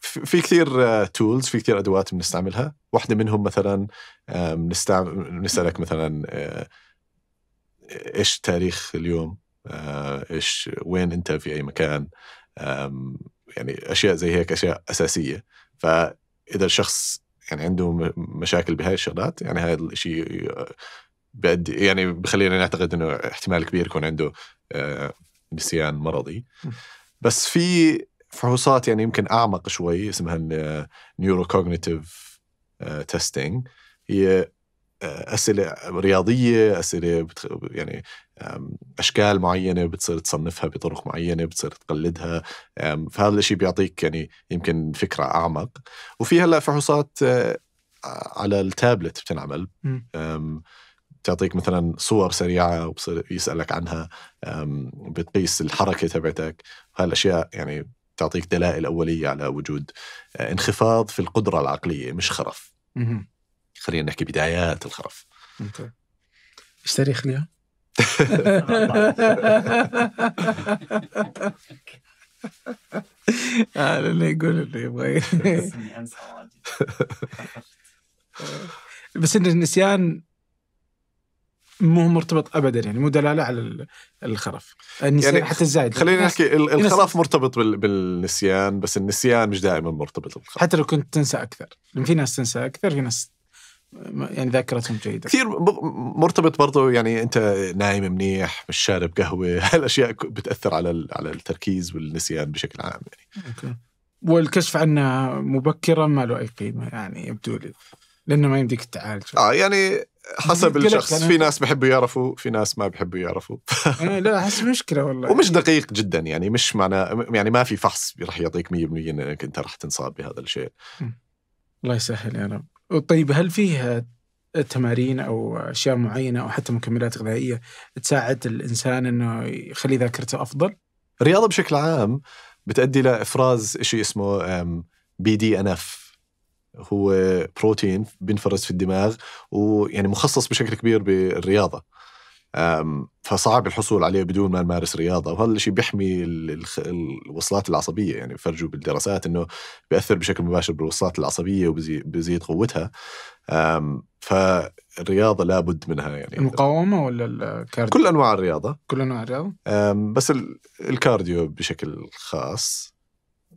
في كثير تولز آه، في كثير ادوات بنستعملها واحده منهم مثلا بنسالك مثلا آه، ايش تاريخ اليوم آه، ايش وين انت في اي مكان يعني اشياء زي هيك اشياء اساسيه فاذا الشخص كان عنده مشاكل بهاي الشغلات يعني هذا الشيء آه، بيؤدي يعني بخلينا نعتقد انه احتمال كبير يكون عنده آه، نسيان مرضي بس في فحوصات يعني يمكن اعمق شوي اسمها النيورو كوجنيتيف تيستينج هي آه، اسئله رياضيه اسئله بتخ... يعني اشكال معينه بتصير تصنفها بطرق معينه بتصير تقلدها فهذا الشيء بيعطيك يعني يمكن فكره اعمق وفي هلا فحوصات آه، على التابلت بتنعمل بتعطيك مثلا صور سريعه وبصير يسالك عنها بتقيس الحركه تبعتك هالاشياء يعني بتعطيك دلائل اوليه على وجود آه، انخفاض في القدره العقليه مش خرف خلينا نحكي بدايات الخرف ممتاز ايش تاريخ اليوم؟ هذا اللي يقول اللي يبغى بس ان النسيان مو مرتبط ابدا يعني مو دلاله على الخرف النسيان يعني حتى الزايد خلينا نحكي الخرف مرتبط بالنسيان بس النسيان مش دائما مرتبط بالخرف حتى لو كنت تنسى اكثر في ناس تنسى اكثر في ناس يعني ذاكرتهم جيده كثير مرتبط برضه يعني انت نايم منيح مش شارب قهوه هالاشياء بتاثر على على التركيز والنسيان بشكل عام يعني اوكي والكشف عنها مبكرا ما له اي قيمه يعني يبدو لي لانه ما يمديك تعالج اه يعني حسب الشخص في ناس بحبوا يعرفوا في ناس ما بحبوا يعرفوا إيه، لا احس مشكله والله ومش دقيق جدا يعني مش معناه يعني ما في فحص راح يعطيك 100% انك انت راح تنصاب بهذا الشيء الله يسهل يا رب طيب هل فيه تمارين او اشياء معينه او حتى مكملات غذائيه تساعد الانسان انه يخلي ذاكرته افضل؟ الرياضه بشكل عام بتؤدي لافراز شيء اسمه بي دي ان اف هو بروتين بينفرز في الدماغ ويعني مخصص بشكل كبير بالرياضه. فصعب الحصول عليه بدون ما نمارس رياضه وهذا الشيء بيحمي الوصلات العصبيه يعني فرجوا بالدراسات انه بياثر بشكل مباشر بالوصلات العصبيه وبزيد قوتها فالرياضه لابد منها يعني المقاومه ولا الكارديو؟ كل انواع الرياضه كل انواع الرياضه بس الكارديو بشكل خاص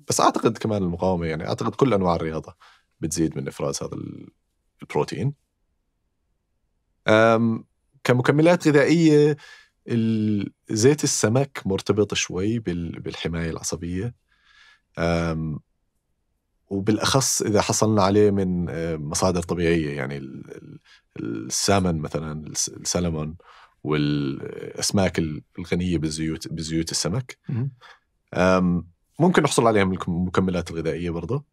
بس اعتقد كمان المقاومه يعني اعتقد كل انواع الرياضه بتزيد من افراز هذا البروتين كمكملات غذائيه زيت السمك مرتبط شوي بالحمايه العصبيه وبالاخص اذا حصلنا عليه من آه، مصادر طبيعيه يعني السامن مثلا السلمون والاسماك الغنيه بالزيوت بزيوت السمك ممكن نحصل عليهم من المكملات الغذائيه برضه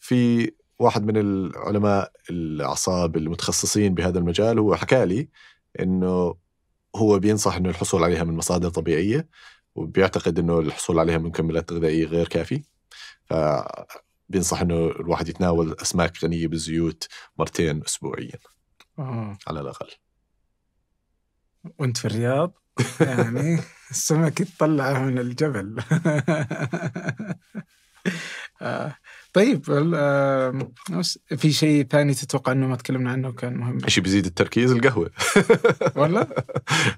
في واحد من العلماء الاعصاب المتخصصين بهذا المجال هو حكالي انه هو بينصح انه الحصول عليها من مصادر طبيعيه وبيعتقد انه الحصول عليها من مكملات غذائيه غير كافي ف بينصح انه الواحد يتناول اسماك غنيه بالزيوت مرتين اسبوعيا أوه. على الاقل وانت في الرياض يعني السمك يطلعها من الجبل آه. طيب في شيء ثاني تتوقع انه ما تكلمنا عنه وكان مهم؟ شيء بيزيد التركيز القهوه والله؟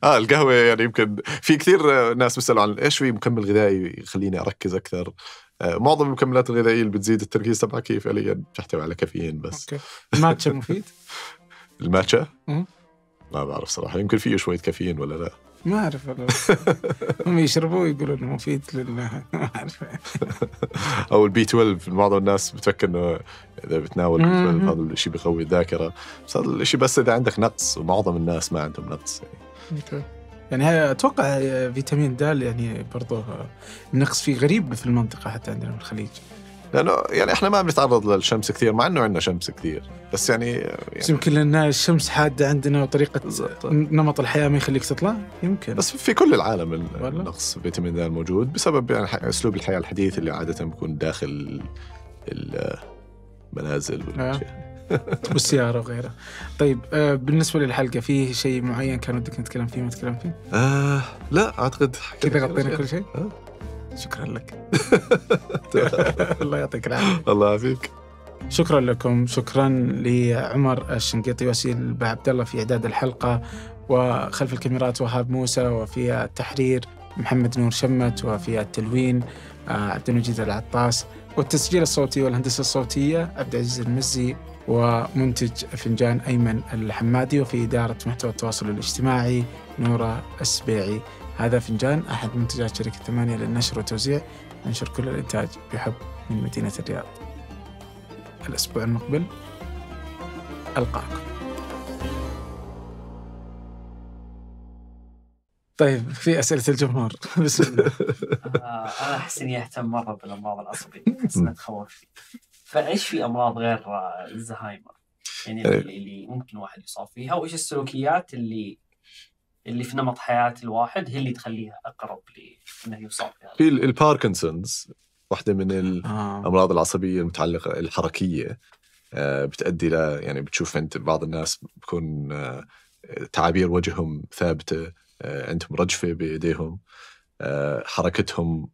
اه القهوه يعني يمكن في كثير آه، ناس بيسالوا عن ايش في مكمل غذائي يخليني اركز اكثر آه، معظم المكملات الغذائيه اللي بتزيد التركيز تبعك هي فعليا تحتوي على كافيين بس اوكي الماتشا مفيد؟ الماتشا؟ ما بعرف صراحه يمكن فيه شويه كافيين ولا لا ما اعرف والله هم يشربوه يقولوا انه مفيد لل ما اعرف او البي 12 بعض الناس بتفكر انه اذا بتناول بي 12 هذا الشيء بيقوي الذاكره بس هذا الشيء بس اذا عندك نقص ومعظم الناس ما عندهم نقص يعني يعني اتوقع فيتامين د يعني برضه النقص فيه غريب في المنطقه حتى عندنا في الخليج لانه يعني احنا ما بنتعرض للشمس كثير مع انه عندنا شمس كثير بس يعني, يعني بس يمكن لان الشمس حاده عندنا وطريقه بالزبط. نمط الحياه ما يخليك تطلع يمكن بس في كل العالم نقص فيتامين د موجود بسبب يعني اسلوب الحياه الحديث اللي عاده بيكون داخل المنازل والاشياء آه. والسيارة وغيرها طيب آه، بالنسبة للحلقة فيه شيء معين كان ودك نتكلم فيه ما تكلم فيه؟ آه لا أعتقد كذا غطينا كل شيء؟ آه. شكرا لك الله يعطيك العافيه الله يعافيك شكرا لكم شكرا لعمر الشنقيطي وسيل عبد الله في اعداد الحلقه وخلف الكاميرات وهاب موسى وفي التحرير محمد نور شمت وفي التلوين آه، عبد المجيد العطاس والتسجيل الصوتي والهندسه الصوتيه عبد العزيز المزي ومنتج فنجان ايمن الحمادي وفي اداره محتوى التواصل الاجتماعي نوره السبيعي هذا فنجان أحد منتجات شركة ثمانية للنشر والتوزيع ننشر كل الإنتاج بحب من مدينة الرياض الأسبوع المقبل ألقاكم طيب في أسئلة الجمهور بسم الله آه، أنا أحس إني أهتم مرة بالأمراض العصبية بس تخوف فإيش في أمراض غير آه، الزهايمر؟ يعني إيه. اللي ممكن واحد يصاب فيها وإيش السلوكيات اللي اللي في نمط حياه الواحد هي اللي تخليه اقرب لانه يصاب بهذا في الباركنسونز واحده من آه. الامراض العصبيه المتعلقه الحركيه آه، بتؤدي ل يعني بتشوف انت بعض الناس بكون آه، تعابير وجههم ثابته عندهم رجفه بايديهم حركتهم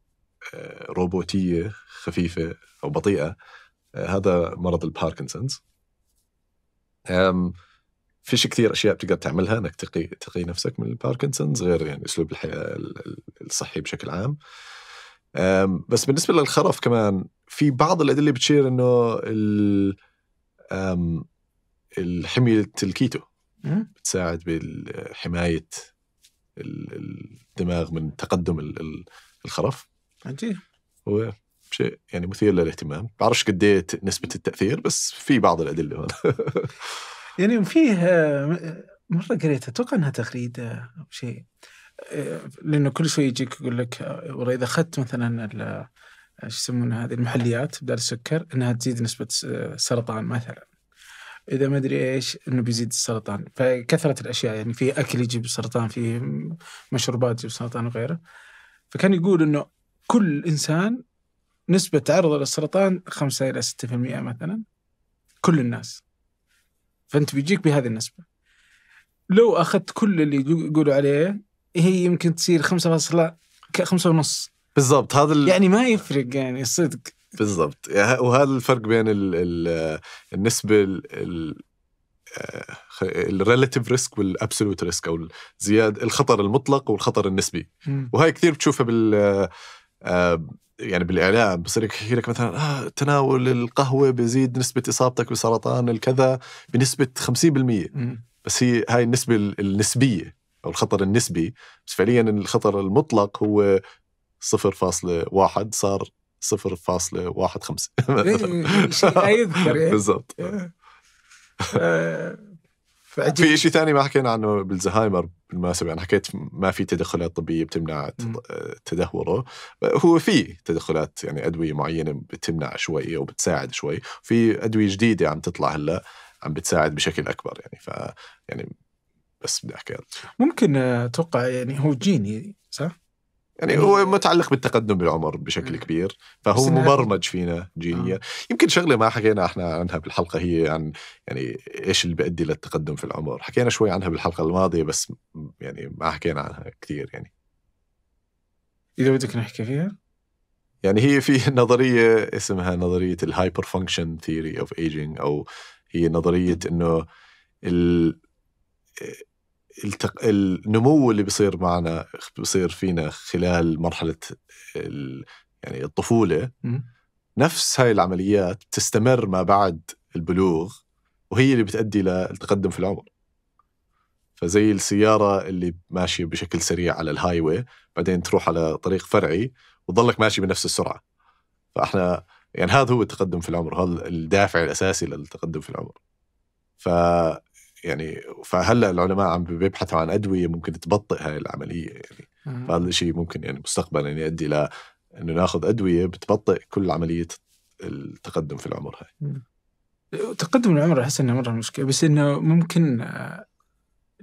روبوتيه خفيفه او بطيئه هذا مرض الباركنسونز فيش كثير اشياء بتقدر تعملها انك تقي تقي نفسك من الباركنسونز غير يعني اسلوب الحياه الصحي بشكل عام بس بالنسبه للخرف كمان في بعض الادله بتشير انه الحميه الكيتو بتساعد بحمايه الدماغ من تقدم الخرف عجيب هو شيء يعني مثير للاهتمام بعرفش قد إيه نسبه التاثير بس في بعض الادله هون يعني فيه آه، مره قريتها اتوقع انها تغريده او شيء آه، لانه كل شوي يجيك يقول لك آه، والله اذا اخذت مثلا شو يسمونها هذه المحليات بدل السكر انها تزيد نسبه السرطان مثلا اذا ما ادري ايش انه بيزيد السرطان فكثره الاشياء يعني في اكل يجيب سرطان في مشروبات تجيب سرطان وغيره فكان يقول انه كل انسان نسبه تعرضه للسرطان 5 الى 6% مثلا كل الناس فانت بيجيك بهذه النسبه لو اخذت كل اللي يقولوا عليه هي يمكن تصير 5 خمسة ونص بالضبط هذا ال... يعني ما يفرق يعني صدق بالضبط يعني وهذا الفرق بين ال ال النسبه ال الريلاتيف ريسك والابسولوت ريسك او الزياد الخطر المطلق والخطر النسبي وهاي كثير بتشوفها بال آه، يعني بالاعلام بصير يحكي لك مثلا آه تناول القهوه بيزيد نسبه اصابتك بسرطان الكذا بنسبه 50% م. بس هي هاي النسبه النسبيه او الخطر النسبي بس فعليا الخطر المطلق هو 0.1 صار 0.15 لا يذكر يعني. بالضبط آه، في شيء ثاني ما حكينا عنه بالزهايمر بالمناسبه انا يعني حكيت ما في تدخلات طبيه بتمنع آه، تدهوره هو في تدخلات يعني ادويه معينه بتمنع شوي او بتساعد شوي في ادويه جديده عم تطلع هلا عم بتساعد بشكل اكبر يعني ف يعني بس بدي احكي ممكن آه، اتوقع يعني هو جيني صح؟ يعني, يعني هو متعلق بالتقدم بالعمر بشكل كبير فهو مبرمج فينا جينيا آه. يمكن شغله ما حكينا احنا عنها بالحلقه هي عن يعني ايش اللي بيؤدي للتقدم في العمر حكينا شوي عنها بالحلقه الماضيه بس يعني ما حكينا عنها كثير يعني اذا بدك نحكي فيها يعني هي في نظريه اسمها نظريه الهايبر فانكشن ثيوري اوف ايجينج او هي نظريه انه ال التق... النمو اللي بيصير معنا بيصير فينا خلال مرحله ال... يعني الطفوله نفس هاي العمليات تستمر ما بعد البلوغ وهي اللي بتؤدي للتقدم في العمر فزي السيارة اللي ماشية بشكل سريع على الهاي واي بعدين تروح على طريق فرعي وتضلك ماشي بنفس السرعة فاحنا يعني هذا هو التقدم في العمر هذا الدافع الأساسي للتقدم في العمر ف يعني فهلا العلماء عم بيبحثوا عن ادويه ممكن تبطئ هاي العمليه يعني هذا آه. فهذا الشيء ممكن يعني مستقبلا يعني يؤدي الى انه ناخذ ادويه بتبطئ كل عمليه التقدم في العمر هاي تقدم العمر احس انه مره مشكله بس انه ممكن آه،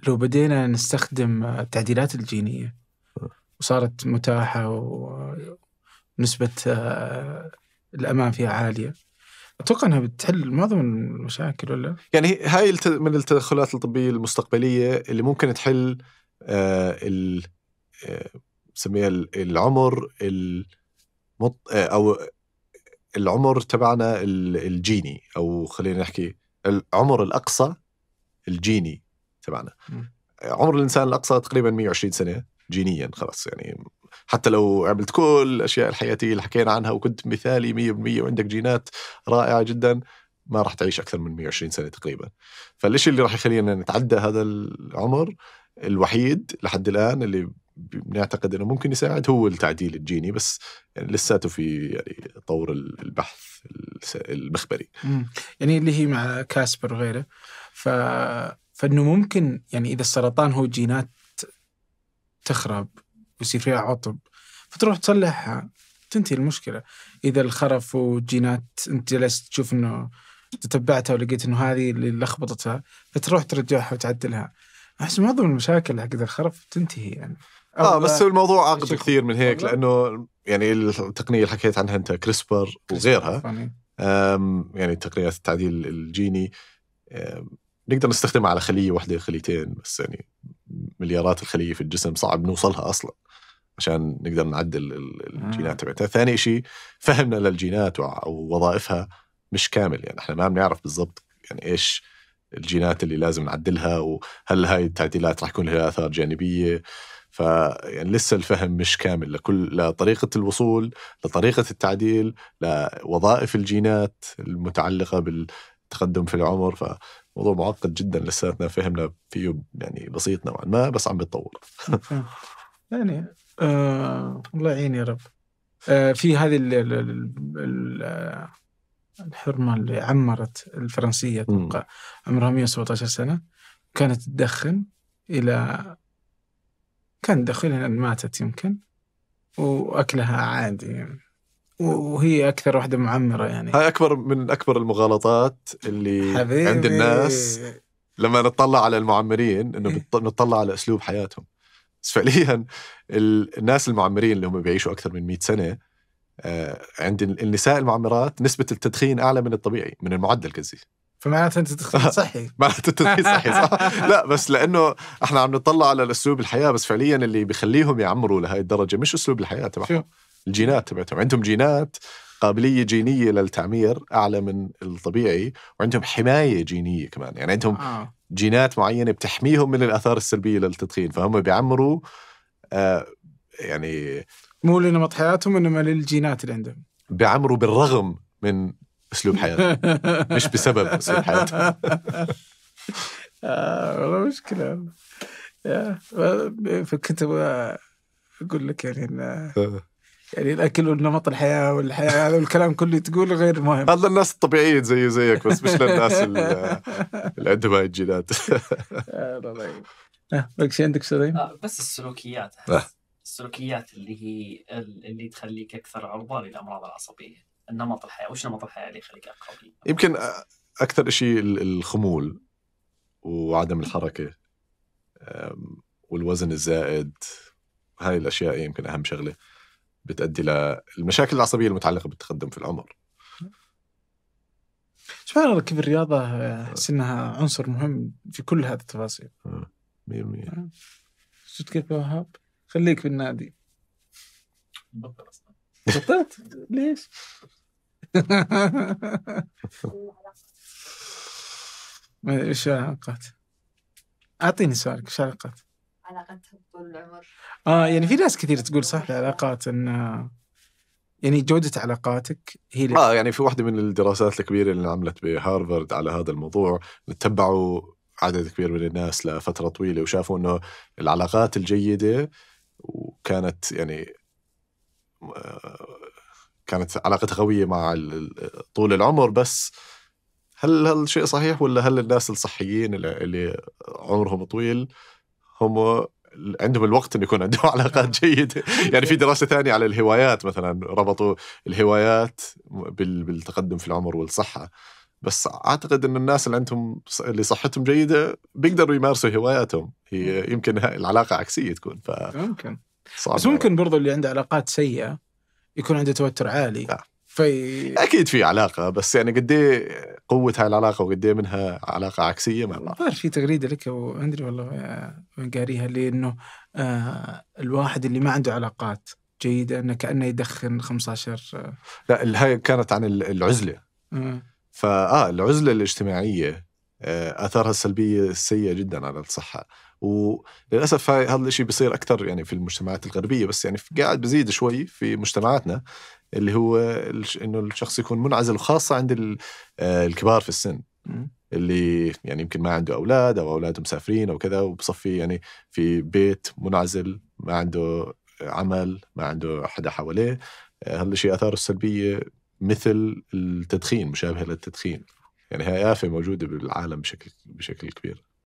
لو بدينا نستخدم آه، التعديلات الجينيه وصارت متاحه ونسبه الامان فيها عاليه اتوقع انها بتحل معظم المشاكل ولا يعني هاي من التدخلات الطبيه المستقبليه اللي ممكن تحل آه، ال آه، بسميها العمر المط... آه، او العمر تبعنا الجيني او خلينا نحكي العمر الاقصى الجيني تبعنا عمر الانسان الاقصى تقريبا 120 سنه جينيا خلاص يعني حتى لو عملت كل الاشياء الحياتيه اللي حكينا عنها وكنت مثالي 100% وعندك جينات رائعه جدا ما راح تعيش اكثر من 120 سنه تقريبا فالشيء اللي راح يخلينا نتعدى هذا العمر الوحيد لحد الان اللي بنعتقد انه ممكن يساعد هو التعديل الجيني بس يعني لساته في يعني طور البحث المخبري يعني اللي هي مع كاسبر وغيره ف... فانه ممكن يعني اذا السرطان هو جينات تخرب يصير فيها عطب فتروح تصلحها تنتهي المشكلة إذا الخرف وجينات أنت جلست تشوف أنه تتبعتها ولقيت أنه هذه اللي لخبطتها فتروح ترجعها وتعدلها أحس معظم المشاكل حق الخرف تنتهي يعني اه بس الموضوع اعقد كثير من هيك لانه يعني التقنيه اللي حكيت عنها انت كريسبر وغيرها إيه. يعني تقنيات التعديل الجيني نقدر نستخدمها على خليه واحده خليتين بس يعني مليارات الخليه في الجسم صعب نوصلها اصلا عشان نقدر نعدل آه. الجينات تبعتها ثاني شيء فهمنا للجينات ووظائفها مش كامل يعني احنا ما بنعرف بالضبط يعني ايش الجينات اللي لازم نعدلها وهل هاي التعديلات راح يكون لها اثار جانبيه فيعني لسه الفهم مش كامل لكل لطريقه الوصول لطريقه التعديل لوظائف الجينات المتعلقه بالتقدم في العمر ف موضوع معقد جدا لساتنا فهمنا فيه يعني بسيط نوعا ما بس عم بتطور يعني آه الله يعين يا رب آه في هذه الـ الـ الـ آه، الحرمة اللي عمرت الفرنسية أتوقع عمرها 117 سنة كانت تدخن إلى كان دخلها ماتت يمكن وأكلها عادي يعني وهي اكثر واحده معمره يعني هاي اكبر من اكبر المغالطات اللي حبيبي. عند الناس لما نطلع على المعمرين انه إيه. نطلع على اسلوب حياتهم بس فعليا الناس المعمرين اللي هم بيعيشوا اكثر من 100 سنه آه، عند النساء المعمرات نسبه التدخين اعلى من الطبيعي من المعدل قصدي فمعناته انت تدخين صحي معناته التدخين صحي صح لا بس لانه احنا عم نطلع على اسلوب الحياه بس فعليا اللي بيخليهم يعمروا لهي الدرجه مش اسلوب الحياه تبعهم الجينات تبعتهم عندهم جينات قابلية جينية للتعمير أعلى من الطبيعي وعندهم حماية جينية كمان يعني عندهم آه. جينات معينة بتحميهم من الآثار السلبية للتدخين فهم بيعمروا آه يعني مو لنمط حياتهم إنما للجينات اللي عندهم بيعمروا بالرغم من أسلوب حياتهم مش بسبب أسلوب حياتهم آه والله مشكلة فكنت أبغى أقول لك يعني إن آه. يعني الاكل والنمط الحياه والحياه هذا الكلام كله تقوله غير مهم هذا الناس الطبيعيين زي زيك بس مش للناس اللي عندهم هاي الجينات باقي شيء عندك آه، بس السلوكيات آه. السلوكيات اللي هي اللي تخليك اكثر عرضه للامراض العصبيه النمط الحياه وش نمط الحياه اللي يخليك اقرب يمكن اكثر شيء الخمول وعدم الحركه والوزن الزائد هاي الاشياء يمكن اهم شغله بتؤدي للمشاكل العصبية المتعلقة بالتقدم في العمر سبحان الله كيف الرياضة آه، آه. أحس أنها عنصر مهم في كل هذه التفاصيل 100% آه، شفت كيف وهاب؟ خليك في النادي بطل أصلا بطلت؟ ليش؟ ما ايش العلاقات؟ اعطيني سؤالك ايش العلاقات؟ علاقتها طول العمر اه يعني في ناس كثير تقول صح العلاقات ان يعني جودة علاقاتك هي اللي اه يعني في واحدة من الدراسات الكبيرة اللي عملت بهارفرد على هذا الموضوع تبعوا عدد كبير من الناس لفترة طويلة وشافوا انه العلاقات الجيدة وكانت يعني آه، كانت علاقتها قوية مع طول العمر بس هل هالشيء صحيح ولا هل الناس الصحيين اللي عمرهم طويل هم عندهم الوقت انه يكون عندهم علاقات جيده يعني في دراسه ثانيه على الهوايات مثلا ربطوا الهوايات بالتقدم في العمر والصحه بس اعتقد ان الناس اللي عندهم اللي صحتهم جيده بيقدروا يمارسوا هواياتهم هي يمكن العلاقه عكسيه تكون ف ممكن بس ممكن يعني. برضو اللي عنده علاقات سيئه يكون عنده توتر عالي نعم. في اكيد في علاقه بس يعني قد ايه قوه هاي العلاقه وقد ايه منها علاقه عكسيه ما بعرف في تغريده لك او اندري والله وين آه، قاريها انه آه الواحد اللي ما عنده علاقات جيده انه كانه يدخن 15 آه. لا هاي كانت عن العزله آه. فاه العزله الاجتماعيه آه، اثارها السلبيه السيئه جدا على الصحه وللاسف هذا الشيء بيصير اكثر يعني في المجتمعات الغربيه بس يعني قاعد بزيد شوي في مجتمعاتنا اللي هو انه الشخص يكون منعزل وخاصه عند آه، الكبار في السن اللي يعني يمكن ما عنده اولاد او اولاده مسافرين او كذا وبصفي يعني في بيت منعزل ما عنده عمل ما عنده حدا حواليه هالشيء آه، اثاره السلبيه مثل التدخين مشابهه للتدخين يعني هي آفة موجودة بالعالم بشكل بشكل كبير